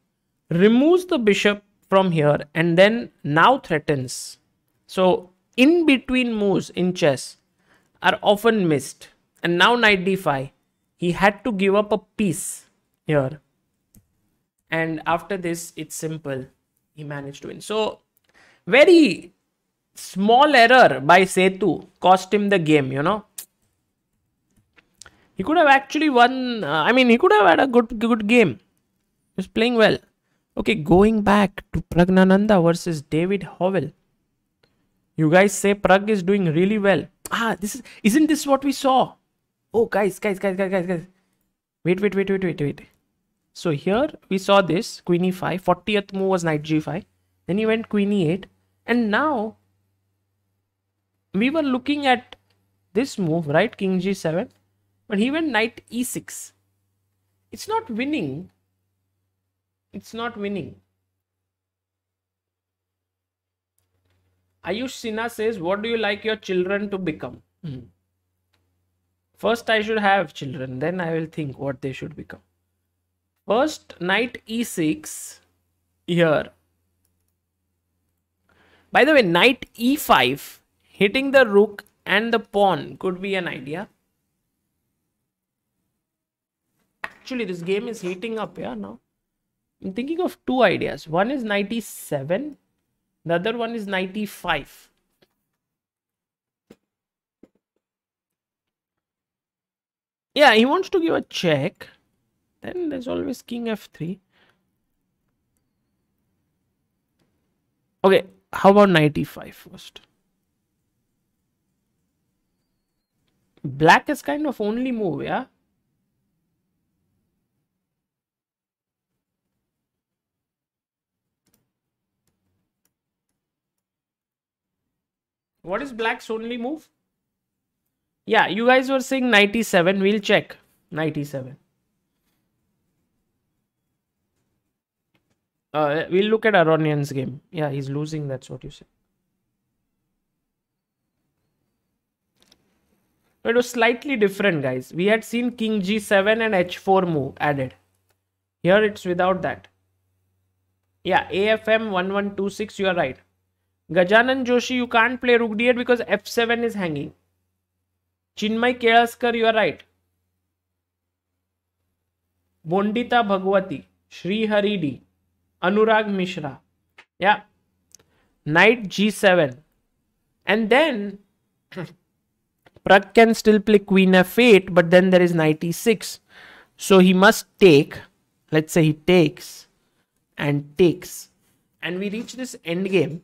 removes the bishop from here, and then now threatens. So in between moves in chess are often missed. And now knight d5, he had to give up a piece here. And after this, it's simple. He managed to win. So very small error by Setu cost him the game, you know. He could have actually won. Uh, I mean, he could have had a good good game. He was playing well. Okay, going back to Pragnananda versus David Howell. You guys say Prag is doing really well. Ah, this is isn't this what we saw? Oh, guys, guys, guys, guys, guys, guys. Wait, wait, wait, wait, wait, wait. So here we saw this queen e5, 40th move was knight g5, then he went queen e8, and now we were looking at this move, right? King g7, but he went knight e6. It's not winning. It's not winning. Ayush Sinha says, What do you like your children to become? Hmm. First, I should have children, then I will think what they should become. First, knight e6 here. By the way, knight e5 Hitting the rook and the pawn could be an idea. Actually, this game is heating up here yeah, now. I'm thinking of two ideas. One is 97. The other one is 95. Yeah, he wants to give a check. Then there's always king f3. Okay, how about 95 first? black is kind of only move, yeah? What is black's only move? Yeah, you guys were saying 97. We'll check. 97. Uh, we'll look at Aronian's game. Yeah, he's losing. That's what you said. It was slightly different, guys. We had seen king g7 and h4 move added. Here it's without that. Yeah, AFM 1126, you are right. Gajanan Joshi, you can't play rook d8 because f7 is hanging. Chinmay Kelaskar, you are right. Bondita Bhagwati, shri Haridi, Anurag Mishra. Yeah. Knight g7. And then Prag can still play queen f8, but then there is knight e6. So he must take. Let's say he takes and takes. And we reach this endgame,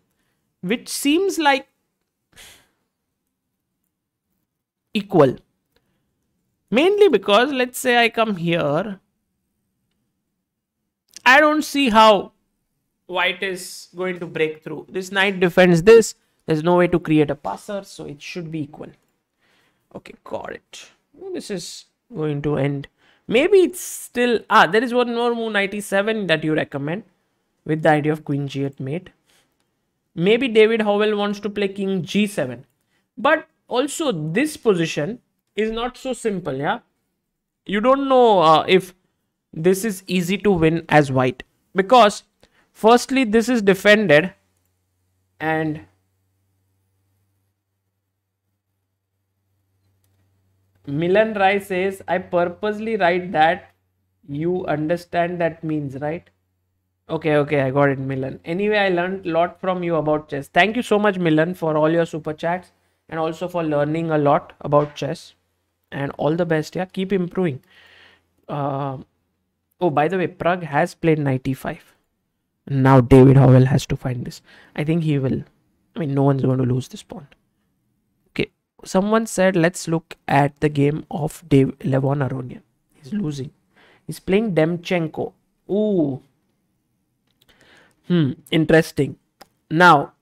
which seems like equal. Mainly because, let's say I come here. I don't see how white is going to break through. This knight defends this. There's no way to create a passer, so it should be equal okay got it this is going to end maybe it's still ah there is one more move 97 that you recommend with the idea of queen g8 mate maybe david howell wants to play king g7 but also this position is not so simple yeah you don't know uh, if this is easy to win as white because firstly this is defended and Milan Rai says, I purposely write that. You understand that means, right? Okay, okay, I got it, Milan. Anyway, I learned a lot from you about chess. Thank you so much, Milan, for all your super chats and also for learning a lot about chess. And all the best, yeah. Keep improving. Uh, oh, by the way, Prague has played 95. Now David Howell has to find this. I think he will. I mean, no one's going to lose this pawn someone said let's look at the game of Dave Levon Aronian. He's losing. He's playing Demchenko. Ooh. Hmm, interesting. Now,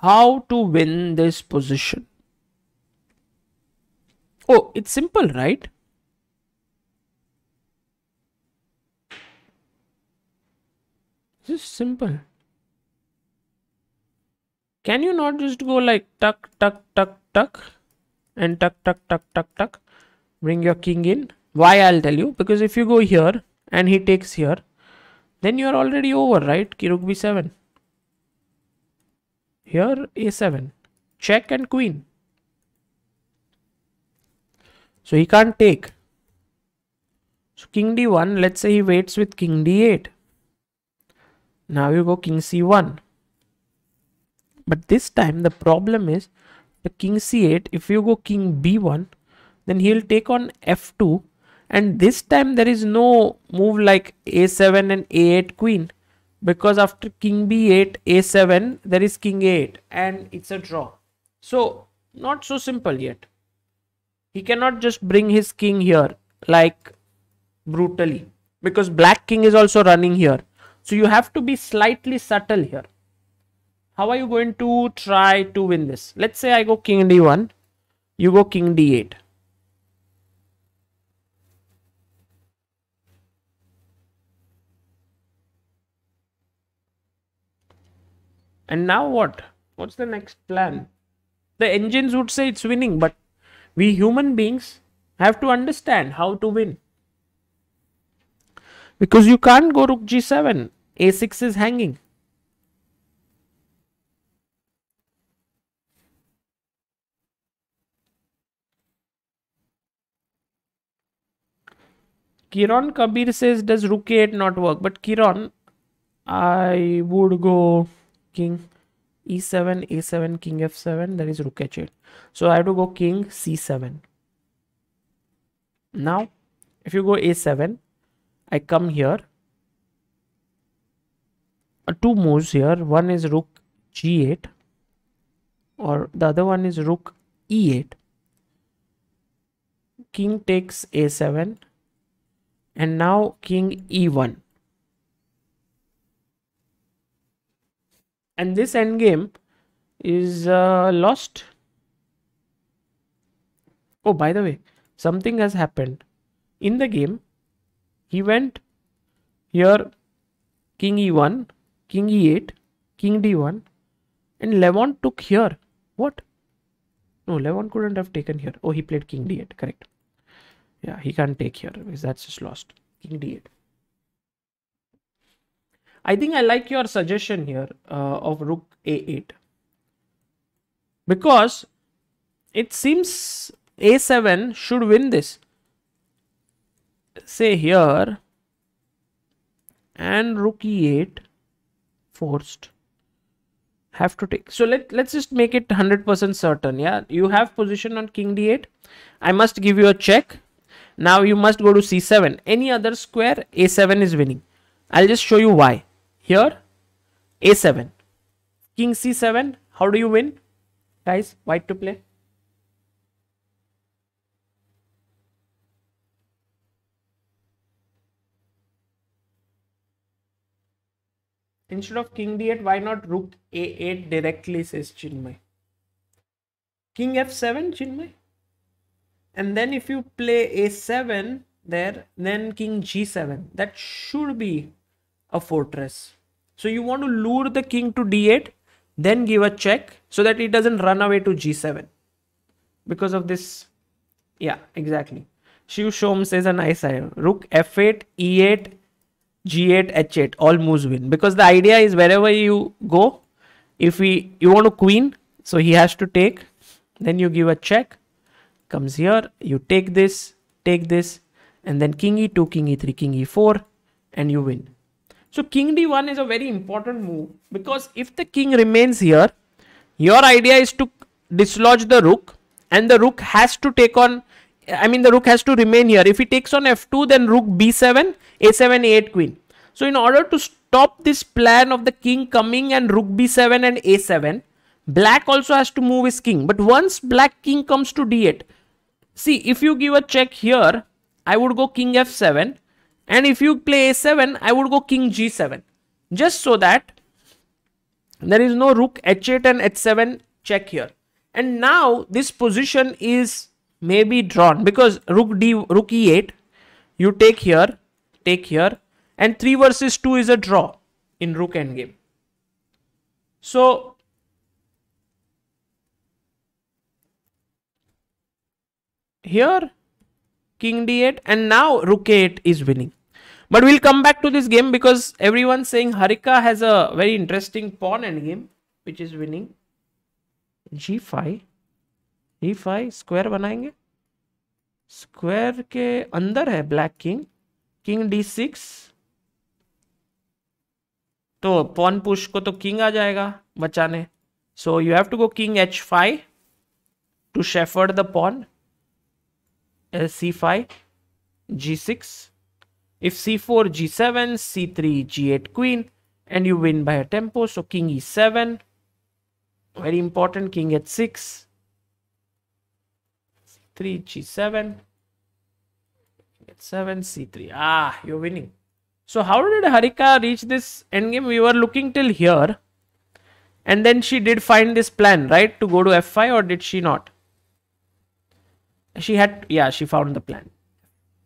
how to win this position? Oh, it's simple, right? It's simple. Can you not just go like tuck, tuck, tuck, tuck and tuck tuck tuck tuck tuck bring your king in why i'll tell you because if you go here and he takes here then you are already over right rook b7 here a7 check and queen so he can't take so king d1 let's say he waits with king d8 now you go king c1 but this time the problem is the king c8 if you go king b1 then he'll take on f2 and this time there is no move like a7 and a8 queen because after king b8 a7 there is king a8 and it's a draw so not so simple yet he cannot just bring his king here like brutally because black king is also running here so you have to be slightly subtle here how are you going to try to win this? Let's say I go king d1, you go king d8. And now what? What's the next plan? The engines would say it's winning, but we human beings have to understand how to win. Because you can't go rook g7, a6 is hanging. Kiran Kabir says, does rook 8 not work? But Kiran, I would go king e7, a7, king f7, that is rook h8. So I have to go king c7. Now, if you go a7, I come here. Uh, two moves here. One is rook g8 or the other one is rook e8. King takes a7 and now king e1 and this endgame is uh, lost oh by the way something has happened in the game he went here king e1 king e8 king d1 and levon took here what no levon couldn't have taken here oh he played king d8 correct yeah, he can't take here because that's just lost. King d8. I think I like your suggestion here uh, of rook a8 because it seems a7 should win this. Say here and rook e8 forced have to take so let let's just make it 100% certain yeah you have position on king d8 i must give you a check now you must go to C7. Any other square, A7 is winning. I'll just show you why. Here, A7. King C7, how do you win? Guys, white to play. Instead of king d8, why not rook a8 directly, says Chinmay. King f7, Chinmay and then if you play a7 there then king g7 that should be a fortress so you want to lure the king to d8 then give a check so that it doesn't run away to g7 because of this yeah exactly Shiv Shom says a nice idea. Rook f8, e8, g8, h8. All moves win. Because the idea is wherever you go, if we you want a queen, so he has to take. Then you give a check comes here you take this take this and then king e2 king e3 king e4 and you win so king d1 is a very important move because if the king remains here your idea is to dislodge the rook and the rook has to take on I mean the rook has to remain here if he takes on f2 then rook b7 a7 a8 queen so in order to stop this plan of the king coming and rook b7 and a7 black also has to move his king but once black king comes to d8 See, if you give a check here, I would go king f7. And if you play a7, I would go king g7. Just so that there is no rook h8 and h7 check here. And now this position is maybe drawn because rook d, rook e8, you take here, take here. And 3 versus 2 is a draw in rook endgame. So here king d8 and now rook a8 is winning but we'll come back to this game because everyone's saying harika has a very interesting pawn endgame which is winning g5 g5 square banayenge square ke andar hai black king king d6 to pawn push ko to king aa jayega bachane so you have to go king h5 to shepherd the pawn c5 g6 if c4 g7 c3 g8 queen and you win by a tempo so king e7 very important king h6 c3 g7 h7 c3 ah you're winning so how did harika reach this endgame we were looking till here and then she did find this plan right to go to f5 or did she not she had yeah she found the plan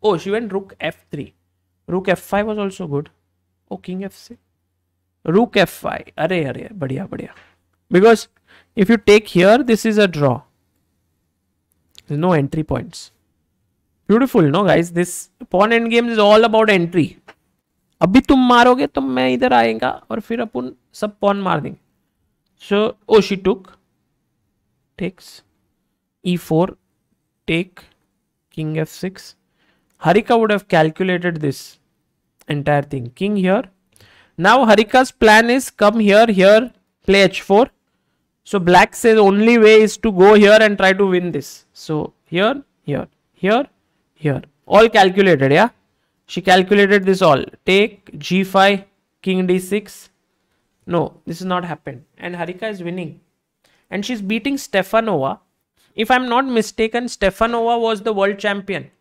oh she went rook f3 rook f5 was also good oh king f6 rook f5 array array badia badia. because if you take here this is a draw there's no entry points beautiful no guys this pawn end is all about entry अभी तुम मारोगे तो मैं इधर आएगा और फिर अपन सब पॉन मार देंगे So, oh, she took. Takes. E4 take king f6 harika would have calculated this entire thing king here now harika's plan is come here here play h4 so black says only way is to go here and try to win this so here here here here all calculated yeah she calculated this all take g5 king d6 no this is not happened and harika is winning and she's beating stefanova if I'm not mistaken, Stefanova was the world champion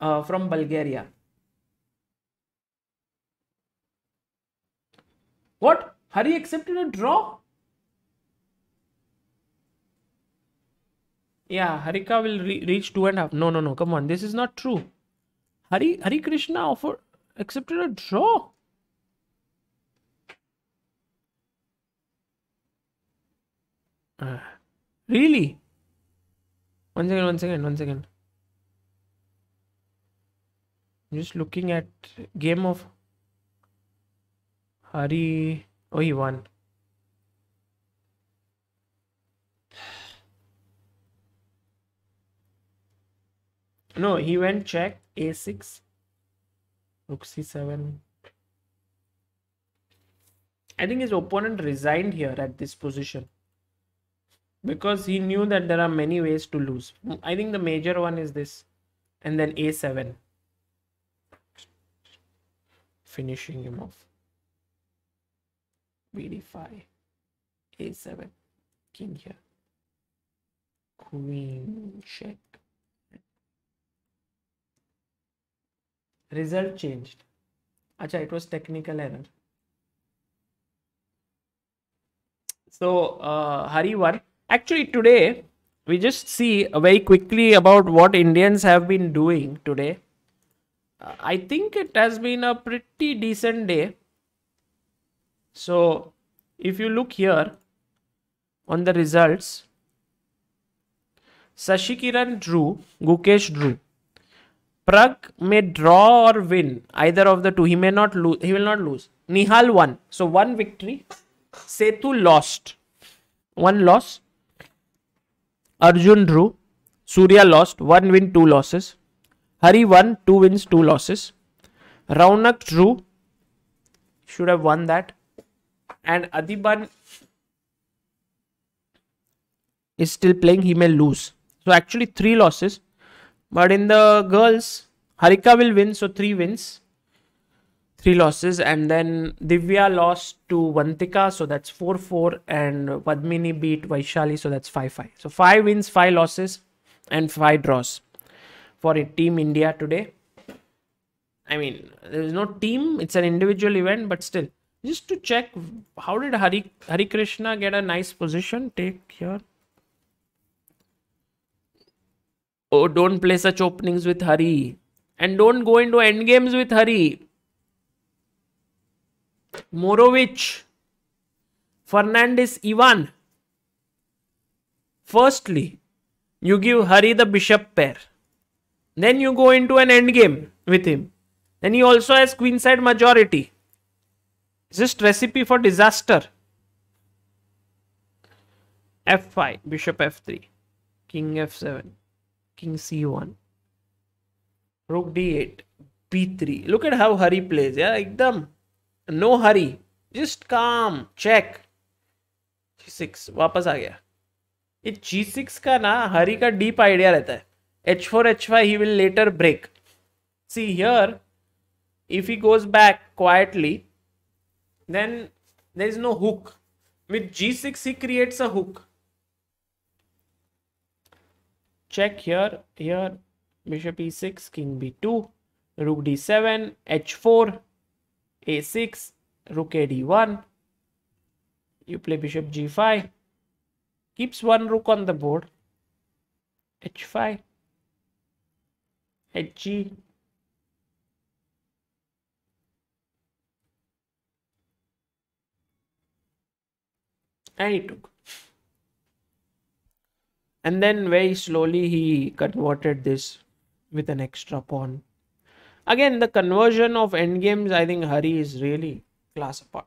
uh, from Bulgaria. What? Hari accepted a draw? Yeah, Harika will re reach two and a half. No, no, no. Come on. This is not true. Hari, Hari Krishna offered accepted a draw. Uh, really? one second one second one second I'm just looking at game of Hari oh he won no he went check a6 rook c7 I think his opponent resigned here at this position because he knew that there are many ways to lose. I think the major one is this, and then a7, finishing him off. bd5, a7, king here, queen check. Result changed. Acha, it was technical error. So uh, Hari won. Actually, today we just see very quickly about what Indians have been doing today. Uh, I think it has been a pretty decent day. So, if you look here on the results, Sashikiran drew, Gukesh drew. Prag may draw or win either of the two. He may not lose. He will not lose. Nihal won. So one victory. Setu lost. One loss. Arjun drew. Surya lost. One win, two losses. Hari won. Two wins, two losses. Raunak drew. Should have won that. And Adiban is still playing. He may lose. So actually three losses. But in the girls, Harika will win. So three wins three losses and then Divya lost to Vantika so that's 4-4 and Padmini beat Vaishali so that's 5-5. So 5 wins, 5 losses and 5 draws for a Team India today. I mean there is no team, it's an individual event but still. Just to check how did Hari, Hari Krishna get a nice position take here? Oh don't play such openings with Hari and don't go into end games with Hari Morovic, Fernandez Ivan. Firstly, you give Hari the bishop pair. Then you go into an endgame with him. Then he also has queenside majority. Is this recipe for disaster? f5, bishop f3, king f7, king c1, rook d8, b3. Look at how Hari plays. Yeah, like them. No hurry just calm check G six वापस आ गया ये जी six का ना हरी का deep idea रहता है H four H five he will later break see here if he goes back quietly then there is no hook with G six he creates a hook E six king B two king D seven H four a6 rook a d1 you play bishop g5 keeps one rook on the board h5 hg and he took and then very slowly he converted this with an extra pawn Again, the conversion of end games, I think Hari is really class apart.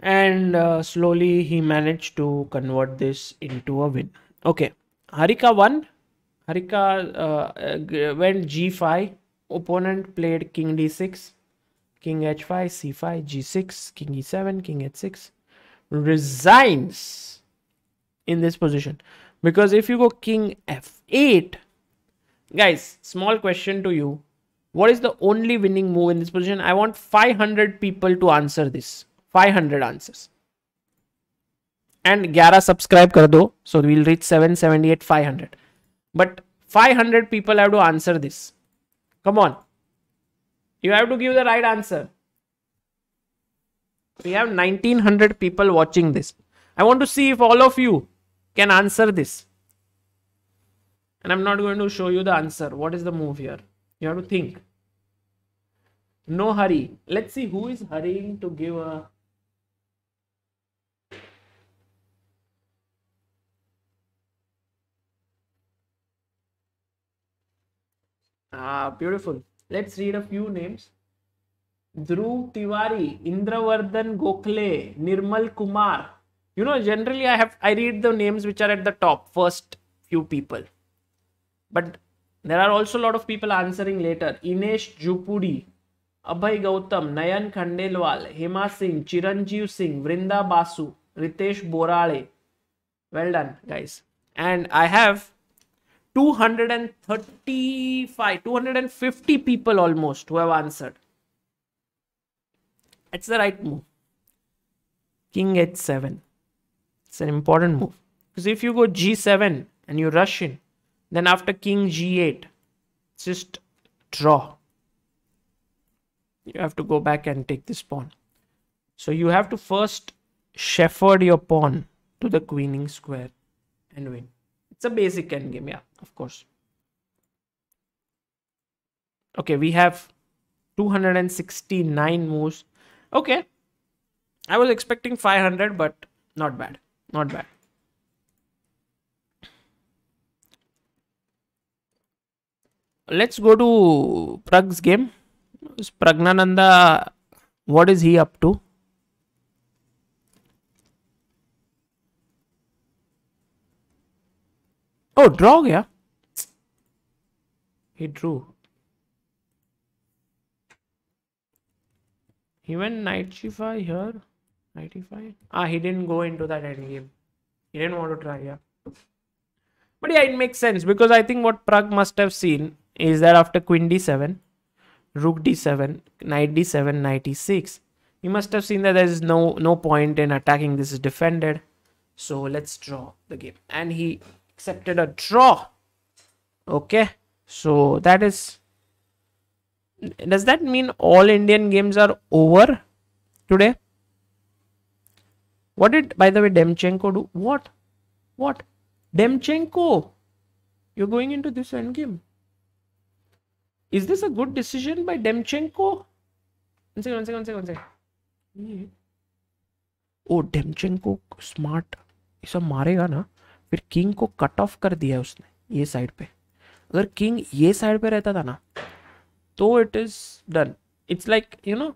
and uh, slowly he managed to convert this into a win. Okay, Harika won. Harika uh, uh went g5. Opponent played king d6 king h5, c5, g6, king e7, king h6 resigns in this position. Because if you go king f8, guys, small question to you. What is the only winning move in this position? I want 500 people to answer this. 500 answers. And 11 subscribe kar do. So we'll reach 778, 500. But 500 people have to answer this. Come on. You have to give the right answer. We have 1900 people watching this. I want to see if all of you can answer this. And I'm not going to show you the answer. What is the move here? You have to think. No hurry. Let's see who is hurrying to give a Ah, beautiful. Let's read a few names. Dhruv Tiwari, Indravardhan Gokhale, Nirmal Kumar. You know, generally I have I read the names which are at the top, first few people. But there are also a lot of people answering later. Inesh Jupudi, Abhay Gautam, Nayan Khandelwal, Hema Singh, Chiranjeev Singh, Vrinda Basu, Ritesh Borale. Well done, guys. And I have 235 250 people almost who have answered it's the right move king h7 it's an important move because if you go g7 and you rush in then after king g8 just draw you have to go back and take this pawn so you have to first shepherd your pawn to the queening square and win it's a basic game, yeah, of course. Okay, we have 269 moves. Okay. I was expecting 500, but not bad. Not bad. Let's go to Prag's game. Pragnananda, what is he up to? Oh, draw? Yeah, he drew. He went knight g5 here, knight e5. Ah, he didn't go into that endgame. He didn't want to try, yeah. But yeah, it makes sense because I think what Prague must have seen is that after queen d7, rook d7, knight d7, knight e6, he must have seen that there is no no point in attacking. This is defended, so let's draw the game. And he accepted a draw okay so that is does that mean all indian games are over today what did by the way demchenko do what what demchenko you're going into this end game is this a good decision by demchenko one second one second one second one second oh demchenko smart इसे मारेगा na. फिर king को cut off कर दिया उसने ये side पे अगर किंग ये साइड पे रहता था ना तो it is done it's like you know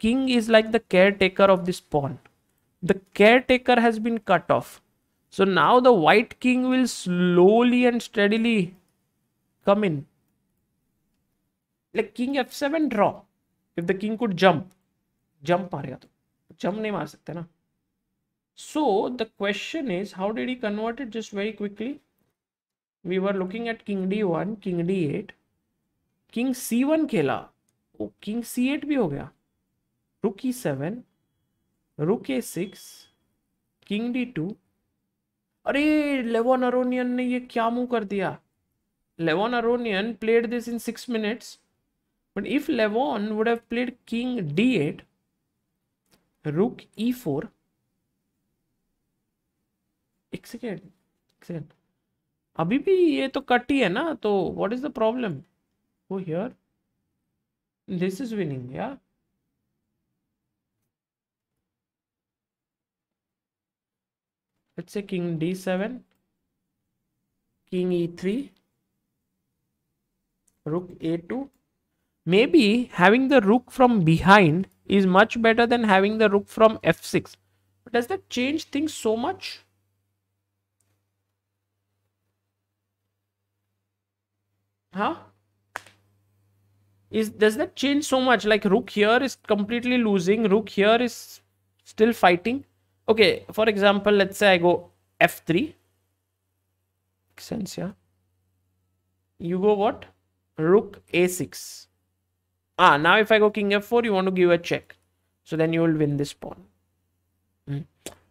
king is like the caretaker of this pawn the caretaker has been cut off so now the white king will slowly and steadily come in like king F seven draw if the king could jump, jump मारेगा तो jump नहीं मार सकते ना So the question is, how did he convert it? Just very quickly. We were looking at king d1, king d8, king c1 Kela. oh, king c8 भी हो rook e7, rook a6, king d2. Levon Aronian ne ye kya क्या मुंह kar diya? Levon Aronian played this in 6 minutes. But if Levon would have played king d8, rook e4, एक second एक second अभी भी ये तो cut ही है ना तो व्हाट इज द प्रॉब्लम वो हियर दिस इज विनिंग या say king D seven king E three rook A two may be having the rook from behind is much better than having the rook from F six does that change thing so much Huh? Is Does that change so much? Like rook here is completely losing. Rook here is still fighting. Okay, for example, let's say I go f3. Makes sense, yeah? You go what? Rook a6. Ah, now if I go king f4, you want to give a check. So then you will win this pawn. Mm.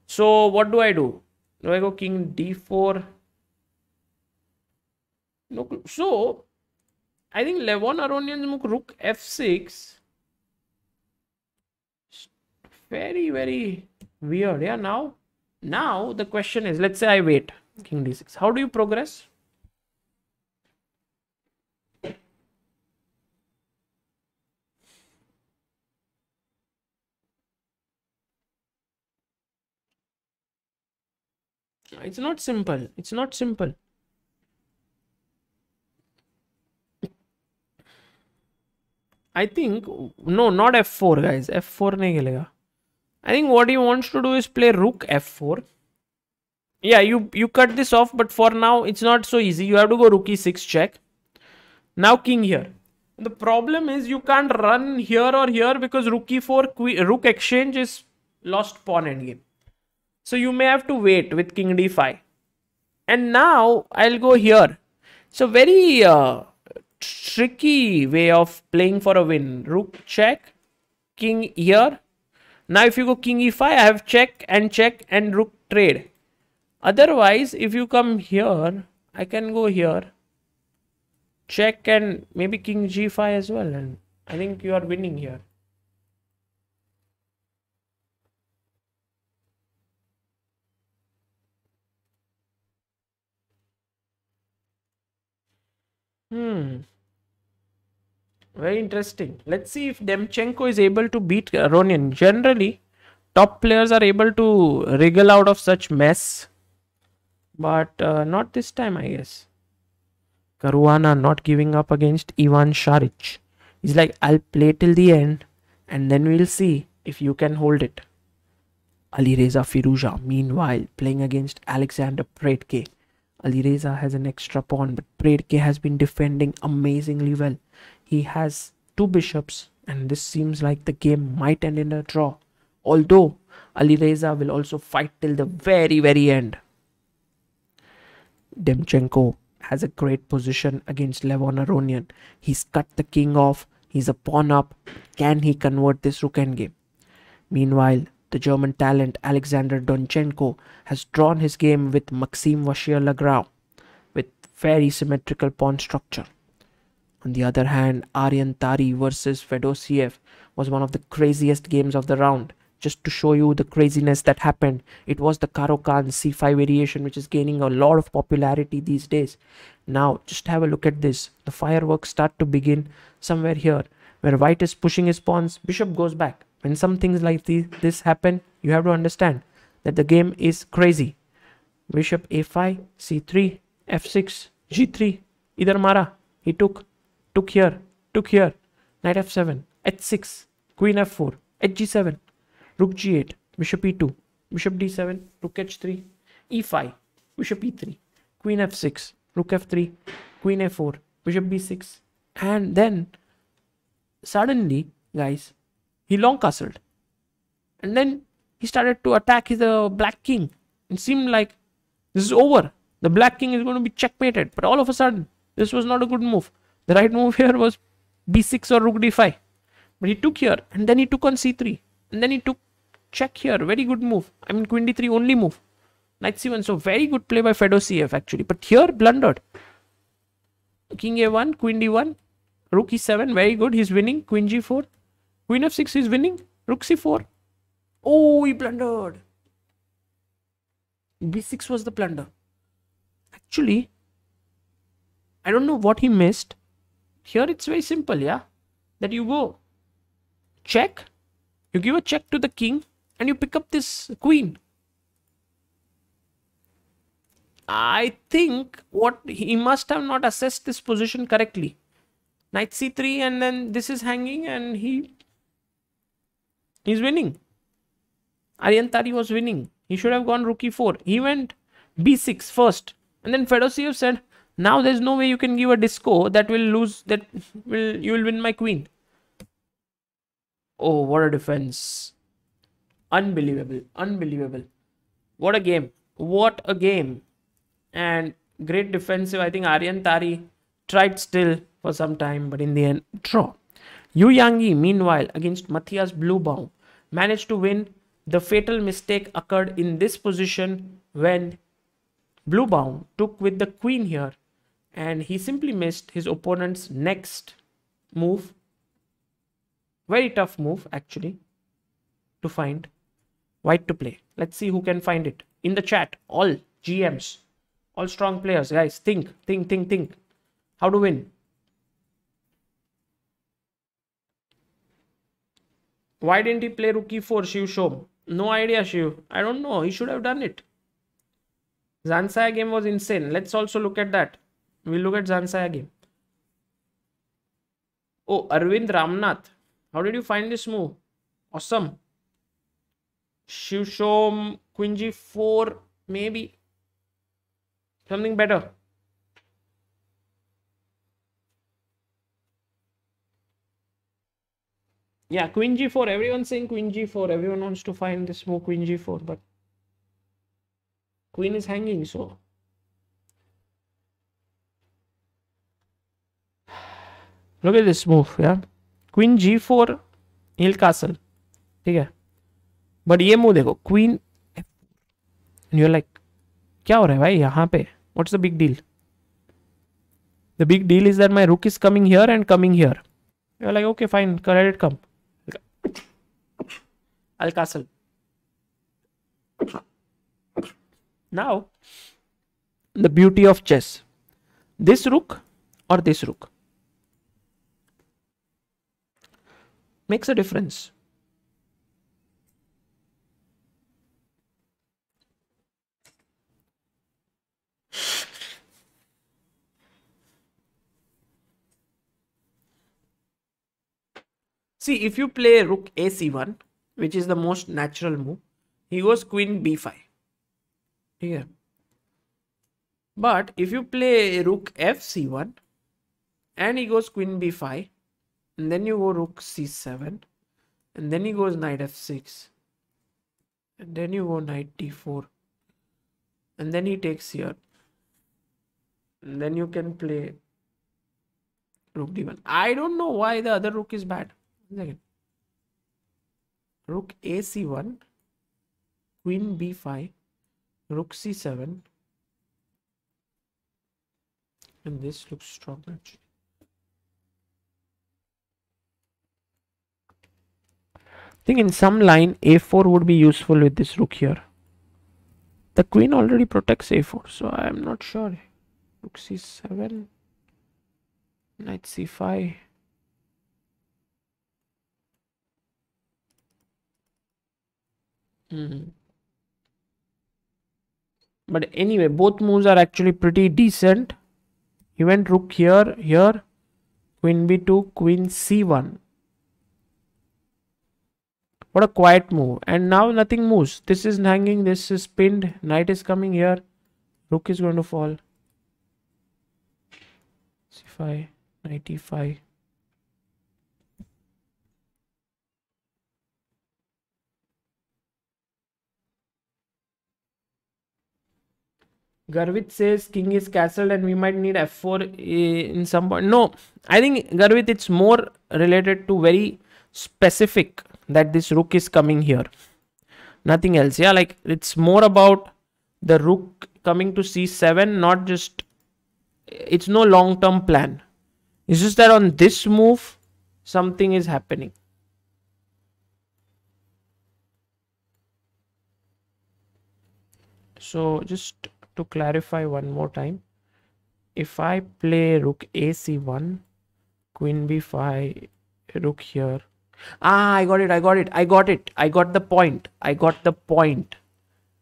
So what do I do? Do I go king d4? No. So I think Levon Aronian's move rook f6. Very, very weird. Yeah, now, now the question is, let's say I wait. King d6. How do you progress? It's not simple. It's not simple. I think no, not f4 guys. f4 नहीं खेलेगा. I think what he wants to do is play rook f4. Yeah, you you cut this off, but for now it's not so easy. You have to go rook e6 check. Now king here. The problem is you can't run here or here because rook e4 rook exchange is lost pawn endgame. So you may have to wait with king d5. And now I'll go here. So very uh, tricky way of playing for a win. Rook check, king here. Now if you go king e5, I have check and check and rook trade. Otherwise, if you come here, I can go here. Check and maybe king g5 as well. And I think you are winning here. Hmm. Very interesting. Let's see if Demchenko is able to beat Aronian. Generally, top players are able to wriggle out of such mess. But uh, not this time, I guess. Karuana not giving up against Ivan Sharic. He's like, I'll play till the end and then we'll see if you can hold it. Alireza Firuja, meanwhile, playing against Alexander Predke. Alireza has an extra pawn, but Predke has been defending amazingly well. He has two bishops and this seems like the game might end in a draw. Although Ali Reza will also fight till the very very end. Demchenko has a great position against Levon Aronian. He's cut the king off. He's a pawn up. Can he convert this rook endgame? Meanwhile, the German talent Alexander Donchenko has drawn his game with Maxime Vachier Lagrau with very symmetrical pawn structure. On the other hand, Aryan Tari versus Fedosiev was one of the craziest games of the round. Just to show you the craziness that happened, it was the Karokan C5 variation which is gaining a lot of popularity these days. Now, just have a look at this. The fireworks start to begin somewhere here, where white is pushing his pawns, bishop goes back. When some things like th this happen, you have to understand that the game is crazy. Bishop a5, c3, f6, g3, Idar Mara, he took took here, took here, knight f7, h6, queen f4, hg7, rook g8, bishop e2, bishop d7, rook h3, e5, bishop e3, queen f6, rook f3, queen a4, bishop b6, and then suddenly, guys, he long castled. And then he started to attack his uh, black king. It seemed like this is over. The black king is going to be checkmated. But all of a sudden, this was not a good move. The right move here was b6 or rook d5. But he took here and then he took on c3. And then he took check here. Very good move. I mean queen d3 only move. Knight c1. So very good play by Fedosiev actually. But here blundered. King a1, queen d1, rook e7. Very good. He's winning. Queen g4. Queen f6 is winning. Rook c4. Oh, he blundered. b6 was the plunder. Actually, I don't know what he missed. Here it's very simple, yeah? That you go check, you give a check to the king, and you pick up this queen. I think what he must have not assessed this position correctly. Knight c3 and then this is hanging and he he's winning. Aryantari was winning. He should have gone rook e4. He went b6 first. And then Fedosiev said, now there's no way you can give a disco that will lose that will you will win my queen oh what a defense unbelievable unbelievable what a game what a game and great defensive i think aryan tari tried still for some time but in the end draw yu yangi meanwhile against matthias bluebaum managed to win the fatal mistake occurred in this position when bluebaum took with the queen here and he simply missed his opponent's next move. Very tough move actually to find. White to play. Let's see who can find it. In the chat, all GMs, all strong players, guys, think, think, think, think. How to win. Why didn't he play rookie 4, Shiv Shom? No idea, Shiv. I don't know. He should have done it. Zansaya game was insane. Let's also look at that. We'll look at Zansai again. Oh, Arvind Ramnath. How did you find this move? Awesome. Shushom Queen G4, maybe. Something better. Yeah, Queen G4. Everyone's saying Queen G4. Everyone wants to find this move Queen G4, but Queen is hanging, so look at this move yeah queen g4 he'll castle ठीक है but ये move देखो queen you like क्या हो रहा है भाई यहाँ पे what's the big deal the big deal is that my rook is coming here and coming here you like okay fine कर it come all castle now the beauty of chess this rook और this रुक makes a difference. See, if you play rook ac1, which is the most natural move, he goes queen b5. Here. But if you play rook fc1 and he goes queen b5, and then you go rook c7 and then he goes knight f6 and then you go knight d4 and then he takes here and then you can play rook d1 i don't know why the other rook is bad Second. rook ac1 queen b5 rook c7 and this looks strong actually think in some line a4 would be useful with this rook here the queen already protects a4 so i'm not sure rook c7 knight c5 Mm. But anyway, both moves are actually pretty decent. He went rook here, here, queen b2, queen c1 what a quiet move and now nothing moves this is hanging this is pinned knight is coming here rook is going to fall c5 knight e5 Garvit says king is castled and we might need f4 in some point. No, I think Garvit it's more related to very specific that this rook is coming here nothing else yeah like it's more about the rook coming to c7 not just it's no long term plan it's just that on this move something is happening so just to clarify one more time if i play rook ac1 queen b5 rook here Ah, I got it. I got it. I got it. I got the point. I got the point.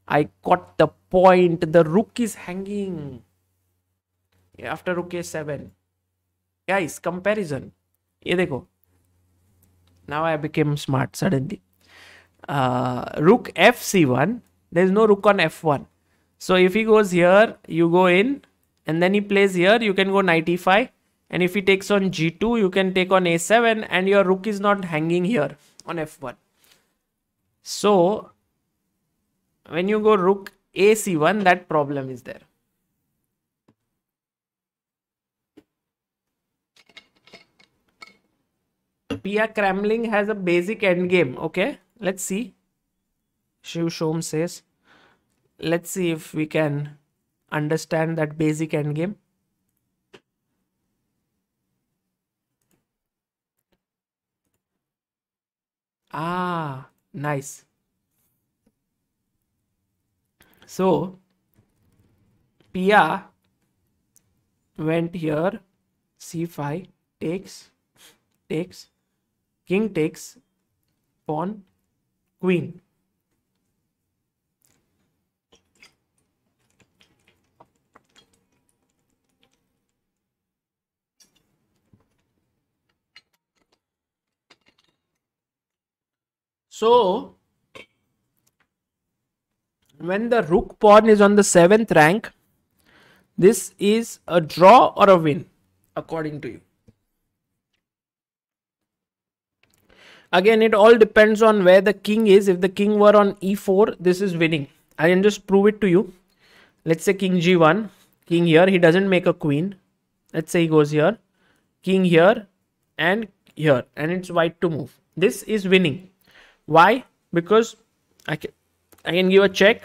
I got the point. The rook is hanging after rook a7. Guys, comparison. ये देखो. Now I became smart suddenly. Uh, rook fc1. There is no rook on f1. So if he goes here, you go in, and then he plays here. You can go knight e5 and if he takes on g2 you can take on a7 and your rook is not hanging here on f1 so when you go rook ac1 that problem is there Pia Kramling has a basic endgame. Okay, let's see. Shiv Shom says, let's see if we can understand that basic endgame. Ah, nice. So, Pia went here, c5, takes, takes, king takes, pawn, queen. So when the rook pawn is on the seventh rank, this is a draw or a win, according to you. Again, it all depends on where the king is. If the king were on e4, this is winning. I can just prove it to you. Let's say king g1, king here. He doesn't make a queen. Let's say he goes here, king here, and here. And it's white to move. This is winning why because i can i can give a check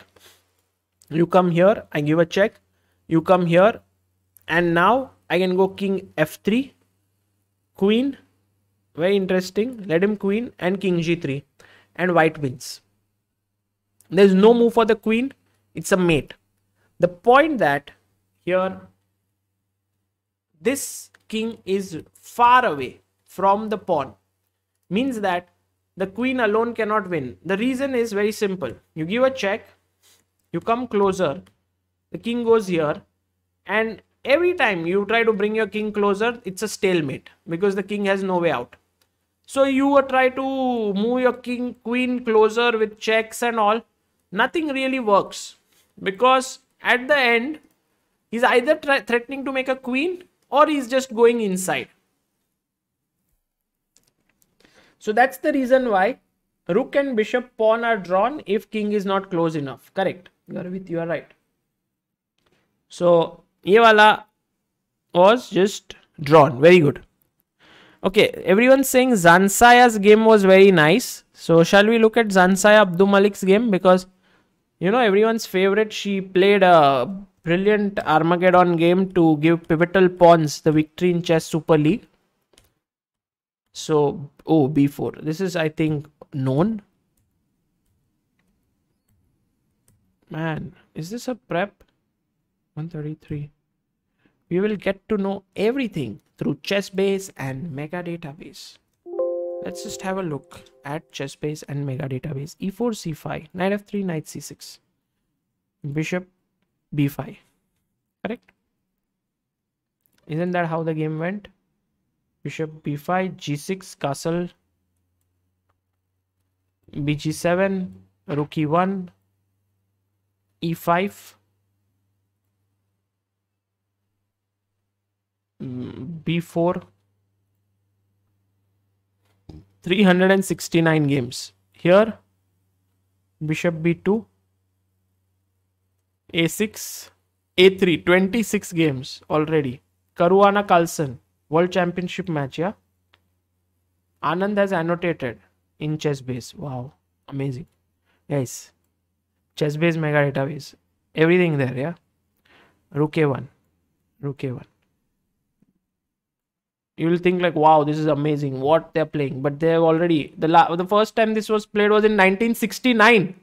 you come here i give a check you come here and now i can go king f3 queen very interesting let him queen and king g3 and white wins there is no move for the queen it's a mate the point that here this king is far away from the pawn means that the queen alone cannot win. The reason is very simple. You give a check, you come closer, the king goes here, and every time you try to bring your king closer, it's a stalemate because the king has no way out. So you try to move your king queen closer with checks and all. Nothing really works because at the end, he's either threatening to make a queen or he's just going inside. So that's the reason why rook and bishop pawn are drawn if king is not close enough. Correct. You are with, you are right. So, Yewala was just drawn. Very good. Okay, everyone's saying Zansaya's game was very nice. So, shall we look at Zansaya Abdul Malik's game? Because, you know, everyone's favorite, she played a brilliant Armageddon game to give pivotal pawns the victory in Chess Super League. So, oh, B4. This is, I think, known. Man, is this a prep? 133. We will get to know everything through ChessBase and Mega Database. Let's just have a look at ChessBase and Mega Database. E4, C5, Knight F3, Knight C6, Bishop, B5. Correct? Isn't that how the game went? Bishop B five G six castle B G seven रुकी one E five B four three hundred and sixty nine games here bishop B two A six A three twenty six games already Caruana Carlsen World Championship match, yeah? Anand has annotated in ChessBase. Wow, amazing. Guys, ChessBase mega database. Everything there, yeah? Rook A1. Rook A1. You will think like, wow, this is amazing. What they're playing. But they have already... The, la the first time this was played was in 1969.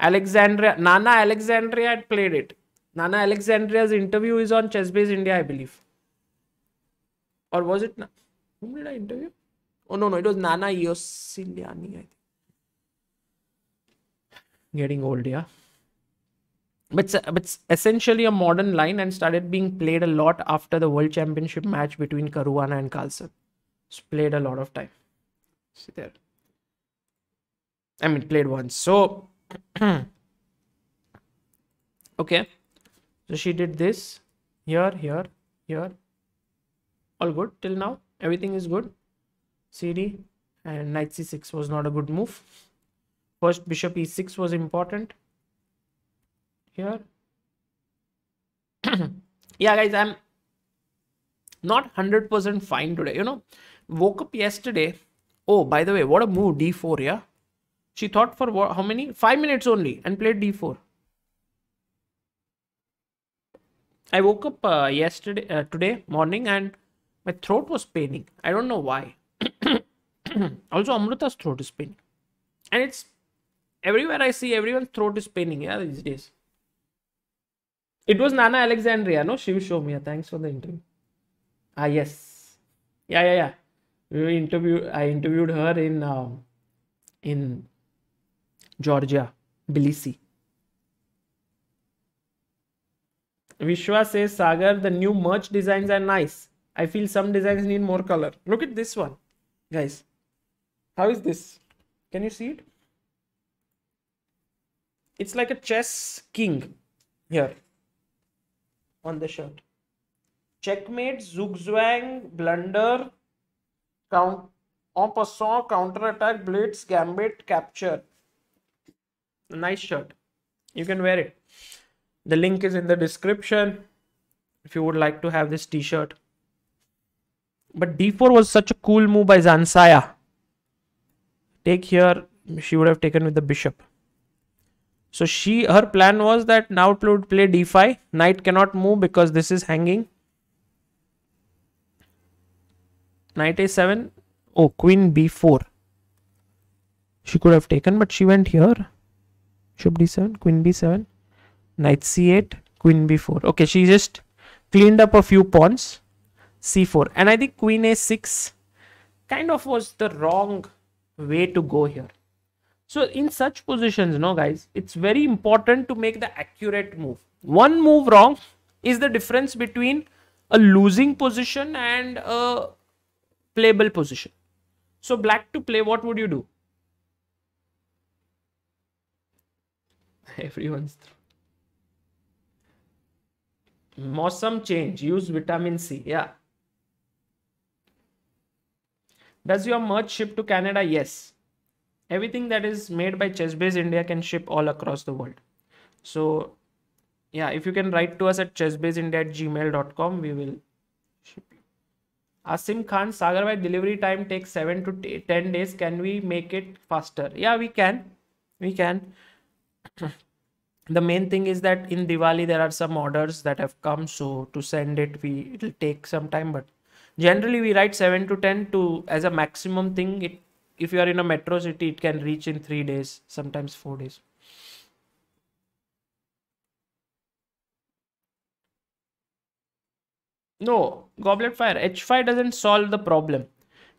Alexandria... Nana Alexandria had played it. Nana Alexandria's interview is on ChessBase India, I believe or was it? Na- Whom did I interview? Oh no, no, it was Nana Yosiliani. I think. Getting old, yeah. But but essentially a modern line and started being played a lot after the World Championship match between Caruana and Carlson. It's played a lot of time. See there. I mean, played once. So, okay. So she did this here, here, here, all good till now everything is good cd and knight c6 was not a good move first bishop e6 was important here yeah guys i'm not 100% fine today you know woke up yesterday oh by the way what a move d4 yeah she thought for what, how many 5 minutes only and played d4 i woke up uh, yesterday uh, today morning and my throat was paining. I don't know why. also, Amrita's throat is paining. And it's everywhere I see, everyone's throat is paining, yeah, these days. It was Nana Alexandria, no? She will show me. thanks for the interview. Ah, yes. Yeah, yeah, yeah. We interviewed, I interviewed her in, um, in Georgia, Tbilisi. Vishwa says, Sagar, the new merch designs are nice. I feel some designs need more color. Look at this one, guys. How is this? Can you see it? It's like a chess king here on the shirt. Checkmate, zugzwang, blunder, count, en passant, counterattack, blitz, gambit, capture. Nice shirt. You can wear it. The link is in the description if you would like to have this t-shirt. But d4 was such a cool move by Zansaya. Take here, she would have taken with the bishop. So she her plan was that now would play d5. Knight cannot move because this is hanging. Knight a7. Oh, queen b4. She could have taken, but she went here. Bishop d7, queen b7, knight c8, queen b4. Okay, she just cleaned up a few pawns c4 and i think queen a6 kind of was the wrong way to go here so in such positions you no know, guys it's very important to make the accurate move one move wrong is the difference between a losing position and a playable position so black to play what would you do everyone's through. Mausam change, use vitamin C. Yeah. Does your merch ship to Canada? Yes. Everything that is made by Chessbase India can ship all across the world. So, yeah, if you can write to us at chessbaseindia at gmail.com, we will ship you. Asim Khan, Sagarwai delivery time takes 7 to 10 days. Can we make it faster? Yeah, we can. We can. the main thing is that in Diwali, there are some orders that have come. So, to send it, we it'll take some time, but generally we write 7 to 10 to as a maximum thing it if you are in a metro city it can reach in 3 days sometimes 4 days no goblet fire h5 doesn't solve the problem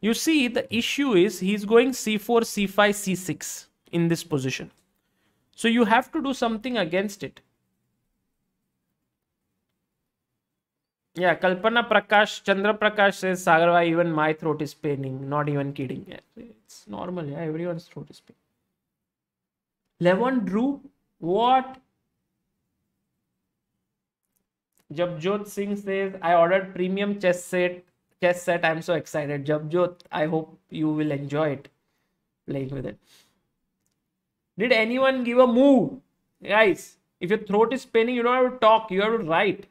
you see the issue is he's going c4 c5 c6 in this position so you have to do something against it Yeah, Kalpana Prakash, Chandra Prakash says, "Sagarva, even my throat is paining. Not even kidding. it's normal. Yeah, everyone's throat is paining. Levan Drew, what? Jabjot Singh says, I ordered premium chess set. Chess set. I'm so excited. Jabjot, I hope you will enjoy it. Playing with it. Did anyone give a move? Guys, if your throat is paining, you don't have to talk. You have to write.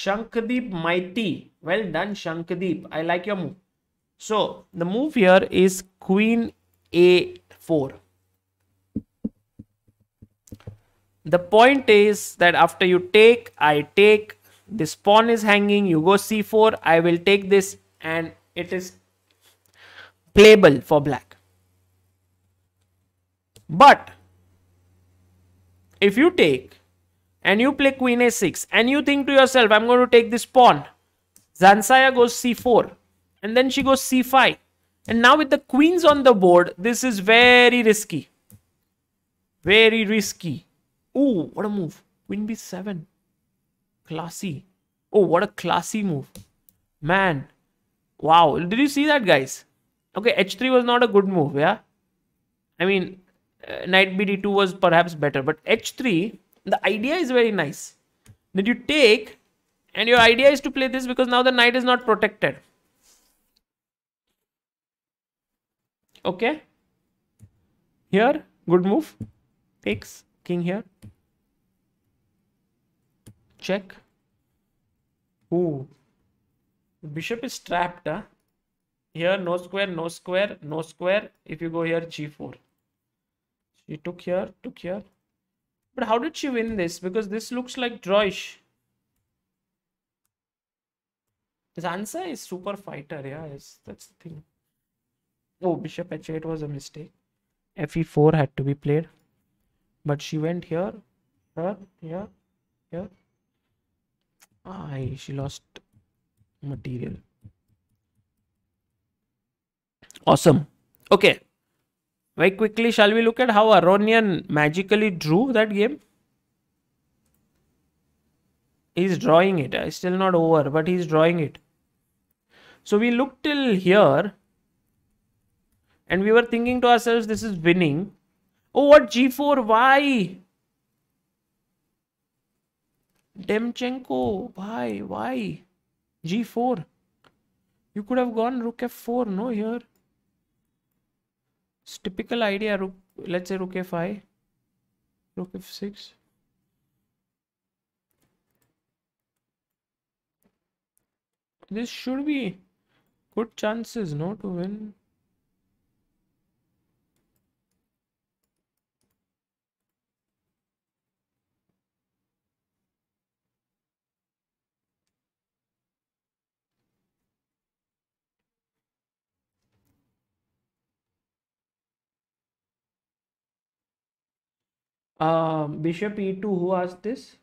Shankdeep Mighty. Well done, Shankdeep. I like your move. So, the move here is Queen A4. The point is that after you take, I take, this pawn is hanging, you go C4, I will take this and it is playable for black. But, if you take, and you play queen a6 and you think to yourself, I'm going to take this pawn. Zansaya goes c4 and then she goes c5. And now with the queens on the board, this is very risky. Very risky. Oh, what a move. Queen b7. Classy. Oh, what a classy move. Man. Wow. Did you see that, guys? Okay, h3 was not a good move, yeah? I mean, uh, knight bd2 was perhaps better. But h3, the idea is very nice that you take and your idea is to play this because now the knight is not protected okay here good move takes king here check Ooh. bishop is trapped huh? here no square no square no square if you go here g4 he took here took here but how did she win this? Because this looks like drawish. His answer is super fighter. Yeah, yes, that's the thing. Oh, bishop h8 was a mistake. fe4 had to be played. But she went here, here, here, here. she lost material. Awesome. Okay. Very quickly, shall we look at how Aronian magically drew that game? He's drawing it. It's still not over, but he's drawing it. So we looked till here. And we were thinking to ourselves, this is winning. Oh, what G4? Why? Demchenko. Why? Why? G4. You could have gone rook f4. No, here. It's typical idea, rook, let's say rook f5, rook f6. This should be good chances, no, to win. Um, Bishop e2, who asked this?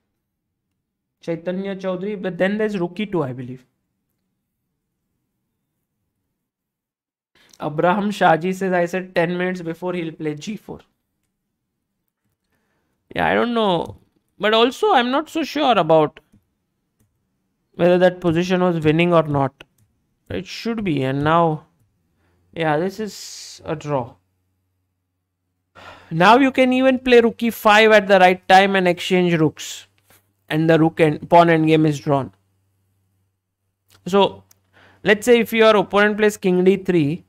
Chaitanya Chaudhary, but then there's rook e2, I believe. Abraham Shaji says, I said 10 minutes before he'll play g4. Yeah, I don't know. But also, I'm not so sure about whether that position was winning or not. It should be. And now, yeah, this is a draw. Now you can even play rookie 5 at the right time and exchange rooks. And the rook and pawn endgame is drawn. So let's say if your opponent plays king d3,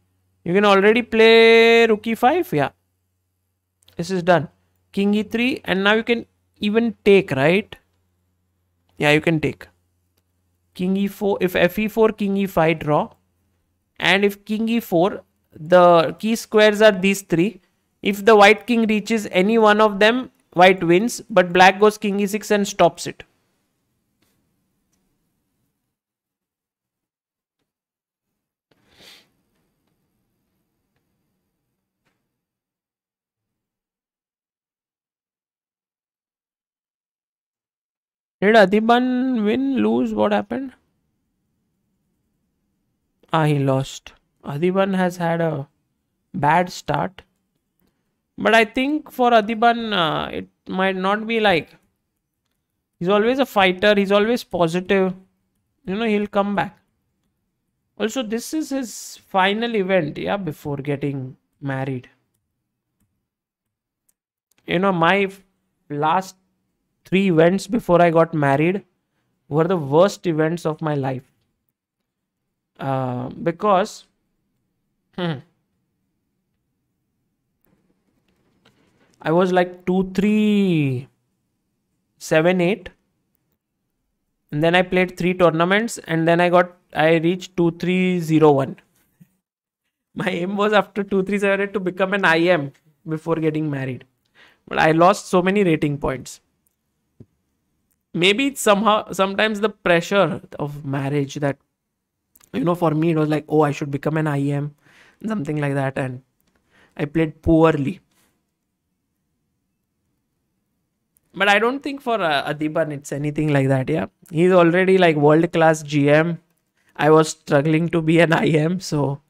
you can already play rook e5. Yeah. This is done. King e3 and now you can even take, right? Yeah, you can take. King e4, if fe4, king e5 draw. And if king e4, the key squares are these three if the white king reaches any one of them, white wins, but black goes king e6 and stops it. Did Adiban win, lose? What happened? Ah, he lost. Adiban has had a bad start. But I think for Adiban, uh, it might not be like. He's always a fighter. He's always positive. You know, he'll come back. Also, this is his final event, yeah, before getting married. You know, my last three events before I got married were the worst events of my life. Uh, because. Hmm, I was like 2378 and then I played three tournaments and then I got I reached 2301 my aim was after 2378 to become an IM before getting married but I lost so many rating points maybe somehow sometimes the pressure of marriage that you know for me it was like oh I should become an IM something like that and I played poorly But I don't think for uh, Adiban it's anything like that. Yeah, he's already like world class GM. I was struggling to be an IM, so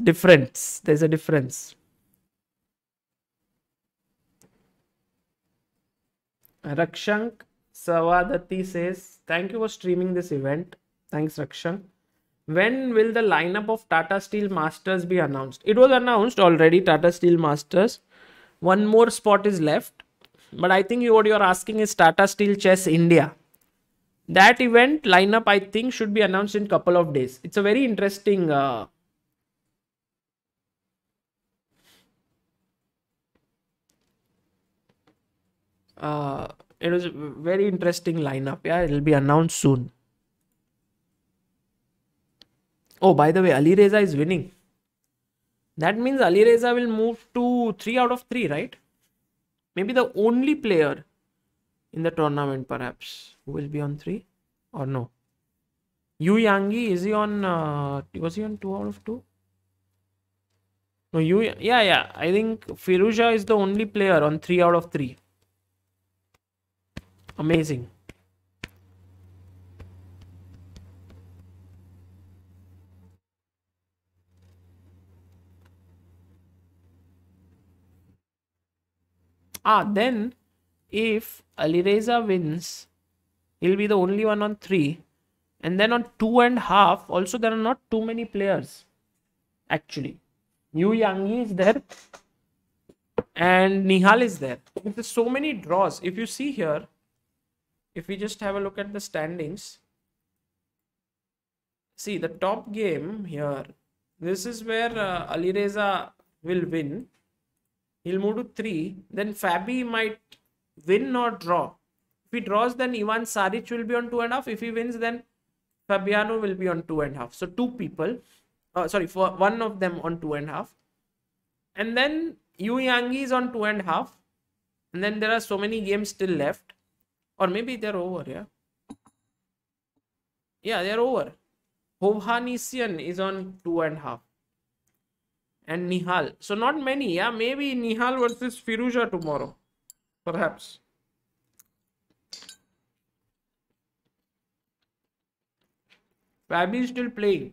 difference. There's a difference. Rakshank Sawadati says, "Thank you for streaming this event. Thanks, Rakshank." when will the lineup of Tata Steel Masters be announced? It was announced already, Tata Steel Masters. One more spot is left but I think what you are asking is Tata Steel Chess India. That event lineup, I think, should be announced in couple of days. It's a very interesting uh, uh, it was very interesting lineup. Yeah, it'll be announced soon. Oh, by the way, Ali Reza is winning. That means Ali Reza will move to 3 out of 3, right? maybe the only player in the tournament perhaps who will be on 3 or no Yu Yangi is he on uh, was he on 2 out of 2 no Yu yeah yeah I think Firuja is the only player on 3 out of 3 amazing Ah, then if Alireza wins, he'll be the only one on 3. And then on 2 and half, also there are not too many players. Actually. Yu yang is there. And Nihal is there. There's so many draws. If you see here, if we just have a look at the standings. See, the top game here. This is where uh, Alireza will win. He'll move to 3. Then Fabi might win or draw. If he draws, then Ivan Saric will be on 2.5. If he wins, then Fabiano will be on 2.5. So two people. Uh, sorry, for one of them on 2.5. And, then Yu Yangi is on 2.5. And, and then there are so many games still left. Or maybe they're over, yeah? Yeah, they're over. Hovhanisian is on 2.5 and Nihal. So not many, yeah. Maybe Nihal versus Firuja tomorrow. Perhaps. Fabi is still playing.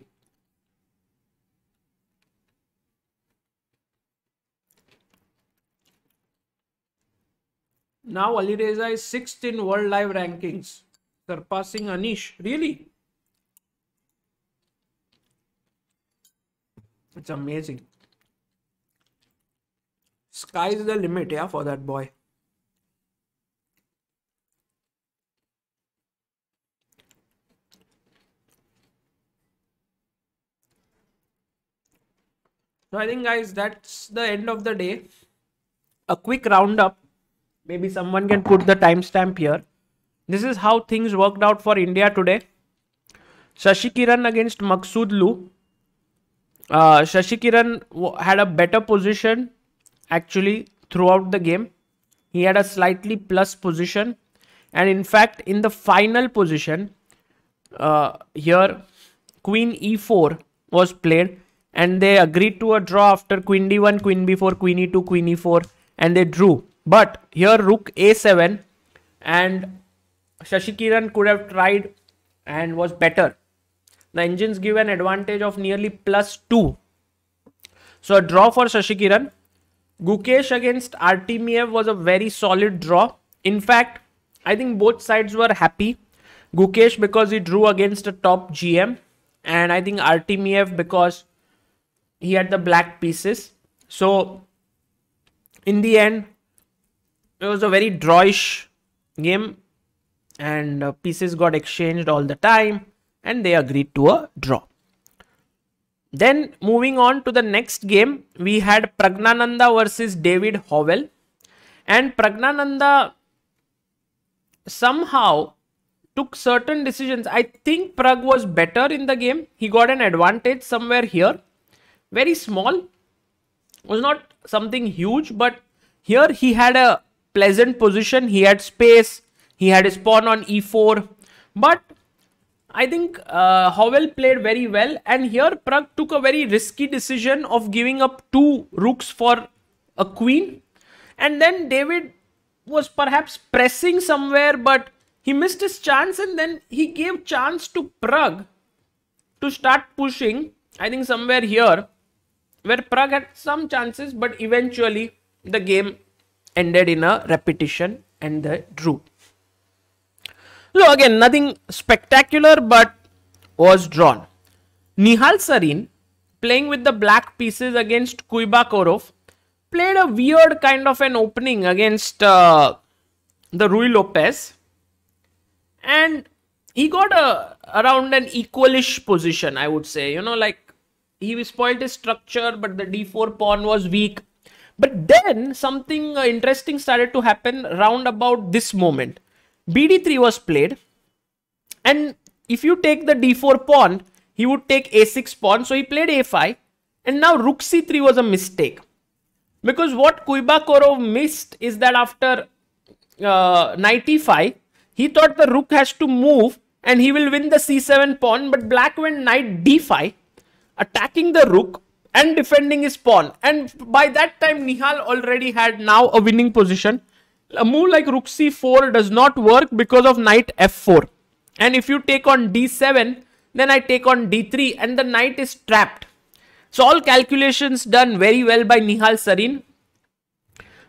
Now Alireza is 6th in World Live Rankings, surpassing Anish. Really? It's amazing sky's the limit yeah for that boy so i think guys that's the end of the day a quick roundup maybe someone can put the timestamp here this is how things worked out for india today shashi kiran against Maksud Lu. Uh, Shashi Kiran had a better position actually throughout the game. He had a slightly plus position. And in fact, in the final position, uh, here, Queen e4 was played. And they agreed to a draw after Queen d1, Queen b4, Queen e2, Queen e4. And they drew. But here, Rook a7. And Shashikiran could have tried and was better. The engines give an advantage of nearly plus 2. So a draw for Shashikiran. Kiran Gukesh against Artemiev was a very solid draw. In fact, I think both sides were happy. Gukesh because he drew against a top GM and I think Artemiev because he had the black pieces. So in the end, it was a very drawish game and uh, pieces got exchanged all the time and they agreed to a draw. Then moving on to the next game, we had Pragnananda versus David Howell. And Pragnananda somehow took certain decisions. I think Prag was better in the game. He got an advantage somewhere here. Very small. Was not something huge, but here he had a pleasant position. He had space. He had his pawn on e4. But I think uh, Howell played very well and here Prague took a very risky decision of giving up two rooks for a queen and then David was perhaps pressing somewhere but he missed his chance and then he gave chance to Prague to start pushing I think somewhere here where Prague had some chances but eventually the game ended in a repetition and the drew. So again, nothing spectacular, but was drawn. Nihal Sarin, playing with the black pieces against Kuiba Korov, played a weird kind of an opening against uh, the Rui Lopez. And he got a uh, around an equalish position, I would say. You know, like he spoiled his structure, but the d4 pawn was weak. But then something uh, interesting started to happen round about this moment bd3 was played and if you take the d4 pawn he would take a6 pawn so he played a5 and now rook c3 was a mistake because what Kuibakorov missed is that after uh, knight e5 he thought the rook has to move and he will win the c7 pawn but black went knight d5 attacking the rook and defending his pawn and by that time Nihal already had now a winning position a move like rook c4 does not work because of knight f4. And if you take on d7, then I take on d3 and the knight is trapped. So all calculations done very well by Nihal Sarin.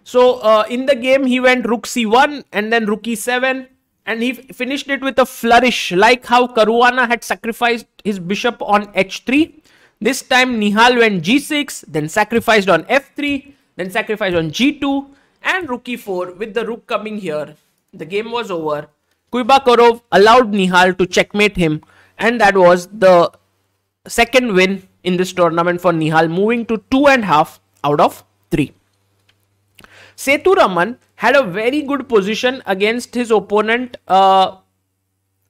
So uh, in the game, he went rook c1 and then rook e7 and he finished it with a flourish like how Karuana had sacrificed his bishop on h3. This time Nihal went g6, then sacrificed on f3, then sacrificed on g2, and e 4 with the rook coming here. The game was over. Kuibakorov allowed Nihal to checkmate him and that was the second win in this tournament for Nihal moving to 2.5 out of 3. Setu Raman had a very good position against his opponent uh,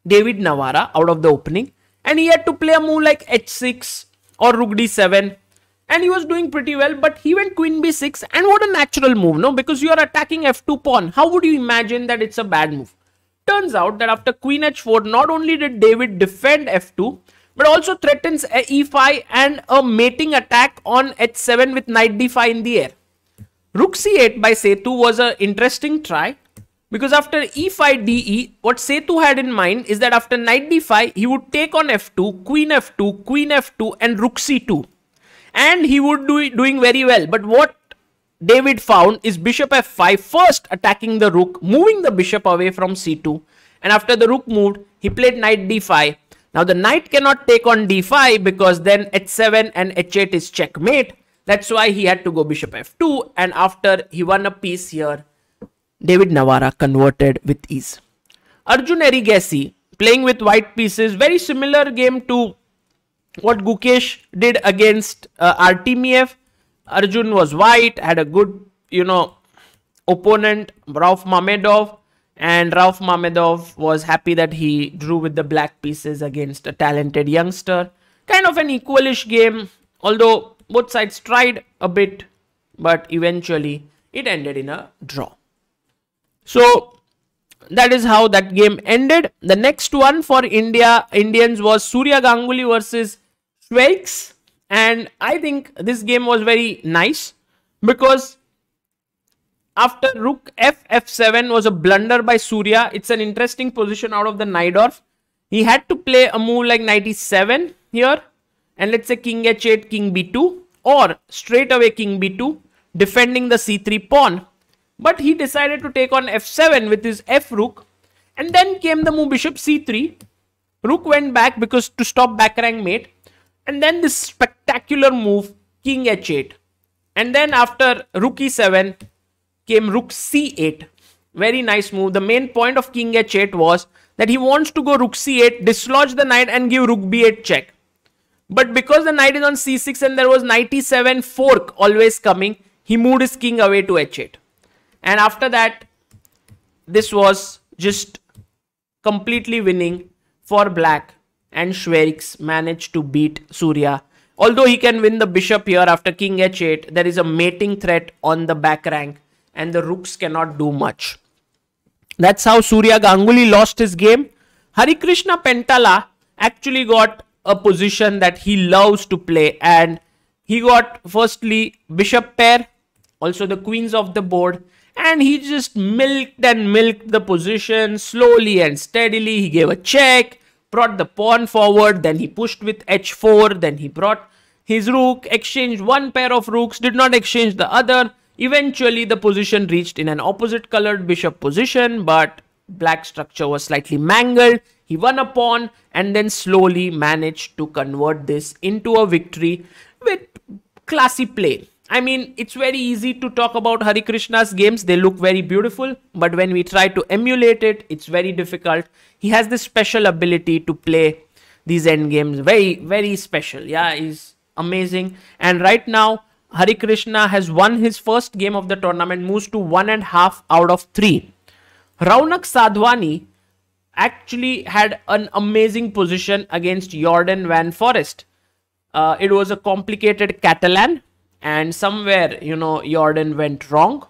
David Navara out of the opening and he had to play a move like h6 or rook d7 and he was doing pretty well but he went queen b6 and what a natural move no because you are attacking f2 pawn how would you imagine that it's a bad move turns out that after queen h4 not only did david defend f2 but also threatens e5 and a mating attack on h7 with knight d5 in the air rook c8 by setu was an interesting try because after e5 de, what Setu had in mind is that after knight d5, he would take on f2, queen f2, queen f2 and rook c2 and he would do doing very well. But what David found is bishop f5 first attacking the rook, moving the bishop away from c2. And after the rook moved, he played knight d5. Now the knight cannot take on d5 because then h7 and h8 is checkmate. That's why he had to go bishop f2 and after he won a piece here, David Navara converted with ease. Arjun Erigesi playing with white pieces, very similar game to what Gukesh did against uh, Artemiev. Arjun was white, had a good, you know, opponent, Rauf Mamedov. And Rauf Mamedov was happy that he drew with the black pieces against a talented youngster. Kind of an equalish game, although both sides tried a bit, but eventually it ended in a draw. So that is how that game ended. The next one for India Indians was Surya Ganguly versus Twix. And I think this game was very nice because after rook f f7 was a blunder by Surya. It's an interesting position out of the Nidorf. He had to play a move like knight e7 here. And let's say king h8, king b2 or straight away king b2 defending the c3 pawn. But he decided to take on f7 with his f rook. And then came the move bishop c3. Rook went back because to stop back rank mate. And then this spectacular move, king h8. And then after rook e7 came rook c8. Very nice move. The main point of king h8 was that he wants to go rook c8, dislodge the knight and give rook b8 check. But because the knight is on c6 and there was knight e7 fork always coming, he moved his king away to h8. And after that, this was just completely winning for black and Schwerix manage to beat Surya. Although he can win the bishop here after king h8, there is a mating threat on the back rank and the rooks cannot do much. That's how Surya Ganguly lost his game. Hari Krishna Pentala actually got a position that he loves to play and he got firstly bishop pair, also the queens of the board and he just milked and milked the position slowly and steadily. He gave a check, brought the pawn forward, then he pushed with h4, then he brought his rook, exchanged one pair of rooks, did not exchange the other. Eventually, the position reached in an opposite colored bishop position, but black structure was slightly mangled. He won a pawn and then slowly managed to convert this into a victory with classy play. I mean, it's very easy to talk about Hari Krishna's games. They look very beautiful, but when we try to emulate it, it's very difficult. He has this special ability to play these end games. Very, very special. Yeah, he's amazing. And right now, Hari Krishna has won his first game of the tournament, moves to one and a half out of three. Raunak Sadwani actually had an amazing position against Jordan Van Forest. Uh, it was a complicated Catalan and somewhere you know Jordan went wrong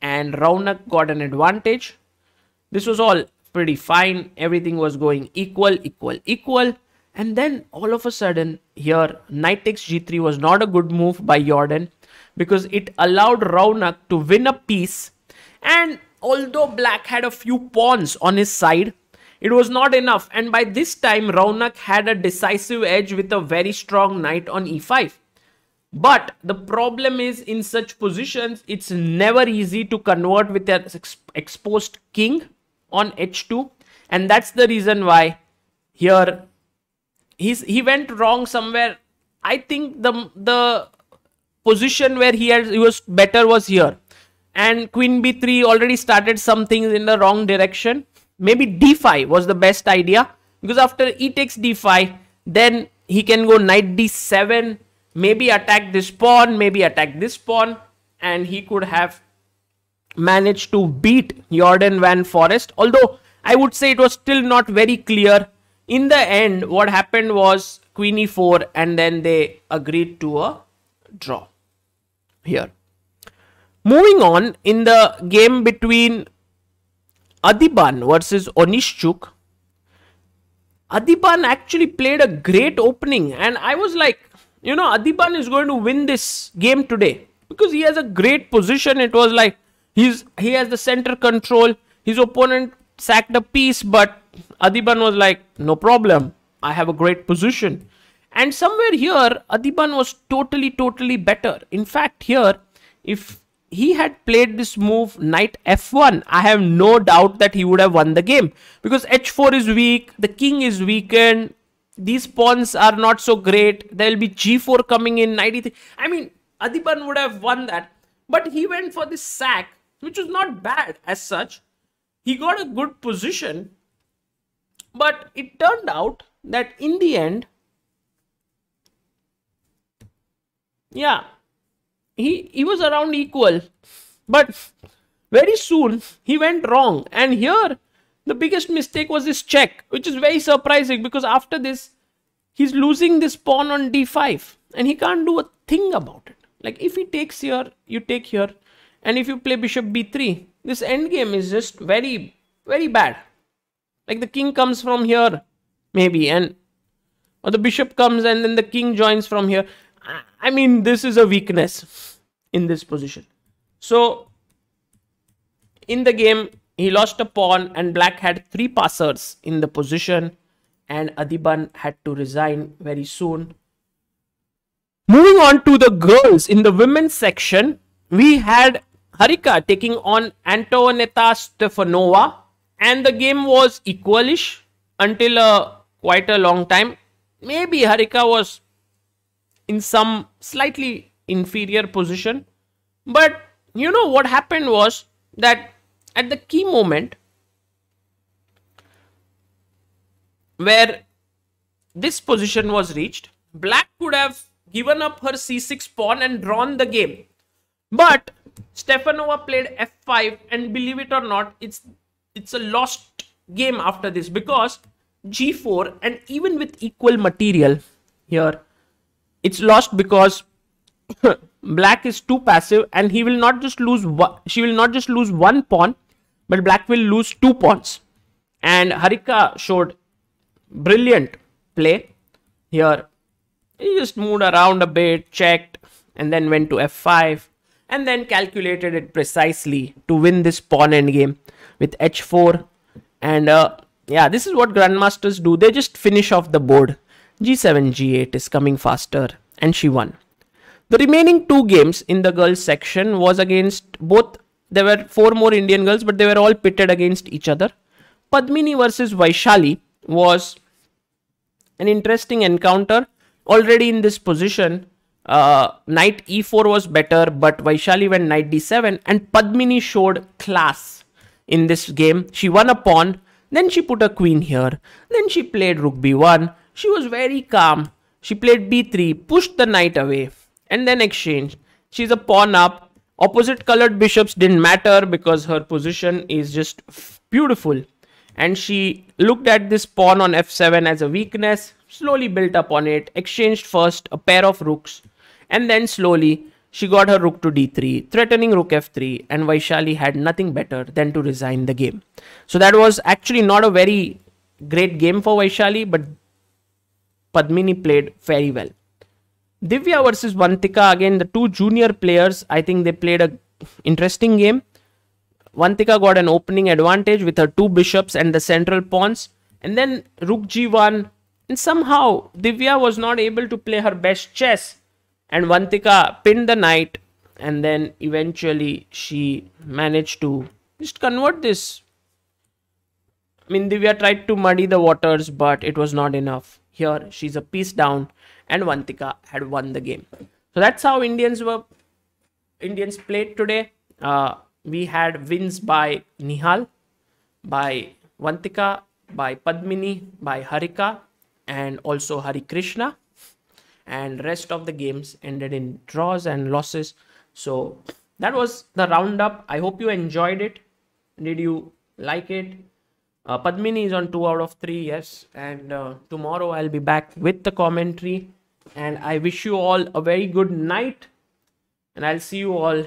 and Raunak got an advantage this was all pretty fine everything was going equal equal equal and then all of a sudden here knight takes g3 was not a good move by Jordan because it allowed Raunak to win a piece and although black had a few pawns on his side it was not enough and by this time Raunak had a decisive edge with a very strong knight on e5 but the problem is in such positions, it's never easy to convert with an ex exposed king on h2. And that's the reason why here he's, he went wrong somewhere. I think the, the position where he, he was better was here. And queen b3 already started some things in the wrong direction. Maybe d5 was the best idea because after e takes d5, then he can go knight d7 maybe attack this pawn, maybe attack this pawn, and he could have managed to beat Jordan Van Forest. Although I would say it was still not very clear. In the end, what happened was queen e4, and then they agreed to a draw here. Moving on, in the game between Adiban versus Onishchuk, Adiban actually played a great opening, and I was like, you know, Adipan is going to win this game today because he has a great position. It was like he's he has the center control. His opponent sacked a piece, but Adiban was like, no problem. I have a great position. And somewhere here, Adiban was totally, totally better. In fact, here, if he had played this move knight f1, I have no doubt that he would have won the game. Because h4 is weak, the king is weakened, these pawns are not so great. There will be g4 coming in, 93. I mean, Adipan would have won that. But he went for this sack, which was not bad as such. He got a good position. But it turned out that in the end, yeah, he, he was around equal. But very soon, he went wrong. And here, the biggest mistake was this check, which is very surprising because after this, he's losing this pawn on d5 and he can't do a thing about it. Like if he takes here, you take here. And if you play bishop b3, this endgame is just very, very bad. Like the king comes from here, maybe, and or the bishop comes and then the king joins from here. I mean, this is a weakness in this position. So, in the game, he lost a pawn and black had three passers in the position and Adiban had to resign very soon. Moving on to the girls in the women's section, we had Harika taking on Antoneta Stefanova and the game was equalish until uh, quite a long time. Maybe Harika was in some slightly inferior position. But you know what happened was that at the key moment where this position was reached, black could have given up her c6 pawn and drawn the game. But Stefanova played f5 and believe it or not, it's it's a lost game after this because g4 and even with equal material here, it's lost because black is too passive and he will not just lose one, she will not just lose one pawn, but black will lose two pawns and Harika showed brilliant play here he just moved around a bit checked and then went to f5 and then calculated it precisely to win this pawn endgame with h4 and uh, yeah this is what grandmasters do they just finish off the board g7 g8 is coming faster and she won the remaining two games in the girls section was against both there were four more Indian girls, but they were all pitted against each other. Padmini versus Vaishali was an interesting encounter. Already in this position, uh, knight e4 was better, but Vaishali went knight d7, and Padmini showed class in this game. She won a pawn, then she put a queen here, then she played rook b1. She was very calm. She played b3, pushed the knight away, and then exchanged. She's a pawn up, Opposite colored bishops didn't matter because her position is just beautiful. And she looked at this pawn on f7 as a weakness, slowly built up on it, exchanged first a pair of rooks, and then slowly she got her rook to d3, threatening rook f3, and Vaishali had nothing better than to resign the game. So that was actually not a very great game for Vaishali, but Padmini played very well. Divya versus Vantika again the two junior players I think they played a interesting game. Vantika got an opening advantage with her two bishops and the central pawns and then rook g1 and somehow Divya was not able to play her best chess and Vantika pinned the knight and then eventually she managed to just convert this. I mean Divya tried to muddy the waters but it was not enough. Here she's a piece down and Vantika had won the game. So that's how Indians were Indians played today. Uh, we had wins by Nihal, by Vantika, by Padmini, by Harika, and also Hari Krishna. And rest of the games ended in draws and losses. So that was the roundup. I hope you enjoyed it. Did you like it? Uh, Padmini is on 2 out of 3, yes. And uh, tomorrow I'll be back with the commentary and I wish you all a very good night and I'll see you all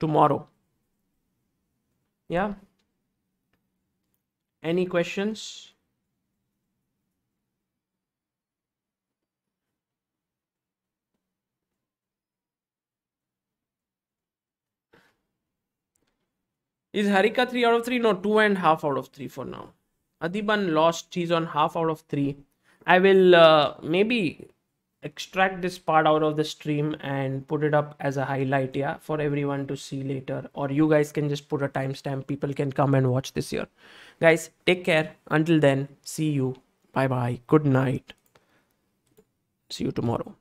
tomorrow. Yeah. Any questions? Is Harika 3 out of 3? No, 2 and half out of 3 for now. Adiban lost. He's on half out of 3. I will uh, maybe extract this part out of the stream and put it up as a highlight yeah for everyone to see later or you guys can just put a timestamp people can come and watch this here guys take care until then see you bye bye good night see you tomorrow